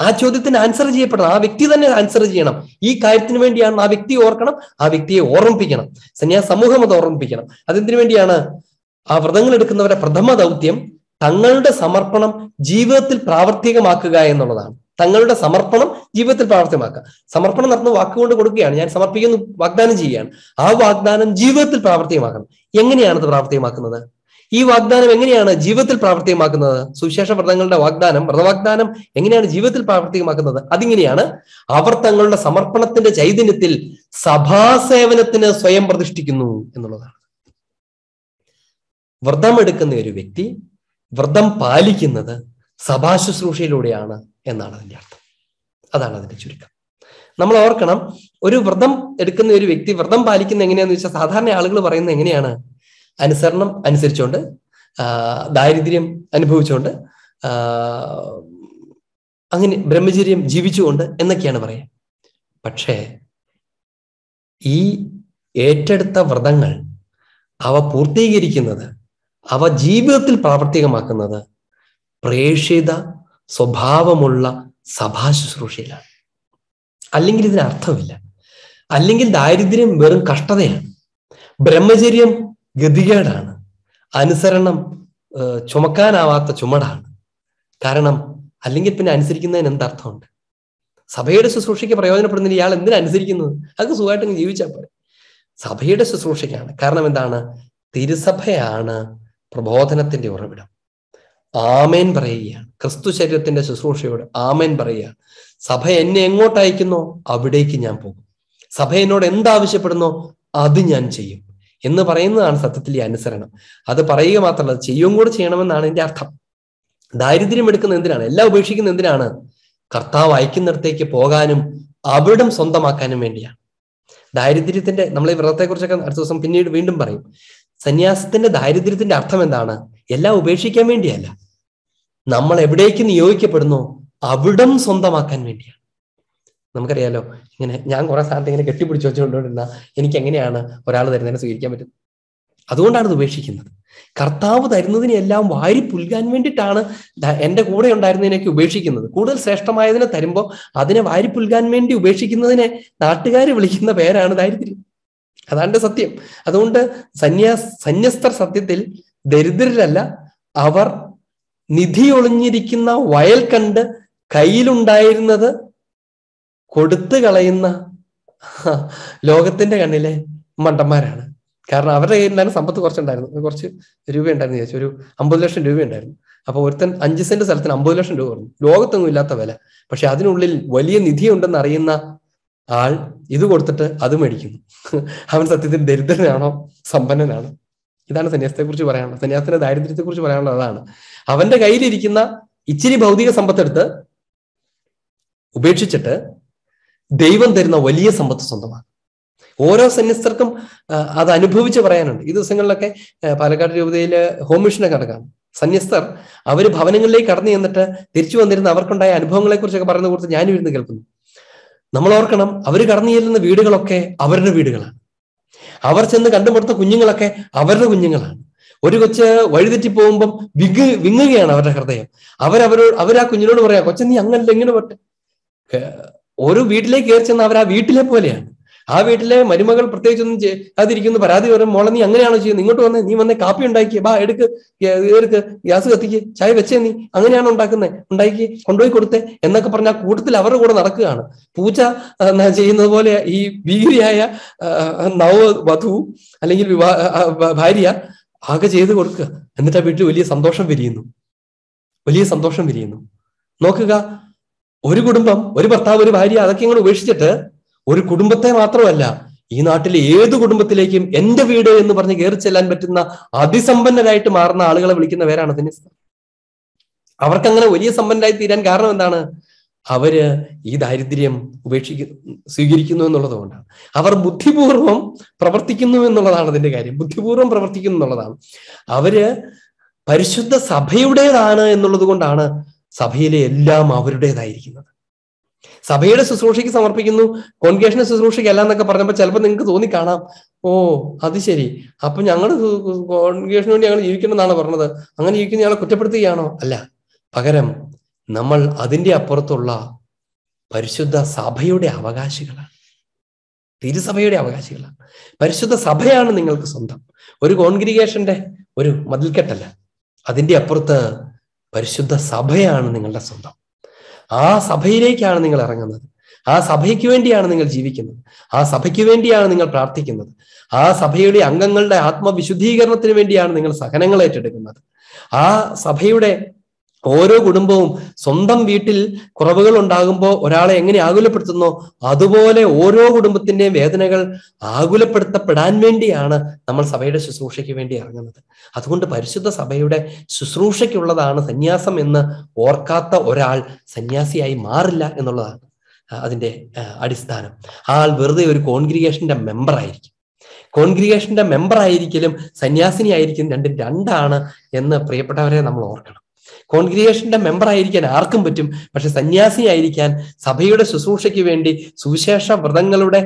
ആ ചോദ്യത്തിന് ആൻസർ ചെയ്യപ്പെടണം ആ വ്യക്തി തന്നെ ആൻസർ ചെയ്യണം ഈ കാര്യത്തിന് വേണ്ടിയാണ് ആ വ്യക്തി ഓർക്കണം ആ വ്യക്തിയെ ഓർമ്മിപ്പിക്കണം സന്യാസ സമൂഹം അത് ഓർമ്മിപ്പിക്കണം അതെന്തിനു വേണ്ടിയാണ് ആ വ്രതങ്ങൾ എടുക്കുന്നവരെ പ്രഥമ ദൗത്യം തങ്ങളുടെ സമർപ്പണം ജീവിതത്തിൽ പ്രാവർത്തികമാക്കുക എന്നുള്ളതാണ് തങ്ങളുടെ സമർപ്പണം ജീവിതത്തിൽ പ്രാവർത്തികമാക്കുക സമർപ്പണം നടന്ന് വാക്കുകൊണ്ട് കൊടുക്കുകയാണ് ഞാൻ സമർപ്പിക്കുന്നു വാഗ്ദാനം ചെയ്യുകയാണ് ആ വാഗ്ദാനം ജീവിതത്തിൽ പ്രാവർത്തികമാക്കണം എങ്ങനെയാണ് അത് പ്രാവർത്തികമാക്കുന്നത് ഈ വാഗ്ദാനം എങ്ങനെയാണ് ജീവിതത്തിൽ പ്രാവർത്തികമാക്കുന്നത് സുവിശേഷ വ്രതങ്ങളുടെ വാഗ്ദാനം വ്രതവാഗ്ദാനം എങ്ങനെയാണ് ജീവിതത്തിൽ പ്രാവർത്തികമാക്കുന്നത് അതിങ്ങനെയാണ് അവർ തങ്ങളുടെ സമർപ്പണത്തിന്റെ ചൈതന്യത്തിൽ സഭാസേവനത്തിന് സ്വയം പ്രതിഷ്ഠിക്കുന്നു എന്നുള്ളതാണ് വ്രതം എടുക്കുന്ന ഒരു വ്യക്തി വ്രതം പാലിക്കുന്നത് സഭാശുശ്രൂഷയിലൂടെയാണ് എന്നാണ് അതിൻ്റെ അർത്ഥം അതാണ് അതിന്റെ ചുരുക്കം നമ്മൾ ഓർക്കണം ഒരു വ്രതം എടുക്കുന്ന ഒരു വ്യക്തി വ്രതം പാലിക്കുന്ന എങ്ങനെയാന്ന് വെച്ചാൽ സാധാരണ ആളുകൾ പറയുന്നത് എങ്ങനെയാണ് അനുസരണം അനുസരിച്ചുകൊണ്ട് ദാരിദ്ര്യം അനുഭവിച്ചുകൊണ്ട് അങ്ങനെ ബ്രഹ്മചര്യം ജീവിച്ചുകൊണ്ട് എന്നൊക്കെയാണ് പറയുക പക്ഷേ ഈ ഏറ്റെടുത്ത വ്രതങ്ങൾ അവ പൂർത്തീകരിക്കുന്നത് അവ ജീവിതത്തിൽ പ്രാവർത്തികമാക്കുന്നത് പ്രേക്ഷിത സ്വഭാവമുള്ള സഭാശുശ്രൂഷയിലാണ് അല്ലെങ്കിൽ ഇതിന് അർത്ഥമില്ല അല്ലെങ്കിൽ ദാരിദ്ര്യം വെറും കഷ്ടതയാണ് ബ്രഹ്മചര്യം ഗതികേടാണ് അനുസരണം ചുമക്കാനാവാത്ത ചുമടാണ് കാരണം അല്ലെങ്കിൽ പിന്നെ അനുസരിക്കുന്നതിന് എന്തർത്ഥമുണ്ട് സഭയുടെ ശുശ്രൂഷയ്ക്ക് പ്രയോജനപ്പെടുന്നില്ല ഇയാൾ എന്തിനാ അനുസരിക്കുന്നത് അത് സുഖമായിട്ട് ജീവിച്ചാൽ പോരെ സഭയുടെ ശുശ്രൂഷയ്ക്കാണ് കാരണം എന്താണ് തിരുസഭയാണ് പ്രബോധനത്തിന്റെ ഉറവിടം ആമേൻ പറയുകയാണ് ക്രിസ്തു ശരീരത്തിന്റെ ശുശ്രൂഷയോട് ആമേൻ പറയുകയാണ് സഭ എന്നെ എങ്ങോട്ട് അയക്കുന്നോ അവിടേക്ക് ഞാൻ പോകും സഭ എന്നോട് എന്താവശ്യപ്പെടുന്നോ അത് ഞാൻ ചെയ്യും എന്ന് പറയുന്നതാണ് സത്യത്തിൽ ഈ അനുസരണം അത് പറയുക മാത്രമല്ല അത് ചെയ്യുകയും കൂടെ ചെയ്യണമെന്നാണ് ഇതിന്റെ അർത്ഥം ദാരിദ്ര്യം എടുക്കുന്ന എന്തിനാണ് എല്ലാം ഉപേക്ഷിക്കുന്ന എന്തിനാണ് കർത്താവ് അയക്കുന്നിടത്തേക്ക് പോകാനും അവിടം സ്വന്തമാക്കാനും വേണ്ടിയാണ് ദാരിദ്ര്യത്തിന്റെ നമ്മൾ ഈ വ്രതത്തെക്കുറിച്ചൊക്കെ അടുത്ത ദിവസം പിന്നീട് വീണ്ടും പറയും സന്യാസത്തിന്റെ ദാരിദ്ര്യത്തിന്റെ അർത്ഥം എന്താണ് എല്ലാം ഉപേക്ഷിക്കാൻ വേണ്ടിയല്ല നമ്മൾ എവിടേക്ക് നിയോഗിക്കപ്പെടുന്നു അവിടം സ്വന്തമാക്കാൻ വേണ്ടിയാണ് നമുക്കറിയാലോ ഇങ്ങനെ ഞാൻ കുറെ സ്ഥാനത്ത് ഇങ്ങനെ കെട്ടിപ്പിടിച്ച് വെച്ചുകൊണ്ടിരുന്ന എനിക്ക് എങ്ങനെയാണ് ഒരാൾ തരുന്നതിനെ സ്വീകരിക്കാൻ പറ്റുന്നത് അതുകൊണ്ടാണ് ഇത് ഉപേക്ഷിക്കുന്നത് കർത്താവ് തരുന്നതിനെല്ലാം വാരി പുൽകാൻ വേണ്ടിയിട്ടാണ് എന്റെ കൂടെ ഉണ്ടായിരുന്നതിനൊക്കെ ഉപേക്ഷിക്കുന്നത് കൂടുതൽ ശ്രേഷ്ഠമായതിനെ തരുമ്പോൾ അതിനെ വാരി പുൽകാൻ വേണ്ടി ഉപേക്ഷിക്കുന്നതിനെ നാട്ടുകാർ വിളിക്കുന്ന പേരാണ് ദാരിദ്ര്യം അതാണ്ട് സത്യം അതുകൊണ്ട് സന്യാസ് സന്യസ്തർ സത്യത്തിൽ ദരിദ്രരല്ല അവർ നിധി ഒളിഞ്ഞിരിക്കുന്ന വയൽ കണ്ട് കയ്യിലുണ്ടായിരുന്നത് കൊടുത്തു കളയുന്ന ലോകത്തിന്റെ കണ്ണിലെ മണ്ടന്മാരാണ് കാരണം അവരുടെ കയ്യിൽ സമ്പത്ത് കുറച്ചുണ്ടായിരുന്നു കുറച്ച് രൂപ ഉണ്ടായിരുന്നു ചോദിച്ചു ഒരു അമ്പത് ലക്ഷം രൂപ ഉണ്ടായിരുന്നു അപ്പൊ ഒരുത്തൻ അഞ്ച് സെന്റ് സ്ഥലത്തിന് അമ്പത് ലക്ഷം രൂപ പറഞ്ഞു ലോകത്തൊന്നും ഇല്ലാത്ത വില പക്ഷെ അതിനുള്ളിൽ വലിയ നിധി ഉണ്ടെന്ന് അറിയുന്ന ആൾ ഇത് കൊടുത്തിട്ട് അത് മേടിക്കുന്നു അവൻ സത്യത്തിൽ ദരിദ്രനാണോ സമ്പന്നനാണോ ഇതാണ് സന്യാസത്തെ കുറിച്ച് പറയാനുള്ളത് സന്യാസത്തിന്റെ ദാരിദ്ര്യത്തെ കുറിച്ച് പറയാനുള്ളത് അതാണ് അവന്റെ കയ്യിലിരിക്കുന്ന ഇച്ചിരി ഭൗതിക സമ്പത്തെടുത്ത് ഉപേക്ഷിച്ചിട്ട് ദൈവം തരുന്ന വലിയ സമ്പത്ത് സ്വന്തമാണ് ഓരോ സന്യസ്തർക്കും അത് അനുഭവിച്ച് പറയാനുണ്ട് ഈ ദിവസങ്ങളിലൊക്കെ പാലക്കാട് രൂപതയിൽ ഹോം മിഷനെ കടക്കാണ് സന്യസ്തർ അവർ ഭവനങ്ങളിലേക്ക് കടന്നു ചെന്നിട്ട് തിരിച്ചു വന്നിരുന്ന അവർക്കുണ്ടായ അനുഭവങ്ങളെ കുറിച്ചൊക്കെ പറയുന്ന കുറിച്ച് ഞാനും ഇരുന്ന് കേൾക്കുന്നു നമ്മൾ ഓർക്കണം അവർ കടന്നു ചെല്ലുന്ന വീടുകളൊക്കെ അവരുടെ വീടുകളാണ് അവർ ചെന്ന് കണ്ടുപിടുത്ത കുഞ്ഞുങ്ങളൊക്കെ അവരുടെ കുഞ്ഞുങ്ങളാണ് ഒരു കൊച്ച് വഴിതെറ്റി പോകുമ്പം വിഗ് വിങ്ങുകയാണ് അവരുടെ ഹൃദയം അവരവരോട് അവരാ കുഞ്ഞിനോട് പറയാം കൊച്ച നീ അങ്ങനല്ല ഇങ്ങനെ പറ്റേ ഓരോ വീട്ടിലേക്ക് കയറി ചെന്ന് അവർ ആ വീട്ടിലെ പോലെയാണ് ആ വീട്ടിലെ മരുമകൾ പ്രത്യേകിച്ചൊന്നും ചെയ്യാതിരിക്കുന്നു പരാതി വരും മോളെ നീ അങ്ങനെയാണോ ചെയ്യുന്നത് ഇങ്ങോട്ട് വന്നേ നീ വന്നേ കാപ്പി ഉണ്ടാക്കി ബാ എടുക്ക് എടുക്ക് ഗ്യാസ് കത്തിക്ക് ചായ വെച്ചേ നീ അങ്ങനെയാണ് ഉണ്ടാക്കുന്നത് ഉണ്ടാക്കി കൊണ്ടുപോയി കൊടുത്തേ എന്നൊക്കെ പറഞ്ഞാൽ കൂട്ടത്തിൽ അവരുടെ കൂടെ നടക്കുകയാണ് പൂച്ച ചെയ്യുന്നത് പോലെ ഈ ഭീകരിയായ നവ വധു അല്ലെങ്കിൽ വിവാഹ ഭാര്യ ആകെ ചെയ്ത് കൊടുക്കുക എന്നിട്ട് ആ വീട്ടിൽ വലിയ സന്തോഷം വിരിയുന്നു വലിയ സന്തോഷം വിരിയുന്നു നോക്കുക ഒരു കുടുംബം ഒരു ഭർത്താവ് ഒരു ഭാര്യ അതൊക്കെ ഇങ്ങനെ ഉപേക്ഷിച്ചിട്ട് ഒരു കുടുംബത്തെ മാത്രമല്ല ഈ നാട്ടിലെ ഏത് കുടുംബത്തിലേക്കും എന്റെ വീട് എന്ന് പറഞ്ഞ് കയറി ചെല്ലാൻ പറ്റുന്ന അതിസമ്പന്നരായിട്ട് മാറുന്ന ആളുകളെ വിളിക്കുന്ന പേരാണ് അവർക്ക് അവർക്കങ്ങനെ വലിയ സമ്പന്നരായി തീരാൻ കാരണം എന്താണ് അവര് ഈ ദാരിദ്ര്യം ഉപേക്ഷിക്കു സ്വീകരിക്കുന്നു എന്നുള്ളത് കൊണ്ടാണ് അവർ ബുദ്ധിപൂർവം പ്രവർത്തിക്കുന്നു എന്നുള്ളതാണ് അതിന്റെ കാര്യം ബുദ്ധിപൂർവം പ്രവർത്തിക്കുന്നു എന്നുള്ളതാണ് അവര് പരിശുദ്ധ സഭയുടേതാണ് എന്നുള്ളത് കൊണ്ടാണ് സഭയിലെ എല്ലാം അവരുടേതായിരിക്കുന്നത് സഭയുടെ ശുശ്രൂഷയ്ക്ക് സമർപ്പിക്കുന്നു കോൺഗ്രേഷന്റെ ശുശ്രൂഷയ്ക്ക് അല്ല എന്നൊക്കെ പറഞ്ഞപ്പോൾ ചിലപ്പോൾ നിങ്ങൾക്ക് കാണാം ഓ അത് ശരി അപ്പൊ ഞങ്ങൾ കോൺഗ്രേഷന് വേണ്ടി ഞങ്ങൾ ജീവിക്കണമെന്നാണ് പറഞ്ഞത് അങ്ങനെ ജീവിക്കുന്ന ഞങ്ങളെ കുറ്റപ്പെടുത്തുകയാണോ അല്ല പകരം നമ്മൾ അതിന്റെ അപ്പുറത്തുള്ള പരിശുദ്ധ സഭയുടെ അവകാശികളാണ് തിരുസഭയുടെ അവകാശികളാണ് പരിശുദ്ധ സഭയാണ് നിങ്ങൾക്ക് സ്വന്തം ഒരു കോൺഗ്രിഗേഷന്റെ ഒരു മതിൽക്കെട്ടല്ല അതിന്റെ അപ്പുറത്ത് പരിശുദ്ധ സഭയാണ് നിങ്ങളുടെ സ്വന്തം ആ സഭയിലേക്കാണ് നിങ്ങൾ ഇറങ്ങുന്നത് ആ സഭയ്ക്ക് വേണ്ടിയാണ് നിങ്ങൾ ജീവിക്കുന്നത് ആ സഭയ്ക്ക് വേണ്ടിയാണ് നിങ്ങൾ പ്രാർത്ഥിക്കുന്നത് ആ സഭയുടെ അംഗങ്ങളുടെ ആത്മവിശുദ്ധീകരണത്തിന് വേണ്ടിയാണ് നിങ്ങൾ സഹനങ്ങൾ ഏറ്റെടുക്കുന്നത് ആ സഭയുടെ ഓരോ കുടുംബവും സ്വന്തം വീട്ടിൽ കുറവുകൾ ഉണ്ടാകുമ്പോൾ ഒരാളെ എങ്ങനെ ആകുലപ്പെടുത്തുന്നു അതുപോലെ ഓരോ കുടുംബത്തിന്റെയും വേദനകൾ ആകുലപ്പെടുത്തപ്പെടാൻ വേണ്ടിയാണ് നമ്മൾ സഭയുടെ ശുശ്രൂഷയ്ക്ക് വേണ്ടി ഇറങ്ങുന്നത് അതുകൊണ്ട് പരിശുദ്ധ സഭയുടെ ശുശ്രൂഷയ്ക്കുള്ളതാണ് സന്യാസം എന്ന് ഓർക്കാത്ത ഒരാൾ സന്യാസിയായി മാറില്ല എന്നുള്ളതാണ് അതിന്റെ അടിസ്ഥാനം ആൾ വെറുതെ ഒരു കോൺഗ്രിഗേഷന്റെ മെമ്പറായിരിക്കും കോൺഗ്രിഗേഷന്റെ മെമ്പർ ആയിരിക്കലും സന്യാസിനി ആയിരിക്കും രണ്ടും രണ്ടാണ് എന്ന് പ്രിയപ്പെട്ടവരെ നമ്മൾ ഓർക്കണം കോൺഗ്രിയേഷന്റെ മെമ്പർ ആയിരിക്കാൻ ആർക്കും പറ്റും പക്ഷെ സന്യാസി ആയിരിക്കാൻ സഭയുടെ ശുശ്രൂഷയ്ക്ക് വേണ്ടി സുവിശേഷ വ്രതങ്ങളുടെ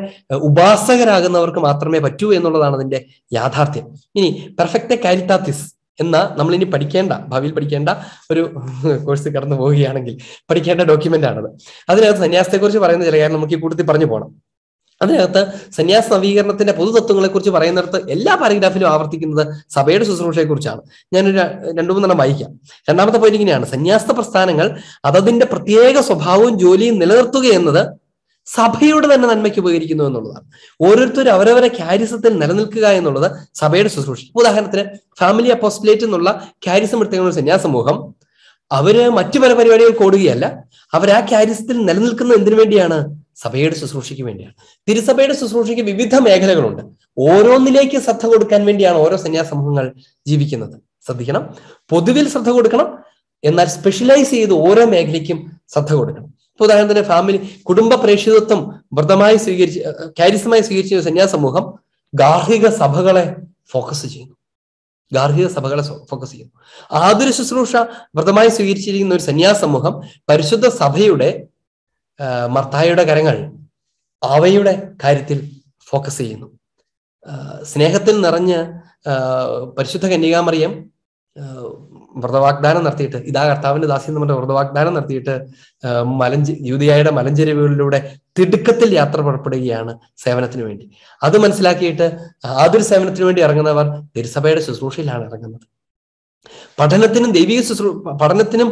ഉപാസകരാകുന്നവർക്ക് മാത്രമേ പറ്റൂ എന്നുള്ളതാണ് അതിന്റെ യാഥാർത്ഥ്യം ഇനി പെർഫെക്റ്റ് കാരിത്താത്തിസ് എന്ന നമ്മൾ ഇനി പഠിക്കേണ്ട ഭാവിയിൽ പഠിക്കേണ്ട ഒരു കോഴ്സ് കടന്നു പോവുകയാണെങ്കിൽ പഠിക്കേണ്ട ഡോക്യുമെന്റ് ആണത് അതിനകത്ത് സന്യാസത്തെക്കുറിച്ച് പറയുന്ന ചില കാര്യം നമുക്ക് ഈ കൂട്ടത്തിൽ പറഞ്ഞു പോകണം അതിനകത്ത് സന്യാസ നവീകരണത്തിന്റെ പൊതുതത്വങ്ങളെ കുറിച്ച് പറയുന്നിടത്ത് എല്ലാ പാരഗ്രാഫിലും ആവർത്തിക്കുന്നത് സഭയുടെ ശുശ്രൂഷയെ കുറിച്ചാണ് ഞാനൊരു രണ്ടു മൂന്നെണ്ണം വായിക്കാം രണ്ടാമത്തെ പോയിന്റ് ഇങ്ങനെയാണ് സന്യാസ പ്രസ്ഥാനങ്ങൾ അതതിന്റെ പ്രത്യേക സ്വഭാവവും ജോലിയും നിലനിർത്തുക എന്നത് സഭയുടെ തന്നെ നന്മയ്ക്ക് ഉപകരിക്കുന്നു എന്നുള്ളതാണ് ഓരോരുത്തരും അവരവരെ ക്യാരിസത്തിൽ നിലനിൽക്കുക എന്നുള്ളത് സഭയുടെ ശുശ്രൂഷ ഉദാഹരണത്തിന് ഫാമിലി അപ്പോസ്റ്റിലേറ്റ് എന്നുള്ള ക്യാരിസം എടുത്തേക്കുന്ന സന്യാസമൂഹം അവര് മറ്റു പല പരിപാടികൾ ഓടുകയല്ല അവർ ആ ക്യാരിസത്തിൽ നിലനിൽക്കുന്നത് എന്തിനു വേണ്ടിയാണ് സഭയുടെ ശുശ്രൂഷയ്ക്ക് വേണ്ടിയാണ് തിരുസഭയുടെ ശുശ്രൂഷയ്ക്ക് വിവിധ മേഖലകളുണ്ട് ഓരോന്നിലേക്ക് ശ്രദ്ധ കൊടുക്കാൻ വേണ്ടിയാണ് ഓരോ സന്യാസമൂഹങ്ങൾ ജീവിക്കുന്നത് ശ്രദ്ധിക്കണം പൊതുവിൽ ശ്രദ്ധ കൊടുക്കണം എന്നാൽ സ്പെഷ്യലൈസ് ചെയ്ത് ഓരോ മേഖലയ്ക്കും ശ്രദ്ധ കൊടുക്കണം ഇപ്പൊ ഉദാഹരണത്തിന് ഫാമിലി കുടുംബ പ്രേക്ഷിതത്വം വ്രതമായി സ്വീകരിച്ച് കാരിസമായി സ്വീകരിച്ച സന്യാസമൂഹം ഗാർഹിക സഭകളെ ഫോക്കസ് ചെയ്യുന്നു ഗാർഹിക സഭകളെ ഫോക്കസ് ചെയ്യുന്നു ആതുര ശുശ്രൂഷ വ്രതമായി സ്വീകരിച്ചിരിക്കുന്ന ഒരു സന്യാസമൂഹം പരിശുദ്ധ സഭയുടെ മർത്തായയുടെ കരങ്ങൾ അവയുടെ കാര്യത്തിൽ ഫോക്കസ് ചെയ്യുന്നു സ്നേഹത്തിൽ നിറഞ്ഞ് പരിശുദ്ധ കന്യകാമറിയം വ്രതവാഗ്ദാനം നടത്തിയിട്ട് ഇതാ കർത്താവിന്റെ ദാസി എന്ന് പറഞ്ഞ വ്രതവാഗ്ദാനം നടത്തിയിട്ട് മലഞ്ച് യൂതിയായുടെ മലഞ്ചെരിവുകളിലൂടെ തിടുക്കത്തിൽ യാത്ര പുറപ്പെടുകയാണ് സേവനത്തിന് വേണ്ടി അത് മനസ്സിലാക്കിയിട്ട് ആതൊരു സേവനത്തിന് വേണ്ടി ഇറങ്ങുന്നവർ തിരുസഭയുടെ ശുശ്രൂഷയിലാണ് ഇറങ്ങുന്നത് പഠനത്തിനും ദൈവിക ശുശ്രൂ പഠനത്തിനും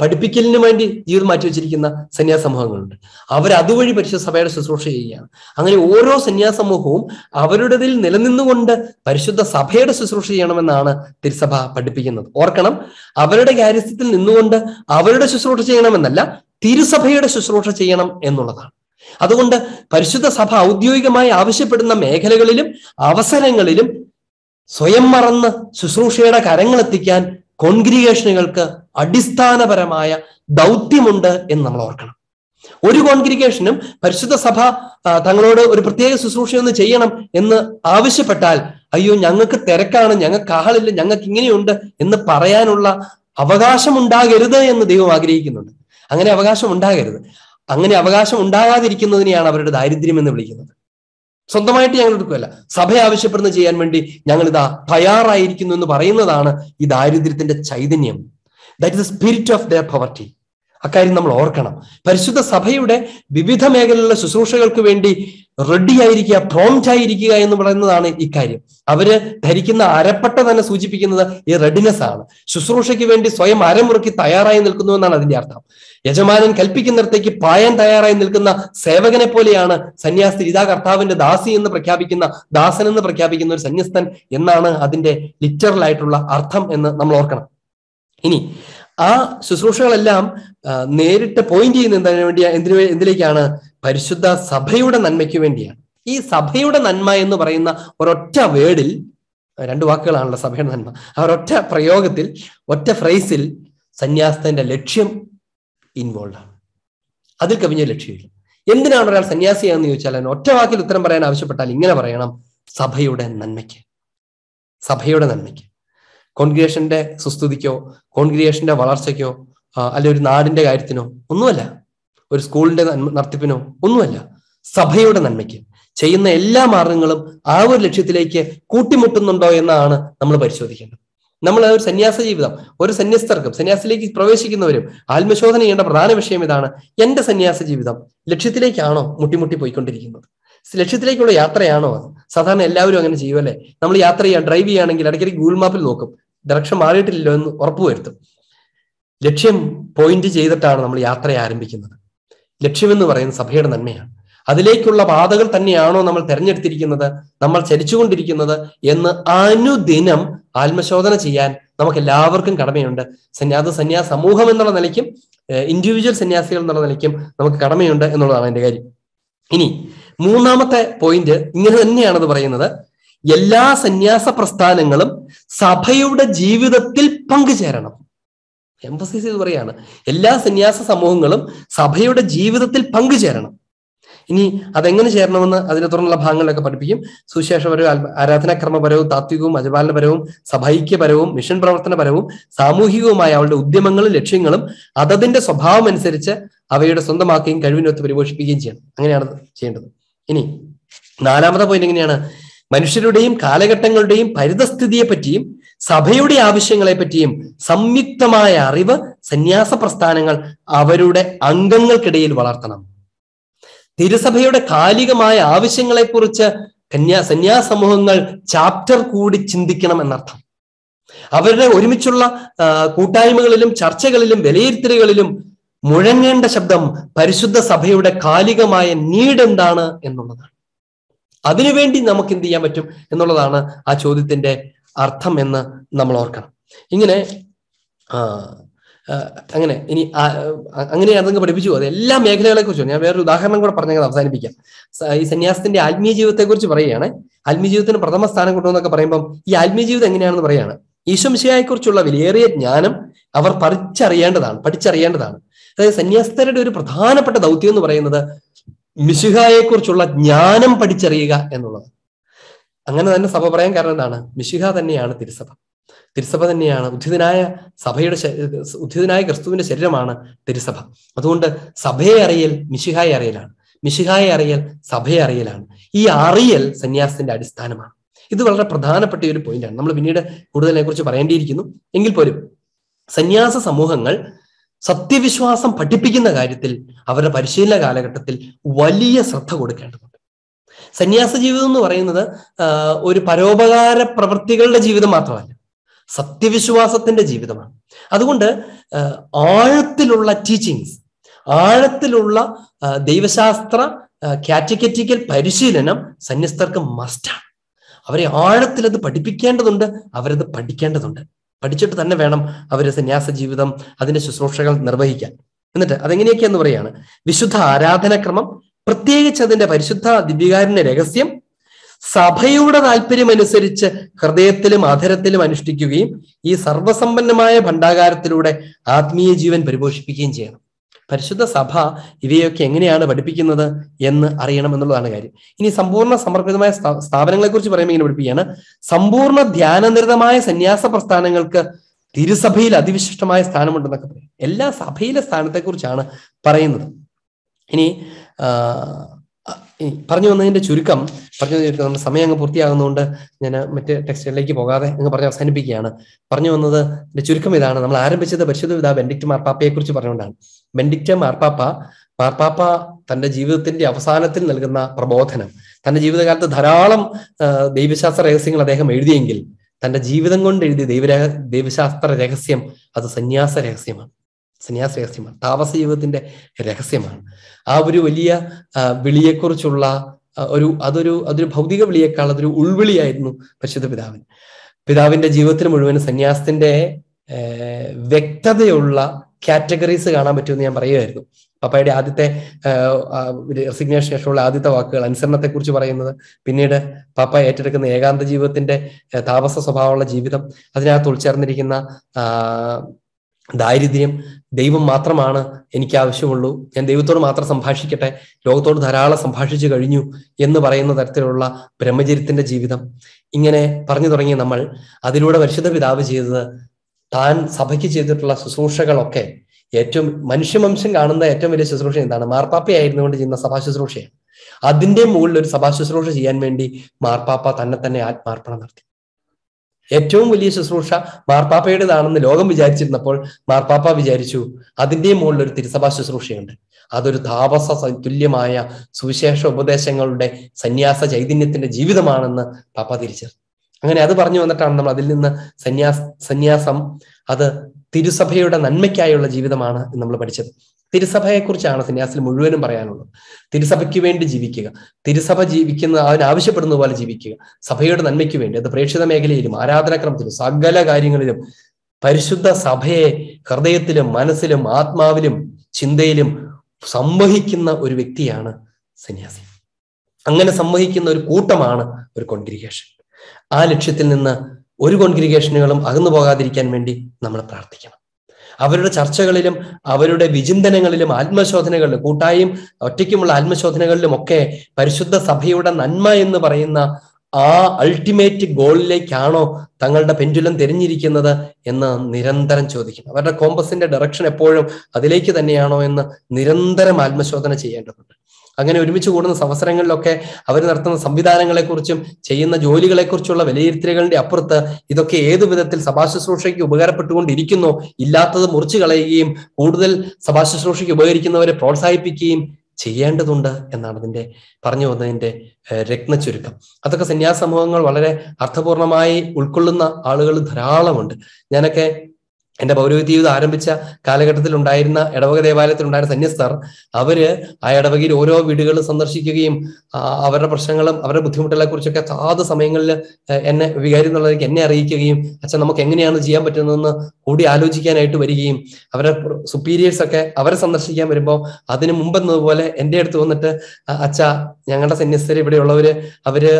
പഠിപ്പിക്കലിനും വേണ്ടി ജീവിതം വെച്ചിരിക്കുന്ന സന്യാസ സമൂഹങ്ങളുണ്ട് അവർ അതുവഴി പരിശുദ്ധ സഭയുടെ ശുശ്രൂഷ ചെയ്യുകയാണ് അങ്ങനെ ഓരോ സന്യാസമൂഹവും അവരുടേതിൽ നിലനിന്നുകൊണ്ട് പരിശുദ്ധ സഭയുടെ ശുശ്രൂഷ ചെയ്യണമെന്നാണ് തിരുസഭ പഠിപ്പിക്കുന്നത് ഓർക്കണം അവരുടെ കാര്യസ്ഥത്തിൽ നിന്നുകൊണ്ട് അവരുടെ ശുശ്രൂഷ ചെയ്യണമെന്നല്ല തിരുസഭയുടെ ശുശ്രൂഷ ചെയ്യണം എന്നുള്ളതാണ് അതുകൊണ്ട് പരിശുദ്ധ സഭ ഔദ്യോഗികമായി ആവശ്യപ്പെടുന്ന മേഖലകളിലും അവസരങ്ങളിലും സ്വയം മറന്ന് ശുശ്രൂഷയുടെ കരങ്ങളെത്തിക്കാൻ കോൺഗ്രിഗേഷനുകൾക്ക് അടിസ്ഥാനപരമായ ദൗത്യമുണ്ട് എന്ന് നമ്മൾ ഓർക്കണം ഒരു കോൺഗ്രിഗേഷനും പരിശുദ്ധ സഭ തങ്ങളോട് ഒരു പ്രത്യേക ശുശ്രൂഷയൊന്ന് ചെയ്യണം എന്ന് ആവശ്യപ്പെട്ടാൽ അയ്യോ ഞങ്ങൾക്ക് തിരക്കാണ് ഞങ്ങൾക്ക് ആഹളില്ല ഞങ്ങൾക്ക് ഇങ്ങനെയുണ്ട് എന്ന് പറയാനുള്ള അവകാശം ഉണ്ടാകരുത് എന്ന് ദൈവം ആഗ്രഹിക്കുന്നുണ്ട് അങ്ങനെ അവകാശം ഉണ്ടാകരുത് അങ്ങനെ അവകാശം ഉണ്ടാകാതിരിക്കുന്നതിനെയാണ് അവരുടെ ദാരിദ്ര്യം എന്ന് വിളിക്കുന്നത് സ്വന്തമായിട്ട് ഞങ്ങൾ എടുക്കുകയല്ല സഭ ആവശ്യപ്പെടുന്ന ചെയ്യാൻ വേണ്ടി ഞങ്ങൾ ഇതാ തയ്യാറായിരിക്കുന്നു എന്ന് പറയുന്നതാണ് ഈ ദാരിദ്ര്യത്തിന്റെ ചൈതന്യം that is the spirit of their poverty അക്കാര്യം നമ്മൾ ഓർക്കണം പരിശുദ്ധ സഭയുടെ വിവിധ മേഖലയിലുള്ള ശുശ്രൂഷകൾക്ക് വേണ്ടി റെഡി ആയിരിക്കുക പ്രോംറ്റ് ആയിരിക്കുക എന്ന് പറയുന്നതാണ് ഇക്കാര്യം അവര് ധരിക്കുന്ന അരപ്പട്ട തന്നെ സൂചിപ്പിക്കുന്നത് ഈ റെഡിനെസ് ആണ് ശുശ്രൂഷയ്ക്ക് വേണ്ടി സ്വയം അരമുറുക്കി തയ്യാറായി നിൽക്കുന്നു എന്നാണ് അതിന്റെ അർത്ഥം യജമാനൻ കൽപ്പിക്കുന്നിടത്തേക്ക് പായാൻ തയ്യാറായി നിൽക്കുന്ന സേവകനെ പോലെയാണ് സന്യാസി ഇതാ കർത്താവിന്റെ ദാസി എന്ന് പ്രഖ്യാപിക്കുന്ന ദാസൻ എന്ന് പ്രഖ്യാപിക്കുന്ന ഒരു സന്യസ്തൻ എന്നാണ് അതിന്റെ ലിറ്ററലായിട്ടുള്ള അർത്ഥം എന്ന് നമ്മൾ ഓർക്കണം ഇനി ആ ശുശ്രൂഷകളെല്ലാം നേരിട്ട് പോയിന്റ് ചെയ്യുന്ന എന്തിനു വേണ്ടിയാ എന്തിനു എന്തിലേക്കാണ് പരിശുദ്ധ സഭയുടെ നന്മയ്ക്ക് വേണ്ടിയാണ് ഈ സഭയുടെ നന്മ എന്ന് പറയുന്ന ഒരൊറ്റ വേർഡിൽ രണ്ട് വാക്കുകളാണല്ലോ സഭയുടെ നന്മ ആ ഒരൊറ്റ പ്രയോഗത്തിൽ ഒറ്റ ഫ്രൈസിൽ സന്യാസത്തിന്റെ ലക്ഷ്യം ഇൻവോൾവ് ആണ് അതിൽ കവിഞ്ഞ ലക്ഷ്യമില്ല എന്തിനാണ് ഒരാൾ സന്യാസിയാണെന്ന് ചോദിച്ചാൽ അതിന് ഒറ്റ വാക്കിൽ ഉത്തരം പറയാൻ ആവശ്യപ്പെട്ടാൽ ഇങ്ങനെ പറയണം സഭയുടെ നന്മയ്ക്ക് സഭയുടെ നന്മയ്ക്ക് കോൺഗ്രിയേഷന്റെ സുസ്തുതിക്കോ കോൺഗ്രിയേഷന്റെ വളർച്ചയ്ക്കോ അല്ലെ ഒരു നാടിന്റെ കാര്യത്തിനോ ഒന്നുമല്ല ഒരു സ്കൂളിന്റെ നടത്തിപ്പിനോ ഒന്നുമല്ല സഭയുടെ നന്മയ്ക്ക് ചെയ്യുന്ന എല്ലാ മാർഗങ്ങളും ആ ഒരു ലക്ഷ്യത്തിലേക്ക് കൂട്ടിമുട്ടുന്നുണ്ടോ എന്നാണ് നമ്മൾ പരിശോധിക്കേണ്ടത് നമ്മൾ ഒരു സന്യാസ ജീവിതം ഒരു സന്യസ്തർക്കും സന്യാസത്തിലേക്ക് പ്രവേശിക്കുന്നവരും ആത്മശോധന ചെയ്യേണ്ട പ്രധാന വിഷയം ഇതാണ് എന്റെ സന്യാസ ജീവിതം ലക്ഷ്യത്തിലേക്കാണോ മുട്ടിമുട്ടി പോയിക്കൊണ്ടിരിക്കുന്നത് ലക്ഷ്യത്തിലേക്കുള്ള യാത്രയാണോ അത് സാധാരണ എല്ലാവരും അങ്ങനെ ചെയ്യുമല്ലേ നമ്മൾ യാത്ര ചെയ്യാൻ ഡ്രൈവ് ചെയ്യുകയാണെങ്കിൽ ഇടയ്ക്കിടയ്ക്ക് ഗൂഗിൾ മാപ്പിൽ നോക്കും ഡയറക്ഷൻ മാറിയിട്ടില്ലല്ലോ എന്ന് ഉറപ്പുവരുത്തും ലക്ഷ്യം പോയിന്റ് ചെയ്തിട്ടാണ് നമ്മൾ യാത്ര ആരംഭിക്കുന്നത് ലക്ഷ്യമെന്ന് പറയുന്ന സഭയുടെ നന്മയാണ് അതിലേക്കുള്ള പാതകൾ തന്നെയാണോ നമ്മൾ തെരഞ്ഞെടുത്തിരിക്കുന്നത് നമ്മൾ ചലിച്ചുകൊണ്ടിരിക്കുന്നത് എന്ന് അനുദിനം ആത്മശോധന ചെയ്യാൻ നമുക്ക് എല്ലാവർക്കും കടമയുണ്ട് സന്യാസ സന്യാസ സമൂഹം എന്നുള്ള നിലയ്ക്കും ഇൻഡിവിജ്വൽ സന്യാസികൾ എന്നുള്ള നിലയ്ക്കും നമുക്ക് കടമയുണ്ട് എന്നുള്ളതാണ് എൻ്റെ കാര്യം ഇനി മൂന്നാമത്തെ പോയിന്റ് ഇങ്ങനെ തന്നെയാണത് പറയുന്നത് എല്ലാ സന്യാസ പ്രസ്ഥാനങ്ങളും സഭയുടെ ജീവിതത്തിൽ പങ്കുചേരണം എംഫസൈസ് ചെയ്ത് പറയാണ് എല്ലാ സന്യാസ സമൂഹങ്ങളും സഭയുടെ ജീവിതത്തിൽ പങ്കുചേരണം ഇനി അതെങ്ങനെ ചേരണമെന്ന് അതിനെ തുടർന്നുള്ള ഭാഗങ്ങളിലൊക്കെ പഠിപ്പിക്കും സുശേഷപരവും ആരാധനാക്രമപരവും താത്വികവും അജപാലനപരവും സഭൈക്യപരവും മിഷൻ പ്രവർത്തനപരവും സാമൂഹികവുമായ അവളുടെ ഉദ്യമങ്ങളും ലക്ഷ്യങ്ങളും അതതിന്റെ സ്വഭാവം അനുസരിച്ച് അവയുടെ സ്വന്തമാക്കുകയും കഴിവിനൊത്ത് പരിപോഷിപ്പിക്കുകയും ചെയ്യണം അങ്ങനെയാണ് ചെയ്യേണ്ടത് ഇനി നാലാമത്തെ പോയിന്റ് എങ്ങനെയാണ് മനുഷ്യരുടെയും കാലഘട്ടങ്ങളുടെയും പരിതസ്ഥിതിയെ പറ്റിയും സഭയുടെ ആവശ്യങ്ങളെ പറ്റിയും സംയുക്തമായ അറിവ് സന്യാസ പ്രസ്ഥാനങ്ങൾ അവരുടെ അംഗങ്ങൾക്കിടയിൽ വളർത്തണം തിരുസഭയുടെ കാലികമായ ആവശ്യങ്ങളെക്കുറിച്ച് കന്യാ സന്യാസ സമൂഹങ്ങൾ ചാപ്റ്റർ കൂടി ചിന്തിക്കണം എന്നർത്ഥം അവരുടെ ഒരുമിച്ചുള്ള കൂട്ടായ്മകളിലും ചർച്ചകളിലും വിലയിരുത്തലുകളിലും മുഴങ്ങേണ്ട ശബ്ദം പരിശുദ്ധ സഭയുടെ കാലികമായ നീഡ് എന്താണ് എന്നുള്ളതാണ് അതിനുവേണ്ടി നമുക്ക് എന്ത് ചെയ്യാൻ പറ്റും എന്നുള്ളതാണ് ആ ചോദ്യത്തിന്റെ അർത്ഥം എന്ന് നമ്മൾ ഓർക്കണം ഇങ്ങനെ അങ്ങനെ ഇനി അതങ്ങ് പഠിപ്പിച്ചു അത് എല്ലാ മേഖലകളെ കുറിച്ചും ഞാൻ വേറൊരു ഉദാഹരണം കൂടെ പറഞ്ഞത് അവസാനിപ്പിക്കാം ഈ സന്യാസത്തിന്റെ ആത്മീയ ജീവിതത്തെ കുറിച്ച് പറയുകയാണ് ആത്മീയ ജീവിതത്തിന് പ്രഥമ സ്ഥാനം കൊണ്ടുവന്നൊക്കെ പറയുമ്പോൾ ഈ ആത്മീയ ജീവിതം എങ്ങനെയാണെന്ന് പറയാണ് ഈശ്വംശയെക്കുറിച്ചുള്ള വിലയേറിയ ജ്ഞാനം അവർ പഠിച്ചറിയേണ്ടതാണ് പഠിച്ചറിയേണ്ടതാണ് അതായത് സന്യാസ്തരുടെ ഒരു പ്രധാനപ്പെട്ട ദൗത്യം എന്ന് പറയുന്നത് മിശിഹായെക്കുറിച്ചുള്ള ജ്ഞാനം പഠിച്ചറിയുക എന്നുള്ളത് അങ്ങനെ തന്നെ സഭ പറയാൻ കാരണം എന്താണ് മിശിഹ തന്നെയാണ് തിരുസഭ തിരുസഭ തന്നെയാണ് ഉദ്ധിതനായ സഭയുടെ ഉദ്ധിതനായ ക്രിസ്തുവിന്റെ ശരീരമാണ് തിരുസഭ അതുകൊണ്ട് സഭയെ അറിയൽ മിശിഹായെ അറിയലാണ് മിശിഹായെ അറിയൽ സഭയെ അറിയലാണ് ഈ അറിയൽ സന്യാസത്തിന്റെ അടിസ്ഥാനമാണ് ഇത് വളരെ പ്രധാനപ്പെട്ട ഒരു പോയിന്റാണ് നമ്മൾ പിന്നീട് കൂടുതൽ കുറിച്ച് പറയേണ്ടിയിരിക്കുന്നു എങ്കിൽ പോലും സന്യാസ സമൂഹങ്ങൾ സത്യവിശ്വാസം പഠിപ്പിക്കുന്ന കാര്യത്തിൽ അവരുടെ പരിശീലന കാലഘട്ടത്തിൽ വലിയ ശ്രദ്ധ കൊടുക്കേണ്ടതുണ്ട് സന്യാസ ജീവിതം എന്ന് പറയുന്നത് ഒരു പരോപകാര പ്രവൃത്തികളുടെ ജീവിതം മാത്രമല്ല സത്യവിശ്വാസത്തിന്റെ ജീവിതമാണ് അതുകൊണ്ട് ആഴത്തിലുള്ള ടീച്ചിങ്സ് ആഴത്തിലുള്ള ദൈവശാസ്ത്ര കാറ്റഗറ്റിക്കൽ പരിശീലനം സന്യസ്തർക്ക് മസ്റ്റാണ് അവരെ ആഴത്തിൽ അത് പഠിപ്പിക്കേണ്ടതുണ്ട് അവരത് പഠിക്കേണ്ടതുണ്ട് പഠിച്ചിട്ട് തന്നെ വേണം അവരെ സന്യാസ ജീവിതം അതിന്റെ ശുശ്രൂഷകൾ നിർവഹിക്കാൻ എന്നിട്ട് അതെങ്ങനെയൊക്കെയാന്ന് പറയാണ് വിശുദ്ധ ആരാധനക്രമം പ്രത്യേകിച്ച് അതിന്റെ പരിശുദ്ധ ദിവ്യകാരന്റെ രഹസ്യം സഭയുടെ അനുസരിച്ച് ഹൃദയത്തിലും അധരത്തിലും അനുഷ്ഠിക്കുകയും ഈ സർവസമ്പന്നമായ ഭണ്ഡാകാരത്തിലൂടെ ആത്മീയ ജീവൻ പരിപോഷിപ്പിക്കുകയും ചെയ്യണം പരിശുദ്ധ സഭ ഇവയൊക്കെ എങ്ങനെയാണ് പഠിപ്പിക്കുന്നത് എന്ന് അറിയണം എന്നുള്ളതാണ് കാര്യം ഇനി സമ്പൂർണ്ണ സമർപ്പിതമായ സ്ഥാപനങ്ങളെ കുറിച്ച് പറയുമ്പോൾ ഇങ്ങനെ പഠിപ്പിക്കുകയാണ് സമ്പൂർണ്ണ ധ്യാനനിരതമായ സന്യാസ പ്രസ്ഥാനങ്ങൾക്ക് തിരുസഭയിൽ അതിവിശിഷ്ടമായ സ്ഥാനമുണ്ടെന്നൊക്കെ പറയും എല്ലാ സഭയിലെ സ്ഥാനത്തെക്കുറിച്ചാണ് പറയുന്നത് ഇനി പറഞ്ഞു വന്നതിന്റെ ചുരുക്കം പറഞ്ഞു ചുരുക്കം നമ്മുടെ സമയം അങ്ങ് പൂർത്തിയാകുന്നതുകൊണ്ട് ഞാൻ മറ്റ് ടെക്സ്റ്റിലേക്ക് പോകാതെ അങ്ങ് പറഞ്ഞ് അവസാനിപ്പിക്കുകയാണ് പറഞ്ഞു വന്നത് ചുരുക്കം ഇതാണ് നമ്മൾ ആരംഭിച്ചത് പരിശുദ്ധ പിതാ ബെൻഡിക്റ്റ് മാർപ്പാപ്പയെ കുറിച്ച് പറഞ്ഞുകൊണ്ടാണ് ബെൻഡിക്റ്റ് മാർപ്പാപ്പ മാർപ്പാപ്പ തന്റെ ജീവിതത്തിന്റെ അവസാനത്തിൽ നൽകുന്ന പ്രബോധനം തന്റെ ജീവിതകാലത്ത് ധാരാളം ദൈവശാസ്ത്ര രഹസ്യങ്ങൾ അദ്ദേഹം എഴുതിയെങ്കിൽ തന്റെ ജീവിതം കൊണ്ട് എഴുതിയ ദൈവരഹ ദൈവശാസ്ത്ര രഹസ്യം അത് സന്യാസ രഹസ്യമാണ് സന്യാസ രഹസ്യമാണ് താമസ ജീവിതത്തിന്റെ രഹസ്യമാണ് ആ ഒരു വലിയ വിളിയെക്കുറിച്ചുള്ള ഒരു അതൊരു അതൊരു ഭൗതിക വിളിയേക്കാൾ അതൊരു ഉൾവിളിയായിരുന്നു പരിശുദ്ധ പിതാവിന് പിതാവിന്റെ ജീവിതത്തിന് മുഴുവൻ സന്യാസത്തിന്റെ വ്യക്തതയുള്ള കാറ്റഗറീസ് കാണാൻ പറ്റുമെന്ന് ഞാൻ പറയുമായിരുന്നു പപ്പയുടെ ആദ്യത്തെ റെസിഗ്നേഷൻ ശേഷമുള്ള ആദ്യത്തെ വാക്കുകൾ കുറിച്ച് പറയുന്നത് പിന്നീട് പപ്പ ഏറ്റെടുക്കുന്ന ഏകാന്ത ജീവിതത്തിന്റെ താപസ സ്വഭാവമുള്ള ജീവിതം അതിനകത്ത് ഉൾച്ചേർന്നിരിക്കുന്ന ദാരിദ്ര്യം ദൈവം മാത്രമാണ് എനിക്ക് ആവശ്യമുള്ളൂ ഞാൻ ദൈവത്തോട് മാത്രം സംഭാഷിക്കട്ടെ ലോകത്തോട് ധാരാളം സംഭാഷിച്ചു കഴിഞ്ഞു എന്ന് പറയുന്ന തരത്തിലുള്ള ബ്രഹ്മചര്യത്തിന്റെ ജീവിതം ഇങ്ങനെ പറഞ്ഞു തുടങ്ങിയ നമ്മൾ അതിലൂടെ പരിശുദ്ധ പിതാവ് ചെയ്തത് താൻ സഭയ്ക്ക് ചെയ്തിട്ടുള്ള ശുശ്രൂഷകളൊക്കെ ഏറ്റവും മനുഷ്യമംശം കാണുന്ന ഏറ്റവും വലിയ ശുശ്രൂഷ എന്താണ് മാർപ്പാപ്പയായിരുന്നുകൊണ്ട് ചെയ്യുന്ന സഭാ ശുശ്രൂഷയാണ് അതിന്റെ മുകളിൽ ഒരു സഭാ ശുശ്രൂഷ ചെയ്യാൻ വേണ്ടി മാർപ്പാപ്പ തന്നെ തന്നെ ആത്മാർപ്പണം നടത്തി ഏറ്റവും വലിയ ശുശ്രൂഷ മാർപ്പാപ്പയുടേതാണെന്ന് ലോകം വിചാരിച്ചിരുന്നപ്പോൾ മാർപ്പാപ്പ വിചാരിച്ചു അതിൻ്റെ മുകളിൽ ഒരു തിരുസഭാ ശുശ്രൂഷയുണ്ട് അതൊരു താപസ തുല്യമായ സുവിശേഷ ഉപദേശങ്ങളുടെ സന്യാസ ചൈതന്യത്തിന്റെ ജീവിതമാണെന്ന് പാപ്പ തിരിച്ചറിഞ്ഞു അങ്ങനെ അത് പറഞ്ഞു വന്നിട്ടാണ് നമ്മൾ അതിൽ നിന്ന് സന്യാസ സന്യാസം അത് തിരുസഭയുടെ നന്മയ്ക്കായുള്ള ജീവിതമാണ് നമ്മൾ പഠിച്ചത് തിരുസഭയെക്കുറിച്ചാണ് സന്യാസിൽ മുഴുവനും പറയാനുള്ളത് തിരുസഭയ്ക്ക് വേണ്ടി ജീവിക്കുക തിരുസഭ ജീവിക്കുന്ന അവനാവശ്യപ്പെടുന്ന പോലെ ജീവിക്കുക സഭയുടെ നന്മയ്ക്ക് വേണ്ടി അത് പ്രേക്ഷിത മേഖലയിലും ആരാധനാക്രമത്തിലും സകല കാര്യങ്ങളിലും പരിശുദ്ധ സഭയെ ഹൃദയത്തിലും മനസ്സിലും ആത്മാവിലും ചിന്തയിലും സംവഹിക്കുന്ന ഒരു വ്യക്തിയാണ് സന്യാസി അങ്ങനെ സംവഹിക്കുന്ന ഒരു കൂട്ടമാണ് ഒരു കോൺഗ്രിഗേഷൻ ആ ലക്ഷ്യത്തിൽ നിന്ന് ഒരു കോൺഗ്രിഗേഷനുകളും അകന്നു പോകാതിരിക്കാൻ വേണ്ടി നമ്മൾ പ്രാർത്ഥിക്കണം അവരുടെ ചർച്ചകളിലും അവരുടെ വിചിന്തനങ്ങളിലും ആത്മശോധനകളിലും കൂട്ടായും ഒറ്റയ്ക്കുമുള്ള ആത്മശോധനകളിലും ഒക്കെ പരിശുദ്ധ സഭയുടെ നന്മ എന്ന് പറയുന്ന ആ അൾട്ടിമേറ്റ് ഗോളിലേക്കാണോ തങ്ങളുടെ പെൻഡുലം തിരിഞ്ഞിരിക്കുന്നത് എന്ന് നിരന്തരം ചോദിക്കണം അവരുടെ കോമ്പസിന്റെ ഡയറക്ഷൻ എപ്പോഴും അതിലേക്ക് തന്നെയാണോ എന്ന് നിരന്തരം ആത്മശോധന ചെയ്യേണ്ടതുണ്ട് അങ്ങനെ ഒരുമിച്ച് കൂടുന്ന അവസരങ്ങളിലൊക്കെ അവർ നടത്തുന്ന സംവിധാനങ്ങളെക്കുറിച്ചും ചെയ്യുന്ന ജോലികളെക്കുറിച്ചുള്ള വിലയിരുത്തലുകളുടെ അപ്പുറത്ത് ഇതൊക്കെ ഏതു വിധത്തിൽ സഭാശുശ്രൂഷയ്ക്ക് ഉപകാരപ്പെട്ടുകൊണ്ടിരിക്കുന്നു ഇല്ലാത്തത് മുറിച്ചു കളയുകയും കൂടുതൽ സഭാശുശ്രൂഷയ്ക്ക് ഉപകരിക്കുന്നവരെ പ്രോത്സാഹിപ്പിക്കുകയും ചെയ്യേണ്ടതുണ്ട് എന്നാണ് ഇതിന്റെ പറഞ്ഞു വന്നതിന്റെ രത്ന ചുരുക്കം അതൊക്കെ സന്യാസ സമൂഹങ്ങൾ വളരെ അർത്ഥപൂർണമായി ഉൾക്കൊള്ളുന്ന ആളുകൾ ധാരാളമുണ്ട് ഞാനൊക്കെ എന്റെ പൗരോഹിത്യ ജീവിതം ആരംഭിച്ച കാലഘട്ടത്തിൽ ഉണ്ടായിരുന്ന ഇടവക ദേവാലയത്തിൽ ഉണ്ടായിരുന്ന സന്യസ്തർ അവര് ആ ഇടവകയിൽ ഓരോ വീടുകളും സന്ദർശിക്കുകയും അവരുടെ പ്രശ്നങ്ങളും അവരുടെ ബുദ്ധിമുട്ടുകളെ കുറിച്ചൊക്കെ സാധു സമയങ്ങളിൽ എന്നെ വികാരി എന്നുള്ളവർക്ക് എന്നെ അറിയിക്കുകയും അച്ഛൻ നമുക്ക് എങ്ങനെയാണ് ചെയ്യാൻ പറ്റുന്നതെന്ന് കൂടി ആലോചിക്കാനായിട്ട് വരികയും അവരുടെ സുപ്പീരിയേഴ്സ് ഒക്കെ അവരെ സന്ദർശിക്കാൻ വരുമ്പോൾ അതിന് മുമ്പെന്നതുപോലെ എൻ്റെ അടുത്ത് വന്നിട്ട് അച്ഛ ഞങ്ങളുടെ സന്യസ്തർ ഇവിടെയുള്ളവര് അവര്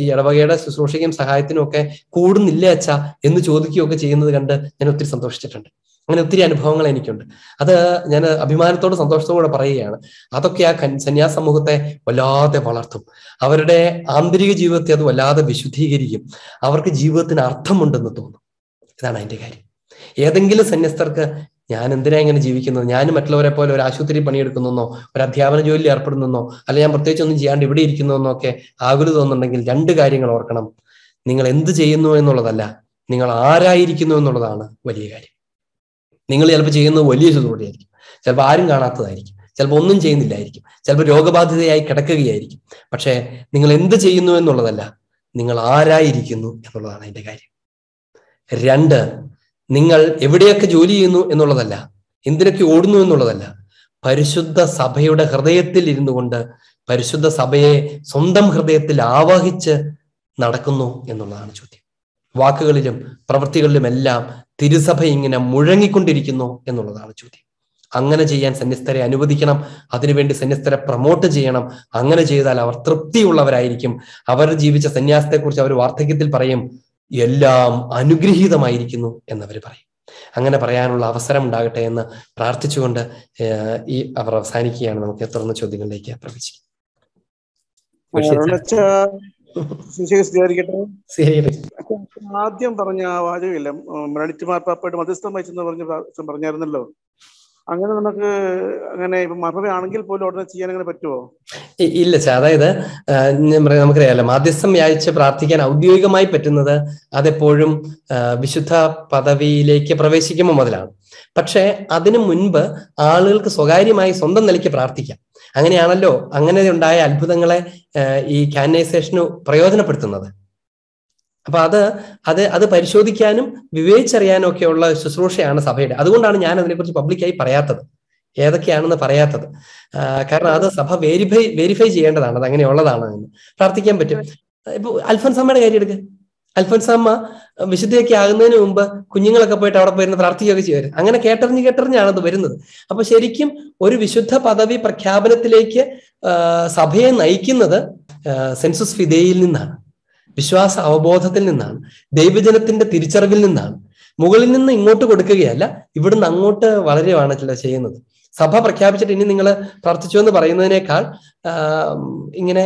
ഈ ഇടവകയുടെ ശുശ്രൂഷയ്ക്കും സഹായത്തിനും ഒക്കെ കൂടുന്നില്ല അച്ഛ എന്ന് ചോദിക്കുകയൊക്കെ ചെയ്യുന്നത് കണ്ട് ഞാൻ ഒത്തിരി സന്തോഷം സന്തോഷിച്ചിട്ടുണ്ട് അങ്ങനെ ഒത്തിരി അനുഭവങ്ങൾ എനിക്കുണ്ട് അത് ഞാൻ അഭിമാനത്തോടെ സന്തോഷത്തോടെ പറയുകയാണ് അതൊക്കെ ആ സന്യാസ സമൂഹത്തെ വല്ലാതെ വളർത്തും അവരുടെ ആന്തരിക ജീവിതത്തെ അത് വല്ലാതെ വിശുദ്ധീകരിക്കും അവർക്ക് ജീവിതത്തിന് അർത്ഥമുണ്ടെന്ന് തോന്നും ഇതാണ് അതിൻ്റെ കാര്യം ഏതെങ്കിലും സന്യസ്തർക്ക് ഞാൻ എന്തിനാ ഇങ്ങനെ ജീവിക്കുന്നത് ഞാൻ മറ്റുള്ളവരെ പോലെ ഒരു ആശുപത്രി പണിയെടുക്കുന്നോ ഒരു അധ്യാപന ജോലിയിൽ ഏർപ്പെടുന്നോ അല്ല ഞാൻ പ്രത്യേകിച്ച് ഒന്നും ചെയ്യാണ്ട് ഇവിടെ ഇരിക്കുന്നോ ഒക്കെ ആകുലത തോന്നുന്നുണ്ടെങ്കിൽ രണ്ട് കാര്യങ്ങൾ ഓർക്കണം നിങ്ങൾ എന്ത് ചെയ്യുന്നു എന്നുള്ളതല്ല നിങ്ങൾ ആരായിരിക്കുന്നു എന്നുള്ളതാണ് വലിയ കാര്യം നിങ്ങൾ ചിലപ്പോൾ ചെയ്യുന്നത് വലിയ ശുശ്രൂഷയായിരിക്കും ചിലപ്പോൾ ആരും കാണാത്തതായിരിക്കും ചിലപ്പോൾ ഒന്നും ചെയ്യുന്നില്ലായിരിക്കും ചിലപ്പോൾ രോഗബാധിതയായി കിടക്കുകയായിരിക്കും പക്ഷേ നിങ്ങൾ എന്ത് ചെയ്യുന്നു എന്നുള്ളതല്ല നിങ്ങൾ ആരായിരിക്കുന്നു എന്നുള്ളതാണ് അതിൻ്റെ കാര്യം രണ്ട് നിങ്ങൾ എവിടെയൊക്കെ ജോലി ചെയ്യുന്നു എന്നുള്ളതല്ല എന്തിനൊക്കെ ഓടുന്നു എന്നുള്ളതല്ല പരിശുദ്ധ സഭയുടെ ഹൃദയത്തിൽ ഇരുന്നു കൊണ്ട് പരിശുദ്ധ സഭയെ സ്വന്തം ഹൃദയത്തിൽ ആവാഹിച്ച് നടക്കുന്നു എന്നുള്ളതാണ് ചോദ്യം വാക്കുകളിലും പ്രവൃത്തികളിലും എല്ലാം തിരുസഭ ഇങ്ങനെ മുഴങ്ങിക്കൊണ്ടിരിക്കുന്നു എന്നുള്ളതാണ് ചോദ്യം അങ്ങനെ ചെയ്യാൻ സന്യസ്തരെ അനുവദിക്കണം അതിനുവേണ്ടി സന്യസ്തരെ പ്രൊമോട്ട് ചെയ്യണം അങ്ങനെ ചെയ്താൽ അവർ തൃപ്തിയുള്ളവരായിരിക്കും അവർ ജീവിച്ച സന്യാസത്തെക്കുറിച്ച് അവർ വാർദ്ധക്യത്തിൽ പറയും എല്ലാം അനുഗ്രഹീതമായിരിക്കുന്നു എന്നവർ പറയും അങ്ങനെ പറയാനുള്ള അവസരം ഉണ്ടാകട്ടെ എന്ന് പ്രാർത്ഥിച്ചുകൊണ്ട് ഈ അവർ അവസാനിക്കുകയാണ് നമുക്ക് തുറന്ന ചോദ്യങ്ങളിലേക്ക് പ്രവേശിക്കാം ആദ്യം പറഞ്ഞ ആ വാചകമില്ല മരണിറ്റ് മാർപ്പാപ്പയുടെ മധ്യസ്ഥം വഹിച്ചെന്ന് പറഞ്ഞ പറഞ്ഞായിരുന്നല്ലോ അങ്ങനെ നമുക്ക് അങ്ങനെ ഇപ്പൊ മറുപടി ആണെങ്കിൽ പോലും ഉടനെ ചെയ്യാൻ അങ്ങനെ പറ്റുമോ ഇല്ല സാർ അതായത് ഞാൻ പറയാം നമുക്കറിയാലോ മാധ്യസ്ഥം വ്യാഴ്ച പ്രാർത്ഥിക്കാൻ ഔദ്യോഗികമായി പറ്റുന്നത് അതെപ്പോഴും വിശുദ്ധ പദവിയിലേക്ക് പ്രവേശിക്കുമ്പോൾ മുതലാണ് പക്ഷേ അതിനു മുൻപ് ആളുകൾക്ക് സ്വകാര്യമായി സ്വന്തം നിലയ്ക്ക് പ്രാർത്ഥിക്കാം അങ്ങനെയാണല്ലോ അങ്ങനെ ഉണ്ടായ അത്ഭുതങ്ങളെ ഈ കാനൈസേഷന് പ്രയോജനപ്പെടുത്തുന്നത് അപ്പൊ അത് അത് അത് പരിശോധിക്കാനും വിവേചിച്ചറിയാനും ഒക്കെ ഉള്ള ശുശ്രൂഷയാണ് സഭയുടെ അതുകൊണ്ടാണ് ഞാൻ അതിനെക്കുറിച്ച് പബ്ലിക്കായി പറയാത്തത് ഏതൊക്കെയാണെന്ന് പറയാത്തത് കാരണം അത് സഭ വെരിഫൈ വെരിഫൈ ചെയ്യേണ്ടതാണ് അത് അങ്ങനെയുള്ളതാണ് എന്ന് പ്രാർത്ഥിക്കാൻ പറ്റും ഇപ്പൊ അൽഫൻസമ്മയുടെ കാര്യം എടുക്കുക അൽഫൻസാമ്മ വിശുദ്ധയൊക്കെ ആകുന്നതിന് മുമ്പ് കുഞ്ഞുങ്ങളൊക്കെ പോയിട്ട് അവിടെ പോയിരുന്ന പ്രാർത്ഥിക്കുകയൊക്കെ ചെയ്യുമായിരുന്നു അങ്ങനെ കേട്ടറിഞ്ഞ് കേട്ടറിഞ്ഞാണ് അത് വരുന്നത് അപ്പൊ ശരിക്കും ഒരു വിശുദ്ധ പദവി പ്രഖ്യാപനത്തിലേക്ക് സഭയെ നയിക്കുന്നത് സെൻസസ് ഫിദയിൽ നിന്നാണ് വിശ്വാസ അവബോധത്തിൽ നിന്നാണ് ദൈവജനത്തിന്റെ തിരിച്ചറിവിൽ നിന്നാണ് മുകളിൽ നിന്ന് ഇങ്ങോട്ട് കൊടുക്കുകയല്ല ഇവിടുന്ന് അങ്ങോട്ട് വളരെയാണ് ചെയ്യുന്നത് സഭ പ്രഖ്യാപിച്ചിട്ട് ഇനി നിങ്ങൾ പ്രാർത്ഥിച്ചു എന്ന് പറയുന്നതിനേക്കാൾ ഇങ്ങനെ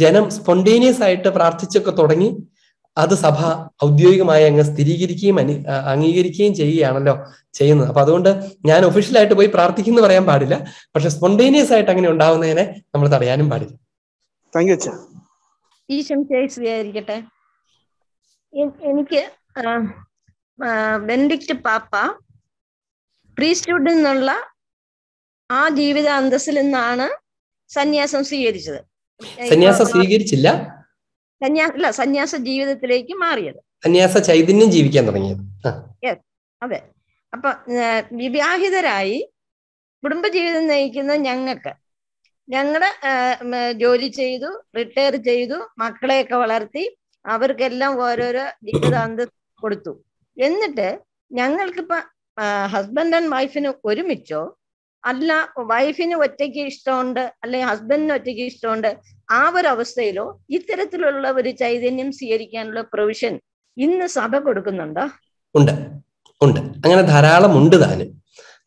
ജനം സ്പോണ്ടേനിയസ് ആയിട്ട് പ്രാർത്ഥിച്ചൊക്കെ തുടങ്ങി അത് സഭ ഔദ്യോഗികമായി അങ്ങ് സ്ഥിരീകരിക്കുകയും അനു അംഗീകരിക്കുകയും ചെയ്യുകയാണല്ലോ ചെയ്യുന്നത് അപ്പൊ അതുകൊണ്ട് ഞാൻ ഒഫീഷ്യലായിട്ട് പോയി പ്രാർത്ഥിക്കുന്നു പറയാൻ പാടില്ല പക്ഷെ സ്പോണ്ടേനിയസ് ആയിട്ട് അങ്ങനെ ഉണ്ടാവുന്നതിനെ നമ്മൾ തടയാനും പാടില്ല താങ്ക് യു സ്വീകരിക്കട്ടെ എനിക്ക് ബെൻഡിക്ട് പാപ്പ പ്രീസ്റ്റുഡിൽ നിന്നുള്ള ആ ജീവിത അന്തസ്സിൽ നിന്നാണ് സന്യാസം സ്വീകരിച്ചത് സന്യാസം സ്വീകരിച്ചില്ല സന്യാസ അല്ല സന്യാസ ജീവിതത്തിലേക്ക് മാറിയത് സന്യാസ ചൈതന്യം ജീവിക്കാൻ തുടങ്ങിയത് അതെ അപ്പൊ വിവാഹിതരായി കുടുംബജീവിതം നയിക്കുന്ന ഞങ്ങൾക്ക് ഞങ്ങളുടെ ജോലി ചെയ്തു റിട്ടയർ ചെയ്തു മക്കളെയൊക്കെ വളർത്തി അവർക്കെല്ലാം ഓരോരോ ജീവിതാന്ത കൊടുത്തു എന്നിട്ട് ഞങ്ങൾക്കിപ്പോ ഹസ്ബൻഡ് ആൻഡ് വൈഫിന് ഒരുമിച്ചോ അല്ല വൈഫിന് ഒറ്റയ്ക്ക് ഇഷ്ടമുണ്ട് അല്ലെങ്കിൽ ഹസ്ബൻഡിന് ഒറ്റയ്ക്ക് ഇഷ്ടമുണ്ട് ആ ഒരു അവസ്ഥയിലോ ഇത്തരത്തിലുള്ള ഒരു ചൈതന്യം സ്വീകരിക്കാനുള്ള പ്രൊവിഷൻ ഇന്ന് സഭ കൊടുക്കുന്നുണ്ടോ ഉണ്ട് ഉണ്ട് അങ്ങനെ ധാരാളം ഉണ്ട് താനും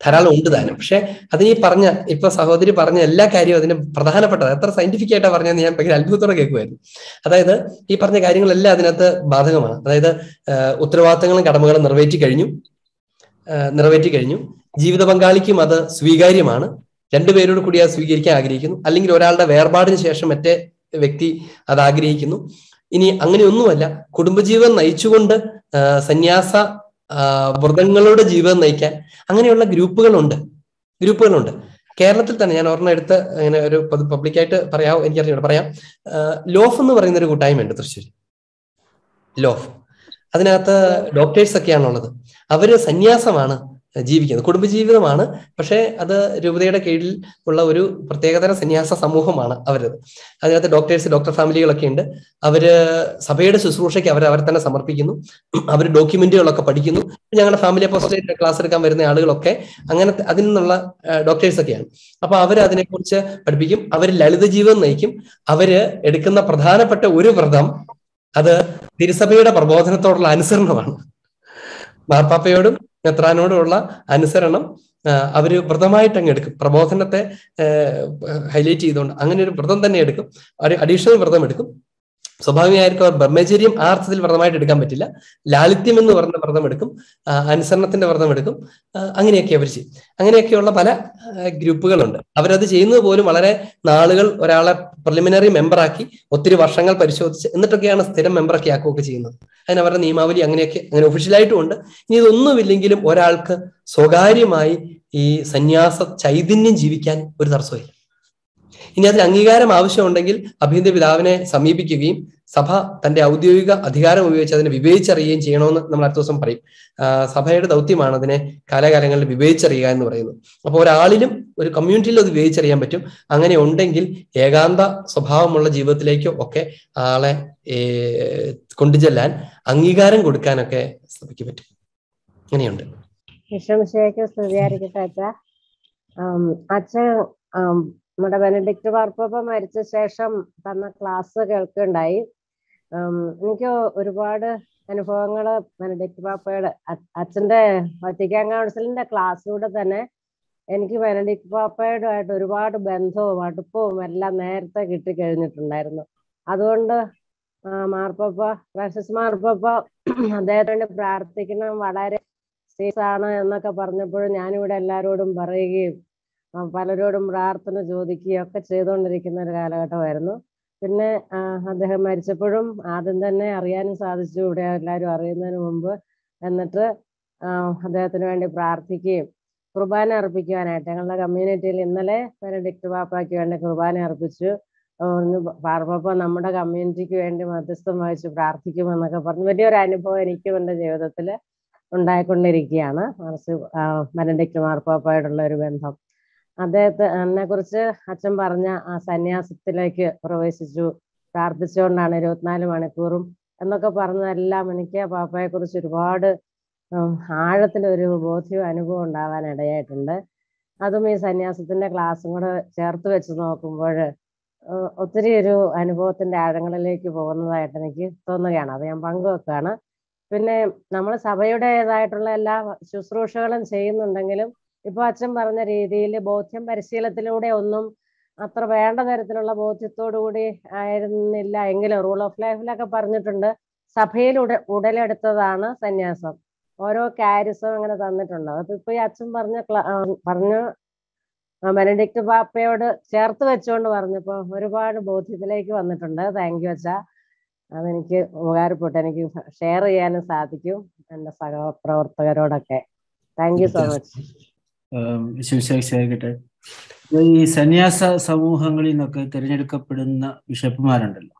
ധാരാളം ഉണ്ട് താനും പക്ഷെ അത് ഈ പറഞ്ഞ ഇപ്പൊ സഹോദരി പറഞ്ഞ എല്ലാ കാര്യവും അതിന് പ്രധാനപ്പെട്ടത് എത്ര സയന്റിഫിക് ആയിട്ടാ പറഞ്ഞതെന്ന് ഞാൻ ഭയങ്കര അത്ഭുതത്തോടെ കേൾക്കുമായിരുന്നു അതായത് ഈ പറഞ്ഞ കാര്യങ്ങളെല്ലാം അതിനകത്ത് ബാധകമാണ് അതായത് ഉത്തരവാദിത്തങ്ങളും കടമകളും നിറവേറ്റി കഴിഞ്ഞു നിറവേറ്റി കഴിഞ്ഞു ജീവിത പങ്കാളിക്കും അത് സ്വീകാര്യമാണ് രണ്ടുപേരോട് കൂടി അത് സ്വീകരിക്കാൻ ആഗ്രഹിക്കുന്നു അല്ലെങ്കിൽ ഒരാളുടെ വേർപാടിന് ശേഷം മറ്റേ വ്യക്തി അത് ആഗ്രഹിക്കുന്നു ഇനി അങ്ങനെയൊന്നുമല്ല കുടുംബജീവിതം നയിച്ചുകൊണ്ട് സന്യാസ വൃതങ്ങളുടെ ജീവിതം നയിക്കാൻ അങ്ങനെയുള്ള ഗ്രൂപ്പുകളുണ്ട് ഗ്രൂപ്പുകളുണ്ട് കേരളത്തിൽ തന്നെ ഞാൻ ഓർമ്മ എടുത്ത് ഇങ്ങനെ ഒരു പബ്ലിക്കായിട്ട് പറയാമോ എനിക്കറിഞ്ഞൂടെ പറയാം ലോഫ് എന്ന് പറയുന്ന ഒരു ഉണ്ട് തൃശ്ശൂർ ലോഫ് അതിനകത്ത് ഡോക്ടേഴ്സ് ഒക്കെയാണുള്ളത് അവര് സന്യാസമാണ് ജീവിക്കുന്നത് കുടുംബജീവിതമാണ് പക്ഷേ അത് രൂപതയുടെ കീഴിൽ ഉള്ള ഒരു പ്രത്യേകതരം സന്യാസ സമൂഹമാണ് അവരത് അതിനകത്ത് ഡോക്ടേഴ്സ് ഡോക്ടർ ഫാമിലികളൊക്കെ ഉണ്ട് അവര് സഭയുടെ ശുശ്രൂഷയ്ക്ക് അവർ അവരെ തന്നെ സമർപ്പിക്കുന്നു അവർ ഡോക്യുമെന്റുകളൊക്കെ പഠിക്കുന്നു ഞങ്ങളുടെ ഫാമിലി അപ്പോസ്റ്റേറ്റ് ക്ലാസ് എടുക്കാൻ വരുന്ന ആളുകളൊക്കെ അങ്ങനെ അതിൽ നിന്നുള്ള ഡോക്ടേഴ്സൊക്കെയാണ് അപ്പൊ അവർ അതിനെക്കുറിച്ച് പഠിപ്പിക്കും അവർ ലളിത ജീവിതം നയിക്കും അവര് എടുക്കുന്ന പ്രധാനപ്പെട്ട ഒരു വ്രതം അത് തിരുസഭയുടെ പ്രബോധനത്തോടുള്ള അനുസരണമാണ് മാർപ്പാപ്പയോടും മെത്രാനോടുള്ള അനുസരണം അവർ വ്രതമായിട്ട് അങ്ങ് എടുക്കും പ്രബോധനത്തെ ഹൈലൈറ്റ് ചെയ്തുകൊണ്ട് അങ്ങനെ ഒരു വ്രതം തന്നെ എടുക്കും ഒരു അഡീഷണൽ വ്രതം എടുക്കും സ്വാഭാവികമായിരിക്കും അവർ ബ്രഹ്മചര്യം ആ അർത്ഥത്തിൽ വ്രതമായിട്ട് എടുക്കാൻ പറ്റില്ല ലാളിത്യം എന്ന് പറഞ്ഞ വ്രതം എടുക്കും അനുസരണത്തിന്റെ വ്രതം എടുക്കും അങ്ങനെയൊക്കെ അവർ ചെയ്യും അങ്ങനെയൊക്കെയുള്ള പല ഗ്രൂപ്പുകളുണ്ട് അവരത് ചെയ്യുന്നത് പോലും വളരെ നാളുകൾ ഒരാളെ പ്രിലിമിനറി മെമ്പറാക്കി ഒത്തിരി വർഷങ്ങൾ പരിശോധിച്ച് എന്നിട്ടൊക്കെയാണ് സ്ഥിരം മെമ്പറൊക്കെ ആക്കുകയൊക്കെ ചെയ്യുന്നത് അതിന് അവരുടെ നിയമാവലി അങ്ങനെയൊക്കെ അങ്ങനെ ഒഫീഷ്യലായിട്ടും ഉണ്ട് ഇനി ഇതൊന്നുമില്ലെങ്കിലും ഒരാൾക്ക് സ്വകാര്യമായി ഈ സന്യാസ ചൈതന്യം ജീവിക്കാൻ ഒരു തടസ്സമില്ല ഇനി അതിന് അംഗീകാരം ആവശ്യമുണ്ടെങ്കിൽ അഭിനന്ദ പിതാവിനെ സമീപിക്കുകയും സഭ തന്റെ ഔദ്യോഗിക അധികാരം ഉപയോഗിച്ച് അതിനെ വിവേചിച്ചറിയുകയും ചെയ്യണമെന്ന് നമ്മൾ അടുത്ത ദിവസം പറയും സഭയുടെ ദൗത്യമാണ് അതിനെ കാലാകാലങ്ങളിൽ വിവേചിച്ചറിയുക എന്ന് പറയുന്നത് അപ്പോൾ ഒരാളിലും ഒരു കമ്മ്യൂണിറ്റിയിലും അത് വിവേചിച്ചറിയാൻ പറ്റും അങ്ങനെ ഉണ്ടെങ്കിൽ ഏകാന്ത സ്വഭാവമുള്ള ജീവിതത്തിലേക്കോ ഒക്കെ ആളെ കൊണ്ടുചെല്ലാൻ അംഗീകാരം കൊടുക്കാനൊക്കെ സഭയ്ക്ക് പറ്റും അങ്ങനെയുണ്ട് അച്ഛ അച്ഛൻ നമ്മുടെ ബെനഡിക്ട് പാർപ്പപ്പ മരിച്ച ശേഷം തന്ന ക്ലാസ് കേൾക്കുണ്ടായി എനിക്ക് ഒരുപാട് അനുഭവങ്ങൾ ബെനഡിക്ട് പാപ്പയുടെ അച്ഛന്റെ വത്തിക്കാൻ കൗൺസിലിന്റെ ക്ലാസ്സിലൂടെ തന്നെ എനിക്ക് ബെനഡിക്ട് പാപ്പയുടെ ആയിട്ട് ഒരുപാട് ബന്ധവും അടുപ്പവും എല്ലാം നേരത്തെ കിട്ടിക്കഴിഞ്ഞിട്ടുണ്ടായിരുന്നു അതുകൊണ്ട് മാർപ്പപ്പ ഫ്രാൻസിസ് മാർപ്പപ്പ അദ്ദേഹത്തിന് പ്രാർത്ഥിക്കണം വളരെ സീസാണ് എന്നൊക്കെ പറഞ്ഞപ്പോഴും ഞാനിവിടെ എല്ലാരോടും പറയുകയും പലരോടും പ്രാർത്ഥന ചോദിക്കുകയും ഒക്കെ ചെയ്തുകൊണ്ടിരിക്കുന്ന ഒരു കാലഘട്ടമായിരുന്നു പിന്നെ അദ്ദേഹം മരിച്ചപ്പോഴും ആദ്യം തന്നെ അറിയാനും സാധിച്ചു ഇവിടെ എല്ലാവരും അറിയുന്നതിന് മുമ്പ് എന്നിട്ട് അദ്ദേഹത്തിന് വേണ്ടി പ്രാർത്ഥിക്കുകയും കുർബാന അർപ്പിക്കുവാനായിട്ട് ഞങ്ങളുടെ കമ്മ്യൂണിറ്റിയിൽ ഇന്നലെ ബെനഡിക്ട് പാപ്പയ്ക്ക് വേണ്ടി കുർബാന അർപ്പിച്ചു പാർപ്പ നമ്മുടെ കമ്മ്യൂണിറ്റിക്ക് വേണ്ടി മധ്യസ്ഥം വഹിച്ച് പ്രാർത്ഥിക്കുമെന്നൊക്കെ പറഞ്ഞു വലിയൊരു അനുഭവം എനിക്കും എൻ്റെ ജീവിതത്തിൽ ഉണ്ടായിക്കൊണ്ടിരിക്കുകയാണ് മാർസ് ബെനഡിക്ട് മാർപ്പാപ്പായിട്ടുള്ള ഒരു ബന്ധം അദ്ദേഹത്തെ എന്നെ കുറിച്ച് അച്ഛൻ പറഞ്ഞ ആ സന്യാസത്തിലേക്ക് പ്രവേശിച്ചു പ്രാർത്ഥിച്ചുകൊണ്ടാണ് ഇരുപത്തിനാല് മണിക്കൂറും എന്നൊക്കെ പറഞ്ഞതെല്ലാം എനിക്ക് പാപ്പയെ കുറിച്ച് ഒരുപാട് ആഴത്തിലൊരു ബോധ്യവും അനുഭവം ഉണ്ടാവാൻ ഇടയായിട്ടുണ്ട് അതും ഈ സന്യാസത്തിന്റെ ക്ലാസ്സും കൂടെ ചേർത്ത് വെച്ച് നോക്കുമ്പോൾ ഒത്തിരി ഒരു അനുഭവത്തിന്റെ ആഴങ്ങളിലേക്ക് പോകുന്നതായിട്ട് എനിക്ക് തോന്നുകയാണ് അത് ഞാൻ പങ്കുവെക്കുകയാണ് പിന്നെ നമ്മൾ സഭയുടേതായിട്ടുള്ള എല്ലാ ശുശ്രൂഷകളും ചെയ്യുന്നുണ്ടെങ്കിലും ഇപ്പൊ അച്ഛൻ പറഞ്ഞ രീതിയിൽ ബോധ്യം പരിശീലനത്തിലൂടെ ഒന്നും അത്ര വേണ്ട തരത്തിലുള്ള ബോധ്യത്തോടുകൂടി ആയിരുന്നില്ല എങ്കിലും റൂൾ ഓഫ് ലൈഫിലൊക്കെ പറഞ്ഞിട്ടുണ്ട് സഭയിൽ ഉട ഉടലെടുത്തതാണ് സന്യാസം ഓരോ കാരിസം അങ്ങനെ തന്നിട്ടുണ്ട് അപ്പൊ ഇപ്പൊ ഈ അച്ഛൻ പറഞ്ഞ പറഞ്ഞ ബെനഡിക്ട് പാപ്പയോട് ചേർത്ത് വെച്ചുകൊണ്ട് പറഞ്ഞപ്പോ ഒരുപാട് ബോധ്യത്തിലേക്ക് വന്നിട്ടുണ്ട് താങ്ക് യു അച്ഛാ അതെനിക്ക് ഉപകാരപ്പെട്ടു എനിക്ക് ഷെയർ ചെയ്യാനും സാധിക്കും എന്റെ സഹപ്രവർത്തകരോടൊക്കെ താങ്ക് യു സോ മച്ച് ശിവശേഖരട്ടെ ഈ സന്യാസ സമൂഹങ്ങളിൽ നിന്നൊക്കെ തിരഞ്ഞെടുക്കപ്പെടുന്ന ബിഷപ്പുമാരുണ്ടല്ലോ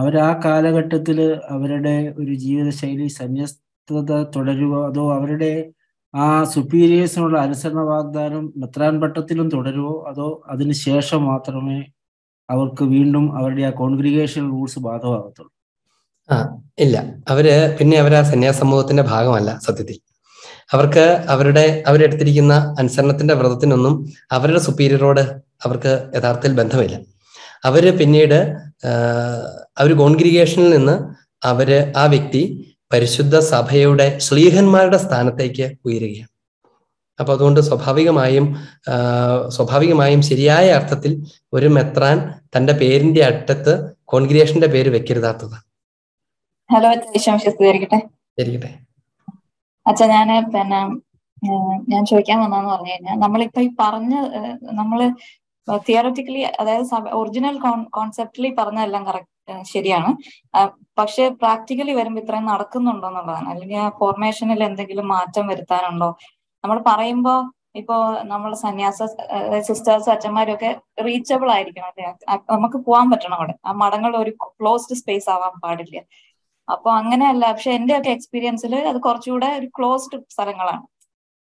അവർ ആ കാലഘട്ടത്തിൽ അവരുടെ ഒരു ജീവിതശൈലി സന്യസ്തത തുടരുവോ അതോ അവരുടെ ആ സുപ്പീരിയേഴ്സിനുള്ള അനുസരണ വാഗ്ദാനം മെത്രാൻ പട്ടത്തിലും തുടരുവോ അതോ അതിനുശേഷം മാത്രമേ അവർക്ക് വീണ്ടും അവരുടെ ആ കോൺഗ്രിഗേഷൻ റൂൾസ് ബാധകമാകത്തുള്ളൂ ആ ഇല്ല അവര് പിന്നെ അവർ ആ സന്യാസ സമൂഹത്തിന്റെ ഭാഗമല്ല സത്യത്തിൽ അവർക്ക് അവരുടെ അവരെടുത്തിരിക്കുന്ന അനുസരണത്തിന്റെ വ്രതത്തിനൊന്നും അവരുടെ സുപ്പീരിയറോട് അവർക്ക് യഥാർത്ഥത്തിൽ ബന്ധമില്ല അവര് പിന്നീട് അവർ കോൺഗ്രിഗേഷനിൽ നിന്ന് അവര് ആ വ്യക്തി പരിശുദ്ധ സഭയുടെ ശ്ലീഹന്മാരുടെ സ്ഥാനത്തേക്ക് ഉയരുകയാണ് അപ്പൊ അതുകൊണ്ട് സ്വാഭാവികമായും സ്വാഭാവികമായും ശരിയായ അർത്ഥത്തിൽ ഒരു മെത്രാൻ തന്റെ പേരിന്റെ അറ്റത്ത് കോൺഗ്രിഗേഷന്റെ പേര് വെക്കരുതാത്തതാണ് ഹലോ ശരിക്കട്ടെ അച്ഛ ഞാൻ പിന്നെ ഞാൻ ചോദിക്കാൻ വന്നാന്ന് പറഞ്ഞു കഴിഞ്ഞാൽ നമ്മളിപ്പോ ഈ പറഞ്ഞ നമ്മള് തിയററ്റിക്കലി അതായത് ഒറിജിനൽ കോൺസെപ്റ്റിലി പറഞ്ഞതെല്ലാം കറക്റ്റ് ശരിയാണ് പക്ഷെ പ്രാക്ടിക്കലി വരുമ്പോൾ ഇത്രയും നടക്കുന്നുണ്ടോ എന്നുള്ളതാണ് അല്ലെങ്കിൽ ആ ഫോർമേഷനിൽ എന്തെങ്കിലും മാറ്റം വരുത്താനുണ്ടോ നമ്മൾ പറയുമ്പോൾ ഇപ്പോ നമ്മൾ സന്യാസ സിസ്റ്റേഴ്സ് അച്ഛന്മാരും ഒക്കെ റീച്ചബിൾ ആയിരിക്കണം അല്ലെ നമുക്ക് പോകാൻ പറ്റണം അവിടെ ആ മടങ്ങൾ ഒരു ക്ലോസ്ഡ് സ്പേസ് ആവാൻ പാടില്ല അപ്പൊ അങ്ങനെയല്ല പക്ഷെ എന്റെ ഒക്കെ എക്സ്പീരിയൻസിൽ അത് കുറച്ചുകൂടെ ഒരു ക്ലോസ്ഡ് സ്ഥലങ്ങളാണ്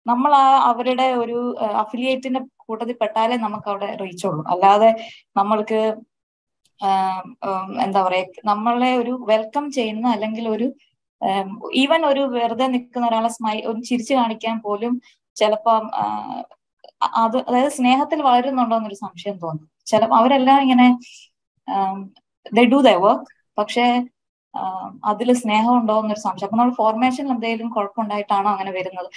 നമ്മൾ ആ അവരുടെ ഒരു അഫിലിയേറ്റിന്റെ കൂട്ടത്തിൽ പെട്ടാലേ നമുക്ക് അവിടെ റീച്ച് ഉള്ളൂ അല്ലാതെ നമ്മൾക്ക് എന്താ പറയാ നമ്മളെ ഒരു വെൽക്കം ചെയ്യുന്ന അല്ലെങ്കിൽ ഒരു ഈവൻ ഒരു വെറുതെ നിൽക്കുന്ന ഒരാളെ സ്മൈ ഒരു ചിരിച്ചു കാണിക്കാൻ പോലും ചിലപ്പോ അത് അതായത് സ്നേഹത്തിൽ വളരുന്നുണ്ടോ എന്നൊരു സംശയം തോന്നും ചില അവരെല്ലാം ഇങ്ങനെ ദ ഡു ദ വർക്ക് പക്ഷെ അതിൽ സ്നേഹം ഉണ്ടോ എന്നൊരു സംശയം അപ്പൊ നമ്മൾ ഫോർമേഷൻ എന്തെങ്കിലും കുഴപ്പമുണ്ടായിട്ടാണോ അങ്ങനെ വരുന്നത്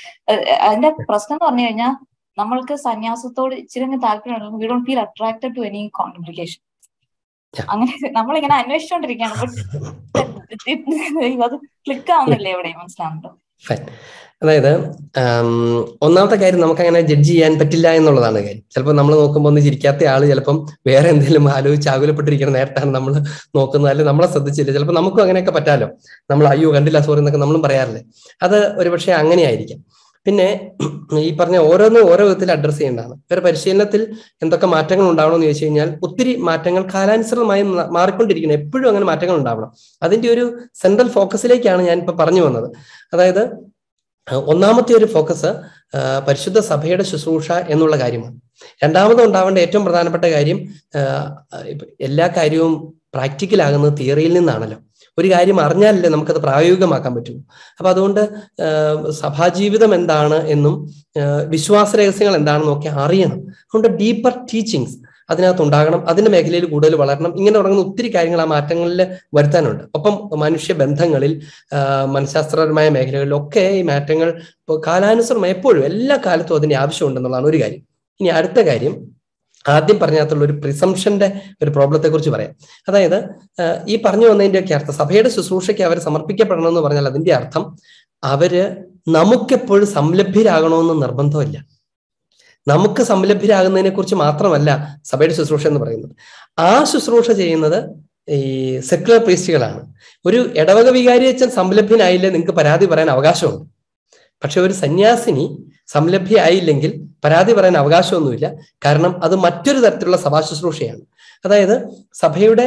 അതിന്റെ പ്രശ്നം എന്ന് പറഞ്ഞു കഴിഞ്ഞാൽ നമ്മൾക്ക് സന്യാസത്തോട് ഇച്ചിരി താല്പര്യമുണ്ടെങ്കിൽ we don't feel attracted to any complication അങ്ങനെ നമ്മളിങ്ങനെ അന്വേഷിച്ചോണ്ടിരിക്കുകയാണ് ക്ലിക്ക് ആവുന്നില്ല എവിടെയും മനസ്സിലാവുന്നുണ്ടോ അതായത് ഒന്നാമത്തെ കാര്യം നമുക്ക് അങ്ങനെ ജഡ്ജ് ചെയ്യാൻ പറ്റില്ല എന്നുള്ളതാണ് കാര്യം ചിലപ്പോൾ നമ്മൾ നോക്കുമ്പോൾ ഒന്ന് ചിരിക്കാത്ത ആൾ ചിലപ്പം വേറെ എന്തെങ്കിലും ആലോചിച്ച് ആകുലപ്പെട്ടിരിക്കുന്ന നേരത്താണ് നമ്മൾ നോക്കുന്നത് അല്ലെങ്കിൽ നമ്മളെ ശ്രദ്ധിച്ചില്ല ചിലപ്പോൾ നമുക്കും അങ്ങനെയൊക്കെ പറ്റാലോ നമ്മൾ അയ്യോ കണ്ടില്ല സോറി എന്നൊക്കെ നമ്മളും പറയാറില്ലേ അത് ഒരുപക്ഷെ അങ്ങനെയായിരിക്കാം പിന്നെ ഈ പറഞ്ഞ ഓരോന്നും ഓരോ വിധത്തിൽ അഡ്രസ്സ് ചെയ്യേണ്ടതാണ് വേറെ പരിശീലനത്തിൽ എന്തൊക്കെ മാറ്റങ്ങൾ എന്ന് ചോദിച്ചു കഴിഞ്ഞാൽ ഒത്തിരി മാറ്റങ്ങൾ കാലാനുസൃതമായി മാറിക്കൊണ്ടിരിക്കുന്നു എപ്പോഴും അങ്ങനെ മാറ്റങ്ങൾ ഉണ്ടാവണം അതിന്റെ ഒരു സെൻട്രൽ ഫോക്കസിലേക്കാണ് ഞാൻ ഇപ്പൊ പറഞ്ഞു വന്നത് അതായത് ഒന്നാമത്തെ ഒരു ഫോക്കസ് പരിശുദ്ധ സഭയുടെ ശുശ്രൂഷ എന്നുള്ള കാര്യമാണ് രണ്ടാമത് ഉണ്ടാവേണ്ട ഏറ്റവും പ്രധാനപ്പെട്ട കാര്യം എല്ലാ കാര്യവും പ്രാക്ടിക്കൽ ആകുന്നത് തിയറിയിൽ നിന്നാണല്ലോ ഒരു കാര്യം അറിഞ്ഞാലല്ലേ നമുക്കത് പ്രായോഗികമാക്കാൻ പറ്റുള്ളൂ അപ്പൊ അതുകൊണ്ട് സഭാജീവിതം എന്താണ് എന്നും വിശ്വാസ രഹസ്യങ്ങൾ എന്താണെന്നും ഒക്കെ അറിയണം അതുകൊണ്ട് ഡീപ്പർ ടീച്ചിങ്സ് അതിനകത്ത് ഉണ്ടാകണം അതിന്റെ മേഖലയിൽ കൂടുതൽ വളരണം ഇങ്ങനെ തുടങ്ങുന്ന ഒത്തിരി കാര്യങ്ങൾ ആ മാറ്റങ്ങളിൽ വരുത്താനുണ്ട് ഒപ്പം മനുഷ്യ ബന്ധങ്ങളിൽ മനഃശാസ്ത്രപരമായ മേഖലകളിലൊക്കെ ഈ മാറ്റങ്ങൾ കാലാനുസരണം എപ്പോഴും എല്ലാ കാലത്തും അതിന്റെ ആവശ്യമുണ്ടെന്നുള്ളതാണ് ഒരു കാര്യം ഇനി അടുത്ത കാര്യം ആദ്യം പറഞ്ഞാത്തുള്ള ഒരു പ്രിസംഷന്റെ ഒരു പ്രോബ്ലത്തെ കുറിച്ച് പറയാം അതായത് ഈ പറഞ്ഞു വന്നതിന്റെയൊക്കെ അർത്ഥം സഭയുടെ ശുശ്രൂഷയ്ക്ക് അവർ സമർപ്പിക്കപ്പെടണം എന്ന് പറഞ്ഞാൽ അതിന്റെ അർത്ഥം അവര് നമുക്കെപ്പോഴും സംലഭ്യരാകണമെന്ന് നിർബന്ധമില്ല നമുക്ക് സംലഭ്യരാകുന്നതിനെ കുറിച്ച് മാത്രമല്ല സഭയുടെ ശുശ്രൂഷ എന്ന് പറയുന്നത് ആ ശുശ്രൂഷ ചെയ്യുന്നത് ഈ സെക്യുലർ പ്രീസ്റ്റുകളാണ് ഒരു ഇടവക വികാരി അച്ഛൻ സംലഭ്യനായില്ലേ നിങ്ങൾക്ക് പരാതി പറയാൻ അവകാശമുണ്ട് പക്ഷെ ഒരു സന്യാസിനി സംലഭ്യായില്ലെങ്കിൽ പരാതി പറയാൻ അവകാശമൊന്നുമില്ല കാരണം അത് മറ്റൊരു തരത്തിലുള്ള സഭാ ശുശ്രൂഷയാണ് അതായത് സഭയുടെ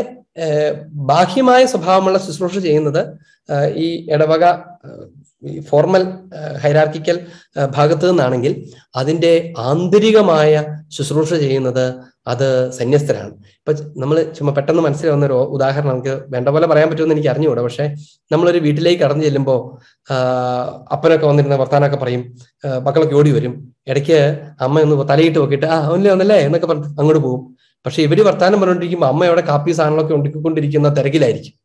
ബാഹ്യമായ സ്വഭാവമുള്ള ശുശ്രൂഷ ചെയ്യുന്നത് ഈ ഇടവക ഫോർമൽ ഹൈരാർക്കിക്കൽ ഭാഗത്തു നിന്നാണെങ്കിൽ അതിൻ്റെ ആന്തരികമായ ശുശ്രൂഷ ചെയ്യുന്നത് അത് സന്യസ്തരാണ് ഇപ്പൊ നമ്മൾ ചുമ്മാ പെട്ടെന്ന് മനസ്സിൽ വന്ന ഒരു ഉദാഹരണം നമുക്ക് വേണ്ട പോലെ പറയാൻ പറ്റുമെന്ന് എനിക്ക് അറിഞ്ഞുകൂടാ പക്ഷെ നമ്മളൊരു വീട്ടിലേക്ക് കടന്നു ചെല്ലുമ്പോൾ അപ്പനൊക്കെ വന്നിരുന്ന വർത്താനൊക്കെ പറയും മക്കളൊക്കെ ഓടി വരും ഇടയ്ക്ക് അമ്മ ഒന്ന് തലയിട്ട് നോക്കിയിട്ട് ആ ഒന്നേ ഒന്നല്ലേ എന്നൊക്കെ പറഞ്ഞ് അങ്ങോട്ട് പോകും പക്ഷെ ഇവര് വർത്താനം പറഞ്ഞുകൊണ്ടിരിക്കുമ്പോൾ അമ്മ അവിടെ കാപ്പി സാധനങ്ങളൊക്കെ ഉണ്ടാക്കിക്കൊണ്ടിരിക്കുന്ന തിരക്കിലായിരിക്കും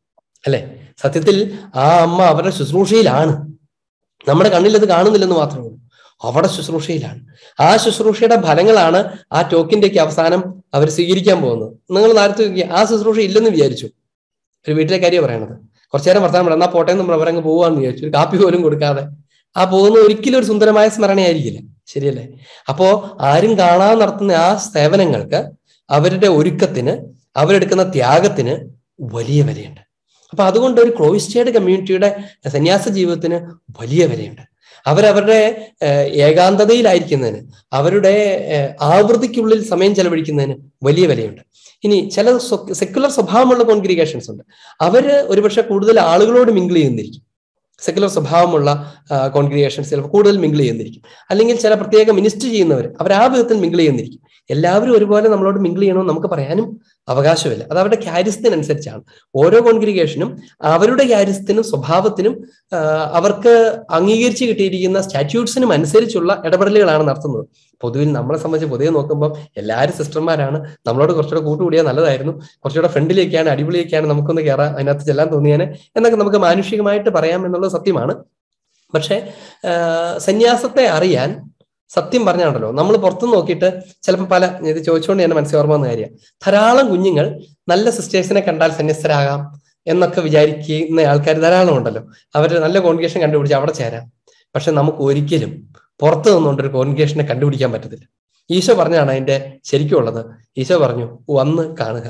അല്ലെ സത്യത്തിൽ ആ അമ്മ അവരുടെ ശുശ്രൂഷയിലാണ് നമ്മുടെ കണ്ണിൽ അത് കാണുന്നില്ലെന്ന് മാത്രമേ ഉള്ളൂ അവിടെ ശുശ്രൂഷയിലാണ് ആ ശുശ്രൂഷയുടെ ഫലങ്ങളാണ് ആ ടോക്കിന്റെയൊക്കെ അവസാനം അവർ സ്വീകരിക്കാൻ പോകുന്നത് നിങ്ങൾ നേരത്തെ ആ ശുശ്രൂഷ ഇല്ലെന്ന് വിചാരിച്ചു ഒരു വീട്ടിലെ കാര്യം പറയണത് കുറച്ചു നേരം വർത്താനം പറയാം എന്നാ പോട്ടെ നമ്മൾ അവരങ്ങ് പോവാന്ന് വിചാരിച്ചു കാപ്പി പോലും കൊടുക്കാതെ ആ പോകുന്ന ഒരിക്കലും ഒരു സുന്ദരമായ സ്മരണയായിരിക്കില്ല ശരിയല്ലേ അപ്പോ ആരും കാണാതെ നടത്തുന്ന ആ സേവനങ്ങൾക്ക് അവരുടെ ഒരുക്കത്തിന് അവരെടുക്കുന്ന ത്യാഗത്തിന് വലിയ വിലയുണ്ട് അപ്പൊ അതുകൊണ്ട് ഒരു ക്ലോയിസ്റ്റേഡ് കമ്മ്യൂണിറ്റിയുടെ സന്യാസ ജീവിതത്തിന് വലിയ വിലയുണ്ട് അവരവരുടെ ഏകാന്തതയിലായിരിക്കുന്നതിന് അവരുടെ ആവൃത്തിക്കുള്ളിൽ സമയം ചെലവഴിക്കുന്നതിന് വലിയ വിലയുണ്ട് ഇനി ചില സെക്കുലർ സ്വഭാവമുള്ള കോൺഗ്രിഗേഷൻസ് ഉണ്ട് അവര് ഒരുപക്ഷെ കൂടുതൽ ആളുകളോട് മിങ്കിൾ ചെയ്യുന്നിരിക്കും സെക്കുലർ സ്വഭാവമുള്ള കോൺഗ്രിഗേഷൻസ് ചിലപ്പോൾ കൂടുതൽ മിങ്കിൾ ചെയ്യുന്നിരിക്കും അല്ലെങ്കിൽ ചില പ്രത്യേക മിനിസ്റ്റർ ചെയ്യുന്നവർ അവർ ആ വിധത്തിൽ മിങ്കിൾ ചെയ്യുന്നിരിക്കും എല്ലാവരും ഒരുപോലെ നമ്മളോട് മിങ്കിൾ ചെയ്യണമെന്ന് നമുക്ക് പറയാനും അവകാശമില്ല അത് അവരുടെ കാര്യസ്ഥിനനുസരിച്ചാണ് ഓരോ കോൺഗ്രിഗേഷനും അവരുടെ കാര്യസ്ഥിനും സ്വഭാവത്തിനും അവർക്ക് അംഗീകരിച്ച് കിട്ടിയിരിക്കുന്ന സ്റ്റാറ്റ്യൂട്ട്സിനും അനുസരിച്ചുള്ള ഇടപെടലുകളാണ് നടത്തുന്നത് പൊതുവിൽ നമ്മളെ സംബന്ധിച്ച് പൊതുവെ നോക്കുമ്പോൾ എല്ലാവരും സിസ്റ്റർമാരാണ് നമ്മളോട് കുറച്ചുകൂടെ കൂട്ടുകൂടിയാൽ നല്ലതായിരുന്നു കുറച്ചുകൂടെ ഫ്രണ്ടിലേക്കാണ് അടിപൊളിയൊക്കെയാണ് നമുക്കൊന്ന് കയറാൻ അതിനകത്ത് ചെല്ലാൻ തോന്നിയാനെ എന്നൊക്കെ നമുക്ക് മാനുഷികമായിട്ട് പറയാം എന്നുള്ളത് സത്യമാണ് പക്ഷേ സന്യാസത്തെ അറിയാൻ സത്യം പറഞ്ഞാണല്ലോ നമ്മൾ പുറത്തു നോക്കിയിട്ട് ചിലപ്പോൾ പല ഇത് ചോദിച്ചുകൊണ്ട് തന്നെ മനസ്സിൽ ഓർമ്മ വന്ന ധാരാളം കുഞ്ഞുങ്ങൾ നല്ല സിസ്റ്റേഴ്സിനെ കണ്ടാൽ സന്യസ്തരാകാം എന്നൊക്കെ വിചാരിക്കുന്ന ആൾക്കാർ ധാരാളം ഉണ്ടല്ലോ അവർ നല്ല കോൺഗ്രേഷൻ കണ്ടുപിടിച്ച് അവിടെ ചേരാം പക്ഷെ നമുക്ക് ഒരിക്കലും പുറത്തു നിന്നുകൊണ്ട് ഒരു കോൺഗ്രേഷനെ കണ്ടുപിടിക്കാൻ പറ്റത്തില്ല ഈശോ പറഞ്ഞാണ് അതിന്റെ ശരിക്കും ഉള്ളത് ഈശോ പറഞ്ഞു വന്ന് കാണുക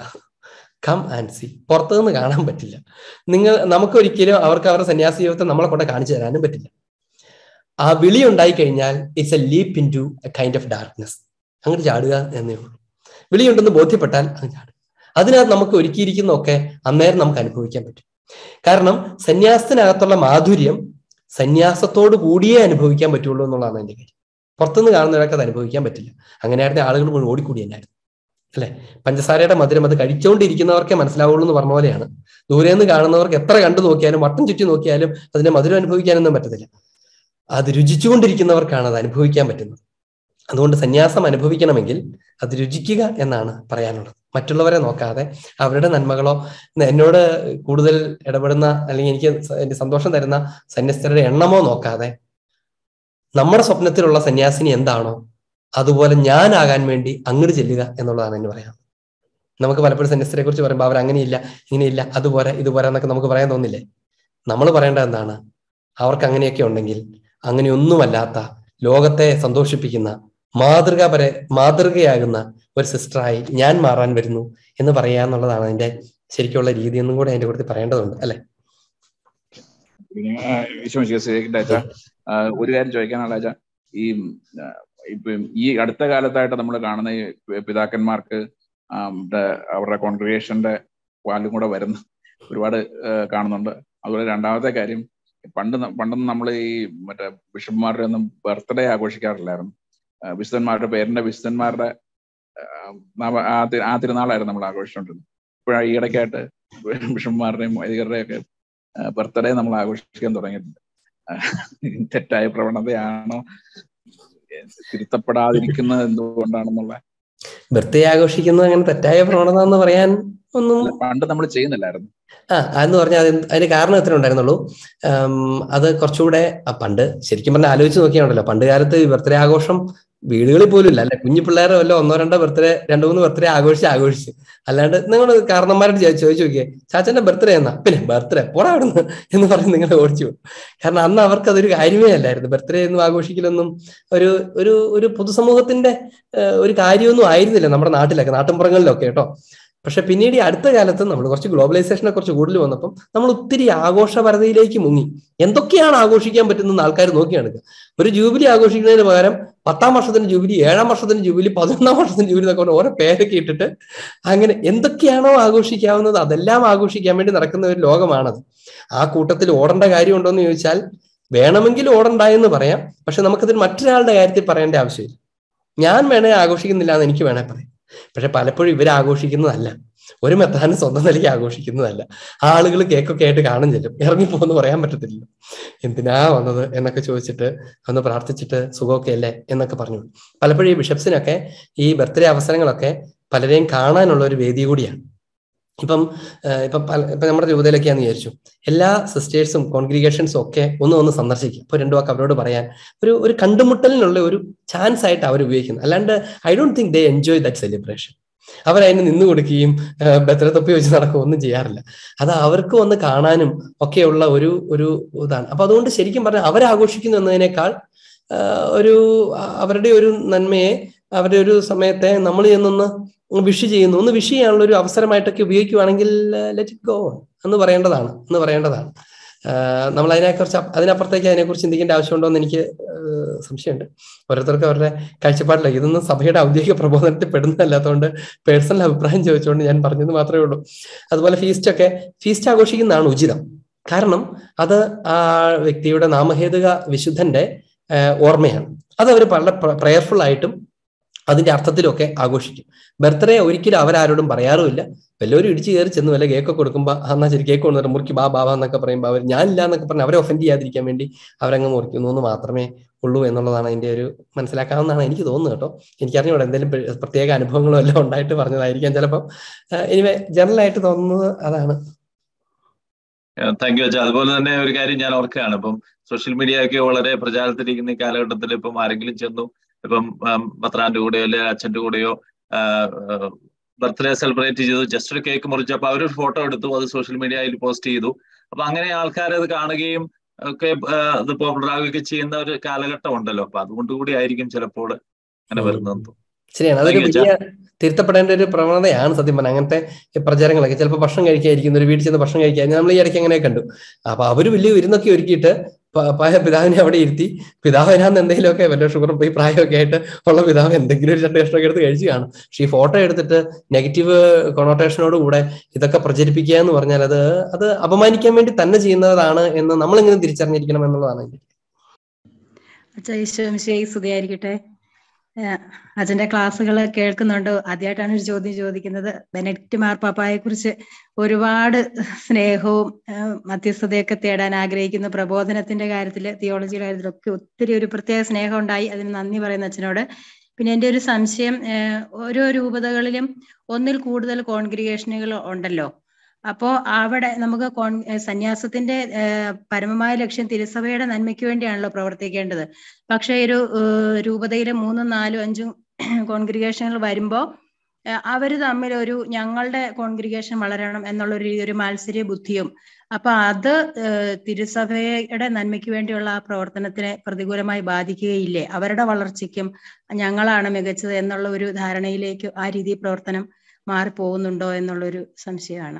കം ആൻഡ് സി പുറത്തുനിന്ന് കാണാൻ പറ്റില്ല നിങ്ങൾ നമുക്ക് ഒരിക്കലും അവർക്ക് അവരുടെ സന്യാസ ജീവിതത്തെ നമ്മളെ കൊണ്ട് കാണിച്ചു തരാനും പറ്റില്ല ആ വിളി ഉണ്ടായി കഴിഞ്ഞാൽ it's a leap into a kind of darkness അങ്ങോട്ട് ചാടുക എന്നേ ഉള്ളൂ വിളിയുണ്ടെന്ന് ബോധ്യപ്പെട്ടാൽ അങ്ങ് ചാടുക അതിനകത്ത് നമുക്ക് ഒക്കെ അന്നേരം നമുക്ക് അനുഭവിക്കാൻ പറ്റും കാരണം സന്യാസത്തിനകത്തുള്ള മാധുര്യം സന്യാസത്തോടു കൂടിയേ അനുഭവിക്കാൻ പറ്റുള്ളൂ എന്നുള്ളതാണ് എൻ്റെ കാര്യം പുറത്തുനിന്ന് കാണുന്നവരൊക്കെ അത് അനുഭവിക്കാൻ പറ്റില്ല അങ്ങനെയായിരുന്നു ആളുകൾ മുഴുവൻ ഓടിക്കൂടി തന്നെയായിരുന്നു അല്ലെ പഞ്ചസാരയുടെ മധുരം അത് കഴിച്ചുകൊണ്ടിരിക്കുന്നവർക്കേ മനസ്സിലാവുള്ളൂ എന്ന് പറഞ്ഞ പോലെയാണ് ദൂരെ നിന്ന് കാണുന്നവർക്ക് എത്ര കണ്ടു നോക്കിയാലും വട്ടം ചുറ്റി നോക്കിയാലും അതിന്റെ മധുരം അനുഭവിക്കാനൊന്നും പറ്റത്തില്ല അത് രുചിച്ചുകൊണ്ടിരിക്കുന്നവർക്കാണ് അത് അനുഭവിക്കാൻ പറ്റുന്നത് അതുകൊണ്ട് സന്യാസം അനുഭവിക്കണമെങ്കിൽ അത് രുചിക്കുക എന്നാണ് പറയാനുള്ളത് മറ്റുള്ളവരെ നോക്കാതെ അവരുടെ നന്മകളോ എന്നോട് കൂടുതൽ ഇടപെടുന്ന അല്ലെങ്കിൽ എനിക്ക് എന്റെ സന്തോഷം തരുന്ന സന്യസ്തരുടെ എണ്ണമോ നോക്കാതെ നമ്മുടെ സ്വപ്നത്തിലുള്ള സന്യാസിനി എന്താണോ അതുപോലെ ഞാനാകാൻ വേണ്ടി അങ്ങോട്ട് ചെല്ലുക എന്നുള്ളതാണ് എന്ന് പറയാം നമുക്ക് പലപ്പോഴും സന്യസ്തരെ കുറിച്ച് പറയുമ്പോൾ അവർ അങ്ങനെയില്ല ഇങ്ങനെയില്ല അതുപോലെ ഇതുപോലെ എന്നൊക്കെ നമുക്ക് പറയാൻ തോന്നില്ലേ നമ്മൾ പറയേണ്ടത് എന്താണ് അവർക്ക് അങ്ങനെയൊക്കെ ഉണ്ടെങ്കിൽ അങ്ങനെയൊന്നുമല്ലാത്ത ലോകത്തെ സന്തോഷിപ്പിക്കുന്ന മാതൃകാപര മാതൃകയാകുന്ന ഒരു സിസ്റ്ററായി ഞാൻ മാറാൻ വരുന്നു എന്ന് പറയുക എന്നുള്ളതാണ് അതിന്റെ ശരിക്കുള്ള രീതി എന്നും കൂടെ അതിന്റെ കൂടുതൽ പറയേണ്ടതുണ്ട് അല്ലെ ഒരു കാര്യം ചോദിക്കാനുള്ള ഈ ഇപ്പം ഈ അടുത്ത കാലത്തായിട്ട് നമ്മൾ കാണുന്ന ഈ പിതാക്കന്മാർക്ക് അവരുടെ കോൺഗ്രിഗേഷന്റെ വാലും കൂടെ വരുന്ന ഒരുപാട് കാണുന്നുണ്ട് അതുപോലെ രണ്ടാമത്തെ കാര്യം പണ്ട് പണ്ടൊന്നും നമ്മൾ ഈ മറ്റേ ബിഷപ്പ്മാരുടെ ഒന്നും ബർത്ത്ഡേ ആഘോഷിക്കാറില്ലായിരുന്നു വിശുദ്ധന്മാരുടെ പേരിന്റെ വിശുദ്ധന്മാരുടെ ആ തിരുനാളായിരുന്നു നമ്മൾ ആഘോഷിച്ചുകൊണ്ടിരുന്നത് ഇപ്പോഴാണ് ഈ ഇടയ്ക്കായിട്ട് ബിഷപ്പ്മാരുടെയും വൈദികരുടെയും ഒക്കെ ബർത്ത്ഡേ നമ്മൾ ആഘോഷിക്കാൻ തുടങ്ങിയിട്ടുണ്ട് തെറ്റായ പ്രവണതയാണോ തിരുത്തപ്പെടാതിരിക്കുന്നത് എന്തുകൊണ്ടാണെന്നുള്ള ബർത്ത്ഡേ ആഘോഷിക്കുന്നത് അങ്ങനെ തെറ്റായ പ്രവണത എന്ന് പറയാൻ ഒന്നും പണ്ട് നമ്മൾ ചെയ്യുന്നില്ലായിരുന്നു ആ അതെന്ന് പറഞ്ഞാൽ അതിന് കാരണം എത്ര ഉണ്ടായിരുന്നുള്ളൂ അത് കുറച്ചുകൂടെ പണ്ട് ശരിക്കും പറഞ്ഞാൽ ആലോചിച്ച് നോക്കിയാണല്ലോ പണ്ട് കാലത്ത് ഈ ബർത്ത്ഡേ ആഘോഷം വീടുകളിൽ പോലും ഇല്ല അല്ലെ കുഞ്ഞു പിള്ളേരെ വല്ല ഒന്നോ രണ്ടോ ബർത്ത്ഡേ രണ്ടു മൂന്ന് ബർത്ത്ഡേ ആഘോഷിച്ച് ആഘോഷിച്ച് അല്ലാണ്ട് നിങ്ങൾ കാരണന്മാരോട് ചോദിച്ചു നോക്കിയേ ചാച്ചന്റെ ബർത്ത്ഡേ എന്നാ പിന്നെ ബർത്ത്ഡേ പോടാ അവിടുന്ന് എന്ന് പറഞ്ഞ് നിങ്ങൾ ഓടിച്ചു കാരണം അന്ന് അവർക്ക് അതൊരു കാര്യമേ അല്ലായിരുന്നു ബർത്ത്ഡേ ഒന്നും ആഘോഷിക്കലൊന്നും ഒരു ഒരു ഒരു പൊതുസമൂഹത്തിന്റെ ഒരു കാര്യമൊന്നും ആയിരുന്നില്ല നമ്മുടെ നാട്ടിലൊക്കെ നാട്ടിൻപുറങ്ങളിലൊക്കെ കേട്ടോ പക്ഷെ പിന്നീട് ഈ അടുത്ത കാലത്ത് നമ്മൾ കുറച്ച് ഗ്ലോബലൈസേഷനെ കുറിച്ച് കൂടുതൽ വന്നപ്പം നമ്മൾ ഒത്തിരി ആഘോഷപരതയിലേക്ക് മുങ്ങി എന്തൊക്കെയാണ് ആഘോഷിക്കാൻ പറ്റുന്ന ആൾക്കാർ നോക്കിയാണ് ഒരു ജൂബിലി ആഘോഷിക്കുന്നതിന് പകരം പത്താം വർഷത്തിന് ജൂബിലി ഏഴാം വർഷത്തിന് ജൂബിലി പതിനൊന്നാം വർഷത്തിന് ജൂബിലി എന്നൊക്കെ പറഞ്ഞ ഓരോ പേരൊക്കെ ഇട്ടിട്ട് അങ്ങനെ എന്തൊക്കെയാണോ ആഘോഷിക്കാവുന്നത് അതെല്ലാം ആഘോഷിക്കാൻ വേണ്ടി നടക്കുന്ന ഒരു ലോകമാണത് ആ കൂട്ടത്തിൽ ഓടേണ്ട കാര്യമുണ്ടോ എന്ന് ചോദിച്ചാൽ വേണമെങ്കിൽ ഓടണ്ട എന്ന് പറയാം പക്ഷെ നമുക്കതിന് മറ്റൊരാളുടെ കാര്യത്തിൽ പറയേണ്ട ആവശ്യമില്ല ഞാൻ വേണേ ആഘോഷിക്കുന്നില്ല എന്ന് എനിക്ക് വേണേ പറയാം പക്ഷെ പലപ്പോഴും ഇവരാഘോഷിക്കുന്നതല്ല ഒരു മെത്താനും സ്വന്തം നിലയ്ക്ക് ആഘോഷിക്കുന്നതല്ല ആളുകൾ കേക്കൊക്കെ ആയിട്ട് കാണും ചെല്ലും ഇറങ്ങിപ്പോന്ന് പറയാൻ പറ്റത്തില്ല എന്തിനാ വന്നത് എന്നൊക്കെ ചോദിച്ചിട്ട് ഒന്ന് പ്രാർത്ഥിച്ചിട്ട് സുഖമൊക്കെ അല്ലേ എന്നൊക്കെ പറഞ്ഞു പലപ്പോഴും ഈ ബിഷപ്സിനൊക്കെ ഈ ബർത്ത്ഡേ അവസരങ്ങളൊക്കെ പലരെയും കാണാനുള്ള ഒരു വേദി കൂടിയാണ് ഇപ്പം ഇപ്പം പല ഇപ്പം നമ്മുടെ രൂപതയിലൊക്കെയാന്ന് വിചാരിച്ചു എല്ലാ സിസ്റ്റേഴ്സും കോൺഗ്രിഗേഷൻസും ഒക്കെ ഒന്ന് ഒന്ന് സന്ദർശിക്കും അപ്പോൾ രണ്ടു വാക്ക് അവരോട് പറയാൻ ഒരു ഒരു കണ്ടുമുട്ടലിനുള്ള ഒരു ചാൻസ് ആയിട്ട് അവർ ഉപയോഗിക്കുന്നത് അല്ലാണ്ട് I don't think they enjoy that celebration അവരതിന് നിന്നു കൊടുക്കുകയും തൊപ്പി വെച്ച് നടക്കുകയും ഒന്നും ചെയ്യാറില്ല അത് അവർക്ക് ഒന്ന് കാണാനും ഒക്കെയുള്ള ഒരു ഒരു ഇതാണ് അപ്പൊ അതുകൊണ്ട് ശരിക്കും പറഞ്ഞാൽ അവരാഘോഷിക്കുന്നു എന്നതിനേക്കാൾ ഒരു അവരുടെ ഒരു നന്മയെ അവരുടെ ഒരു സമയത്തെ നമ്മൾ ചെന്നൊന്ന് വിഷ് ചെയ്യുന്നു ഒന്ന് വിഷ് ചെയ്യാനുള്ള ഒരു അവസരമായിട്ടൊക്കെ ഉപയോഗിക്കുവാണെങ്കിൽ ലെറ്റ് ഇറ്റ് ഗോ എന്ന് പറയേണ്ടതാണ് എന്ന് പറയേണ്ടതാണ് uh, നമ്മൾ അതിനെക്കുറിച്ച് അതിനപ്പുറത്തേക്ക് അതിനെക്കുറിച്ച് ചിന്തിക്കേണ്ട ആവശ്യമുണ്ടോ എന്ന് എനിക്ക് uh, സംശയമുണ്ട് ഓരോരുത്തർക്ക് അവരുടെ കാഴ്ചപ്പാടിലേക്ക് ഇതൊന്നും സഭയുടെ ഔദ്യോഗിക പ്രബോധനത്തിൽ പെടുന്നതല്ലാത്തതുകൊണ്ട് പേഴ്സണൽ അഭിപ്രായം ചോദിച്ചുകൊണ്ട് ഞാൻ പറഞ്ഞത് മാത്രമേ ഉള്ളൂ അതുപോലെ ഫീസ്റ്റൊക്കെ ഫീസ്റ്റ് ആഘോഷിക്കുന്നതാണ് ഉചിതം കാരണം അത് ആ വ്യക്തിയുടെ നാമഹേതുക വിശുദ്ധന്റെ uh, ഓർമ്മയാണ് അത് അവർ പല പ്രെയർഫുൾ ആയിട്ടും അതിന്റെ അർത്ഥത്തിലൊക്കെ ആഘോഷിക്കും ബർത്ത്ഡേ ഒരിക്കലും അവരാരോടും പറയാറുമില്ല വല്ലവരും ഇടിച്ചു കയറി ചെന്ന് വല്ല കേക്ക് കൊടുക്കുമ്പോൾ എന്നാ ശരി കേക്ക് കൊണ്ടുവരും മുറിക്ക് ബാ ബാബ എന്നൊക്കെ പറയുമ്പോൾ അവർ ഞാനില്ല എന്നൊക്കെ പറഞ്ഞ് അവരെ ഒഫൻഡ് ചെയ്യാതിരിക്കാൻ വേണ്ടി അവരങ്ങ് മുറിക്കുന്നു എന്ന് മാത്രമേ ഉള്ളൂ എന്നുള്ളതാണ് അതിന്റെ ഒരു മനസ്സിലാക്കാവുന്നതാണ് എനിക്ക് തോന്നുന്നത് കേട്ടോ എനിക്കറിഞ്ഞൂടെ എന്തെങ്കിലും പ്രത്യേക അനുഭവങ്ങളും എല്ലാം ഉണ്ടായിട്ട് പറഞ്ഞതായിരിക്കാം ചിലപ്പോ എനിവേ ജനറൽ ആയിട്ട് തോന്നുന്നത് അതാണ് താങ്ക് യു അച്ഛാ അതുപോലെ തന്നെ ഒരു കാര്യം ഞാൻ ഓർക്കുകയാണ് ഇപ്പം സോഷ്യൽ മീഡിയ ഒക്കെ വളരെ പ്രചാരത്തിലിരിക്കുന്ന കാലഘട്ടത്തിൽ ഇപ്പം ആരെങ്കിലും ചെന്നു ഇപ്പം പത്രാന്റെ കൂടെയോ അല്ലെ അച്ഛന്റെ കൂടെയോ ബർത്ത്ഡേ സെലിബ്രേറ്റ് ചെയ്തു ജസ്റ്റ് ഒരു കേക്ക് മുറിച്ചപ്പോൾ അവരൊരു ഫോട്ടോ എടുത്തു അത് സോഷ്യൽ മീഡിയയിൽ പോസ്റ്റ് ചെയ്തു അപ്പൊ അങ്ങനെ ആൾക്കാരത് കാണുകയും ഒക്കെ അത് പോപ്പുലർ ആവുകയൊക്കെ ചെയ്യുന്ന ഒരു കാലഘട്ടം ഉണ്ടല്ലോ അപ്പൊ അതുകൊണ്ട് കൂടി ആയിരിക്കും ചിലപ്പോൾ അങ്ങനെ വരുന്നത് ശരിയാണ് അതൊരു വലിയ തിരുത്തപ്പെടേണ്ട ഒരു പ്രവണതയാണ് സത്യം പറഞ്ഞാൽ അങ്ങനത്തെ പ്രചാരങ്ങളൊക്കെ ചിലപ്പോൾ ഭക്ഷണം കഴിക്കായിരിക്കും ഒരു വീട്ടിൽ ചെന്ന് ഭക്ഷണം കഴിക്കാൻ നമ്മൾ ഈ ഇടയ്ക്ക് അങ്ങനെ കണ്ടു അപ്പൊ അവര് വലിയ വിരുന്നൊക്കെ ഒരുക്കിയിട്ട് പിതാവിനെ അവിടെ ഇരുത്തി പിതാവിനാന്ന് എന്തെങ്കിലുമൊക്കെ വല്ല ഷുഗറും ഈ പ്രായമൊക്കെ ആയിട്ട് ഉള്ള പിതാവ് എന്തെങ്കിലും ഒരു രണ്ട് എടുത്ത് കഴിച്ചു കാണും പക്ഷെ ഈ ഫോട്ടോ എടുത്തിട്ട് നെഗറ്റീവ് കൊണോട്ടേഷനോട് കൂടെ ഇതൊക്കെ പ്രചരിപ്പിക്കുക എന്ന് പറഞ്ഞാൽ അത് അത് അപമാനിക്കാൻ വേണ്ടി തന്നെ ചെയ്യുന്നതാണ് എന്ന് നമ്മളിങ്ങനെ തിരിച്ചറിഞ്ഞിരിക്കണം എന്നുള്ളതാണ് അച്ഛാ ഈശോ സ്തുതിയായിരിക്കട്ടെ അച്ഛന്റെ ക്ലാസ്സുകൾ കേൾക്കുന്നുണ്ട് ആദ്യമായിട്ടാണ് ഒരു ചോദ്യം ചോദിക്കുന്നത് ബെനഡിക്റ്റ് മാർപ്പാപ്പായെ കുറിച്ച് ഒരുപാട് സ്നേഹവും മധ്യസ്ഥതയൊക്കെ തേടാൻ ആഗ്രഹിക്കുന്നു പ്രബോധനത്തിന്റെ കാര്യത്തിൽ തിയോളജിയുടെ കാര്യത്തിലൊക്കെ ഒത്തിരി ഒരു പ്രത്യേക സ്നേഹം ഉണ്ടായി അതിന് നന്ദി പറയുന്ന അച്ഛനോട് പിന്നെ എൻ്റെ ഒരു സംശയം ഓരോ രൂപതകളിലും ഒന്നിൽ കൂടുതൽ കോൺഗ്രിഗേഷനുകൾ ഉണ്ടല്ലോ അപ്പോ അവിടെ നമുക്ക് കോൺ സന്യാസത്തിന്റെ പരമമായ ലക്ഷ്യം തിരുസഭയുടെ നന്മയ്ക്ക് വേണ്ടിയാണല്ലോ പ്രവർത്തിക്കേണ്ടത് പക്ഷേ ഒരു രൂപതയിലെ മൂന്നും നാലും അഞ്ചും കോൺഗ്രിഗേഷനുകൾ വരുമ്പോൾ അവര് തമ്മിൽ ഒരു ഞങ്ങളുടെ കോൺഗ്രിഗേഷൻ വളരണം എന്നുള്ള ഒരു ഒരു മാത്സര്യ ബുദ്ധിയും അപ്പൊ അത് തിരുസഭയുടെ നന്മയ്ക്ക് വേണ്ടിയുള്ള ആ പ്രവർത്തനത്തിനെ പ്രതികൂലമായി ബാധിക്കുകയില്ലേ അവരുടെ വളർച്ചയ്ക്കും ഞങ്ങളാണ് മികച്ചത് എന്നുള്ള ഒരു ധാരണയിലേക്ക് ആ രീതി പ്രവർത്തനം മാറിപ്പോകുന്നുണ്ടോ എന്നുള്ളൊരു സംശയമാണ്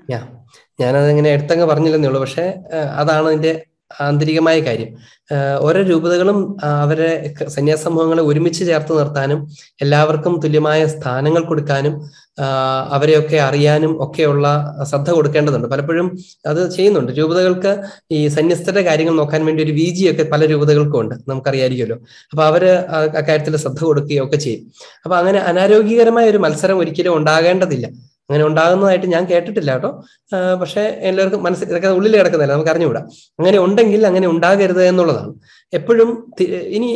ഞാനത് ഇങ്ങനെ എടുത്തങ്ങ് പറഞ്ഞില്ലെന്നേ ഉള്ളൂ പക്ഷെ അതാണ് അതിന്റെ ആന്തരികമായ കാര്യം ഓരോ രൂപതകളും അവരെ സന്യാസ സമൂഹങ്ങളെ ഒരുമിച്ച് ചേർത്ത് നിർത്താനും എല്ലാവർക്കും തുല്യമായ സ്ഥാനങ്ങൾ കൊടുക്കാനും അവരെയൊക്കെ അറിയാനും ഒക്കെയുള്ള ശ്രദ്ധ കൊടുക്കേണ്ടതുണ്ട് പലപ്പോഴും അത് ചെയ്യുന്നുണ്ട് രൂപതകൾക്ക് ഈ സന്യസ്തരുടെ കാര്യങ്ങൾ നോക്കാൻ വേണ്ടി ഒരു വി ഒക്കെ പല രൂപതകൾക്കും ഉണ്ട് നമുക്കറിയാമായിരിക്കുമല്ലോ അപ്പൊ അവര് അക്കാര്യത്തിൽ ശ്രദ്ധ കൊടുക്കുകയൊക്കെ ഒക്കെ ചെയ്യും അപ്പൊ അങ്ങനെ അനാരോഗ്യകരമായ ഒരു മത്സരം ഒരിക്കലും ഉണ്ടാകേണ്ടതില്ല അങ്ങനെ ഉണ്ടാകുന്നതായിട്ട് ഞാൻ കേട്ടിട്ടില്ല കേട്ടോ പക്ഷേ എല്ലാവർക്കും മനസ്സിൽ ഇതൊക്കെ ഉള്ളിൽ കിടക്കുന്നില്ല നമുക്ക് അറിഞ്ഞുകൂടാ അങ്ങനെ ഉണ്ടെങ്കിൽ അങ്ങനെ ഉണ്ടാകരുത് എന്നുള്ളതാണ് എപ്പോഴും ഇനി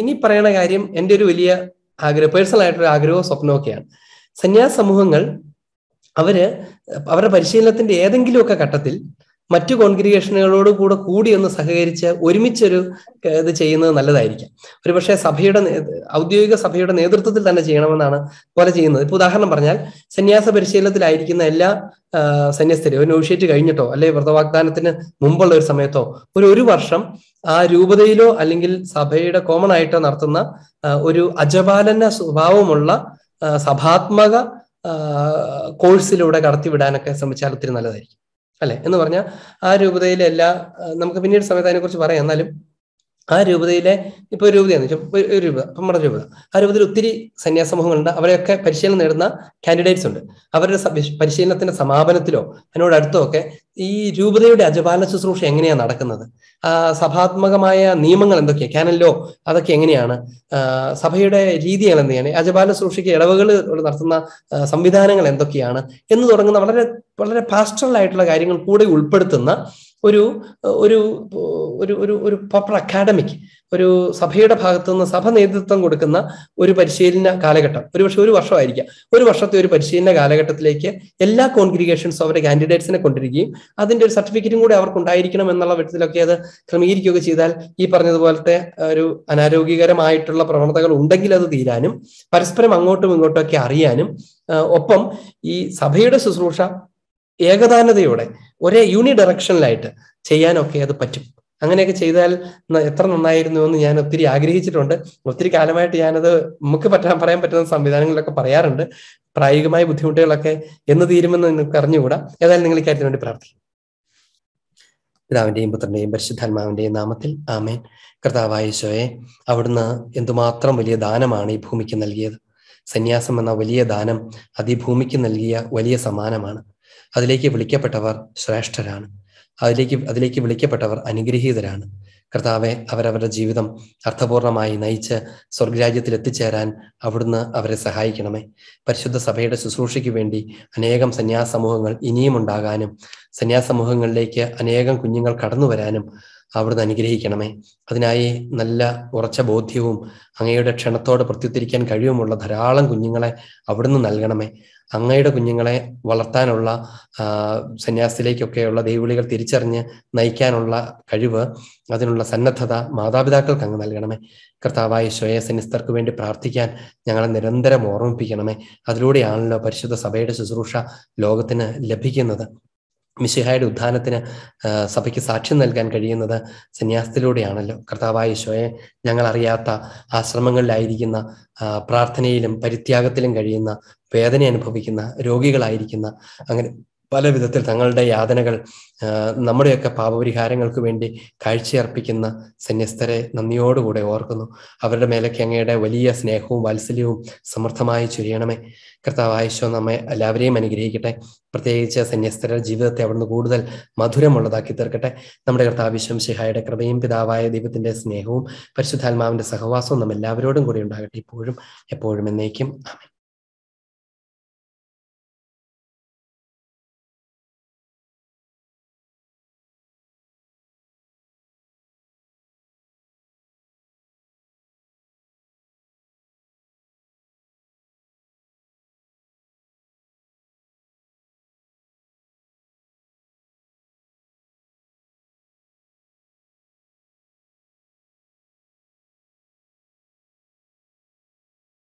ഇനി പറയണ കാര്യം എൻ്റെ ഒരു വലിയ ആഗ്രഹം പേഴ്സണൽ ആയിട്ടൊരു ആഗ്രഹവും സ്വപ്നമൊക്കെയാണ് സന്യാസ സമൂഹങ്ങൾ അവര് അവരുടെ പരിശീലനത്തിന്റെ ഏതെങ്കിലുമൊക്കെ ഘട്ടത്തിൽ മറ്റു കോൺഗ്രിഗേഷനുകളോട് കൂടെ കൂടി ഒന്ന് സഹകരിച്ച് ഒരുമിച്ചൊരു ഇത് ചെയ്യുന്നത് നല്ലതായിരിക്കാം പക്ഷേ സഭയുടെ ഔദ്യോഗിക സഭയുടെ നേതൃത്വത്തിൽ തന്നെ ചെയ്യണമെന്നാണ് പോലെ ചെയ്യുന്നത് ഇപ്പൊ ഉദാഹരണം പറഞ്ഞാൽ സന്യാസ പരിശീലനത്തിലായിരിക്കുന്ന എല്ലാ സന്യസ്തരെ ഒരു നോഷിയേറ്റ് കഴിഞ്ഞിട്ടോ അല്ലെങ്കിൽ വ്രതവാഗ്ദാനത്തിന് മുമ്പുള്ള ഒരു സമയത്തോ ഒരു ഒരു വർഷം ആ രൂപതയിലോ അല്ലെങ്കിൽ സഭയുടെ കോമൺ ആയിട്ടോ നടത്തുന്ന ഒരു അജപാലന സ്വഭാവമുള്ള സഭാത്മക കോഴ്സിലൂടെ കടത്തിവിടാനൊക്കെ ശ്രമിച്ചാൽ ഒത്തിരി നല്ലതായിരിക്കും അല്ലെ എന്ന് പറഞ്ഞാൽ ആ രൂപതയിലെ എല്ലാ നമുക്ക് പിന്നീട് സമയത്ത് അതിനെക്കുറിച്ച് പറയാം എന്നാലും ആ രൂപതയിലെ ഇപ്പൊ രൂപതയെന്ന് വെച്ചാൽ ഒരു രൂപത പമ്മട രൂപത ആ രൂപതയിൽ ഒത്തിരി സന്യാസമൂഹങ്ങളുണ്ട് അവരെയൊക്കെ പരിശീലനം നേടുന്ന കാൻഡിഡേറ്റ്സ് ഉണ്ട് അവരുടെ പരിശീലനത്തിന്റെ സമാപനത്തിലോ അടുത്തോ ഒക്കെ ഈ രൂപതയുടെ അജപാലന ശുശ്രൂഷ എങ്ങനെയാണ് നടക്കുന്നത് സഭാത്മകമായ നിയമങ്ങൾ എന്തൊക്കെയാണ് ക്യാനല്ലോ അതൊക്കെ എങ്ങനെയാണ് സഭയുടെ രീതികൾ എന്തെയാണ് അജപാലന ശുശ്രൂഷയ്ക്ക് ഇടവുകൾ നടത്തുന്ന സംവിധാനങ്ങൾ എന്തൊക്കെയാണ് എന്ന് തുടങ്ങുന്ന വളരെ വളരെ പാസ്റ്ററൽ ആയിട്ടുള്ള കാര്യങ്ങൾ കൂടെ ഉൾപ്പെടുത്തുന്ന ഒരു ഒരു ഒരു ഒരു ഒരു പ്രോപ്പർ അക്കാഡമിക് ഒരു സഭയുടെ ഭാഗത്തു നിന്ന് സഭ നേതൃത്വം കൊടുക്കുന്ന ഒരു പരിശീലന കാലഘട്ടം ഒരു പക്ഷെ ഒരു വർഷമായിരിക്കാം ഒരു വർഷത്തെ ഒരു പരിശീലന കാലഘട്ടത്തിലേക്ക് എല്ലാ കോൺഗ്രിഗേഷൻസ് അവരുടെ കാൻഡിഡേറ്റ്സിനെ കൊണ്ടിരിക്കുകയും അതിന്റെ ഒരു സർട്ടിഫിക്കറ്റും കൂടി അവർക്ക് ഉണ്ടായിരിക്കണം എന്നുള്ള വിധത്തിലൊക്കെ അത് ക്രമീകരിക്കുകയൊക്കെ ചെയ്താൽ ഈ പറഞ്ഞതുപോലത്തെ ഒരു അനാരോഗ്യകരമായിട്ടുള്ള പ്രവണതകൾ ഉണ്ടെങ്കിൽ അത് തീരാനും പരസ്പരം അങ്ങോട്ടും ഇങ്ങോട്ടും ഒക്കെ അറിയാനും ഒപ്പം ഈ സഭയുടെ ശുശ്രൂഷ ഏകദാനതയോടെ ഒരേ യൂണി ഡയറക്ഷനിലായിട്ട് ചെയ്യാനൊക്കെ അത് പറ്റും അങ്ങനെയൊക്കെ ചെയ്താൽ എത്ര നന്നായിരുന്നു എന്ന് ഞാൻ ഒത്തിരി ആഗ്രഹിച്ചിട്ടുണ്ട് ഒത്തിരി കാലമായിട്ട് ഞാനത് നമുക്ക് പറ്റാൻ പറയാൻ പറ്റുന്ന സംവിധാനങ്ങളിലൊക്കെ പറയാറുണ്ട് പ്രായോഗികമായ ബുദ്ധിമുട്ടുകളൊക്കെ എന്ന് തീരുമെന്ന് നിങ്ങൾക്ക് അറിഞ്ഞുകൂടാ ഏതായാലും നിങ്ങൾ ഇക്കാര്യത്തിന് വേണ്ടി പ്രാർത്ഥിക്കും പിതാവിന്റെയും പുത്രന്റെയും പരിശുദ്ധാത്മാവിന്റെയും നാമത്തിൽ ആമേൻ കർത്താവായ ശോയെ അവിടുന്ന് എന്തുമാത്രം വലിയ ദാനമാണ് ഈ ഭൂമിക്ക് നൽകിയത് സന്യാസം എന്ന വലിയ ദാനം അതിഭൂമിക്ക് ഭൂമിക്ക് നൽകിയ വലിയ സമ്മാനമാണ് അതിലേക്ക് വിളിക്കപ്പെട്ടവർ ശ്രേഷ്ഠരാണ് അതിലേക്ക് അതിലേക്ക് വിളിക്കപ്പെട്ടവർ അനുഗ്രഹീതരാണ് കർത്താവെ അവരവരുടെ ജീവിതം അർത്ഥപൂർണമായി നയിച്ച് സ്വർഗരാജ്യത്തിൽ എത്തിച്ചേരാൻ അവിടുന്ന് അവരെ സഹായിക്കണമേ പരിശുദ്ധ സഭയുടെ ശുശ്രൂഷയ്ക്ക് വേണ്ടി അനേകം സന്യാസമൂഹങ്ങൾ ഇനിയും ഉണ്ടാകാനും സന്യാസമൂഹങ്ങളിലേക്ക് അനേകം കുഞ്ഞുങ്ങൾ കടന്നു വരാനും അവിടുന്ന് അനുഗ്രഹിക്കണമേ അതിനായി നല്ല ഉറച്ച ബോധ്യവും അങ്ങയുടെ ക്ഷണത്തോട് പ്രത്യുത്തിരിക്കാൻ കഴിവുമുള്ള ധാരാളം കുഞ്ഞുങ്ങളെ അവിടുന്ന് നൽകണമേ അങ്ങയുടെ കുഞ്ഞുങ്ങളെ വളർത്താനുള്ള സന്യാസത്തിലേക്കൊക്കെയുള്ള ദൈവവിളികൾ തിരിച്ചറിഞ്ഞ് നയിക്കാനുള്ള കഴിവ് അതിനുള്ള സന്നദ്ധത മാതാപിതാക്കൾക്ക് അങ്ങ് നൽകണമേ കർത്താവായ സ്വയ സന്യസ്തർക്ക് വേണ്ടി പ്രാർത്ഥിക്കാൻ ഞങ്ങളെ നിരന്തരം ഓർമ്മിപ്പിക്കണമേ അതിലൂടെയാണല്ലോ പരിശുദ്ധ സഭയുടെ ശുശ്രൂഷ ലോകത്തിന് ലഭിക്കുന്നത് മിശിഹായുടെ ഉദ്ധാനത്തിന് സഭയ്ക്ക് സാക്ഷ്യം നൽകാൻ കഴിയുന്നത് സന്യാസത്തിലൂടെയാണല്ലോ കർത്താവായ ഈശോയെ ഞങ്ങൾ അറിയാത്ത ആശ്രമങ്ങളിലായിരിക്കുന്ന പ്രാർത്ഥനയിലും പരിത്യാഗത്തിലും കഴിയുന്ന വേദന അനുഭവിക്കുന്ന രോഗികളായിരിക്കുന്ന അങ്ങനെ പല വിധത്തിൽ തങ്ങളുടെ യാതനകൾ നമ്മുടെയൊക്കെ പാപപരിഹാരങ്ങൾക്ക് വേണ്ടി കാഴ്ചയർപ്പിക്കുന്ന സന്യസ്തരെ നന്ദിയോടുകൂടെ ഓർക്കുന്നു അവരുടെ മേലൊക്കെ അങ്ങയുടെ വലിയ സ്നേഹവും വാത്സല്യവും സമർത്ഥമായി ചൊരിയണമേ കർത്താവായശോ നമ്മെ എല്ലാവരെയും അനുഗ്രഹിക്കട്ടെ പ്രത്യേകിച്ച് സന്യസ്തരുടെ ജീവിതത്തെ അവിടുന്ന് കൂടുതൽ മധുരമുള്ളതാക്കി തീർക്കട്ടെ നമ്മുടെ കർത്താവിശ്വം ശിഹായുടെ കൃപയും പിതാവായ ദൈവത്തിന്റെ സ്നേഹവും പരിശുദ്ധാത്മാവിന്റെ സഹവാസവും നമ്മെല്ലാവരോടും കൂടി ഉണ്ടാകട്ടെ ഇപ്പോഴും എപ്പോഴും എന്നേക്കും ആമേ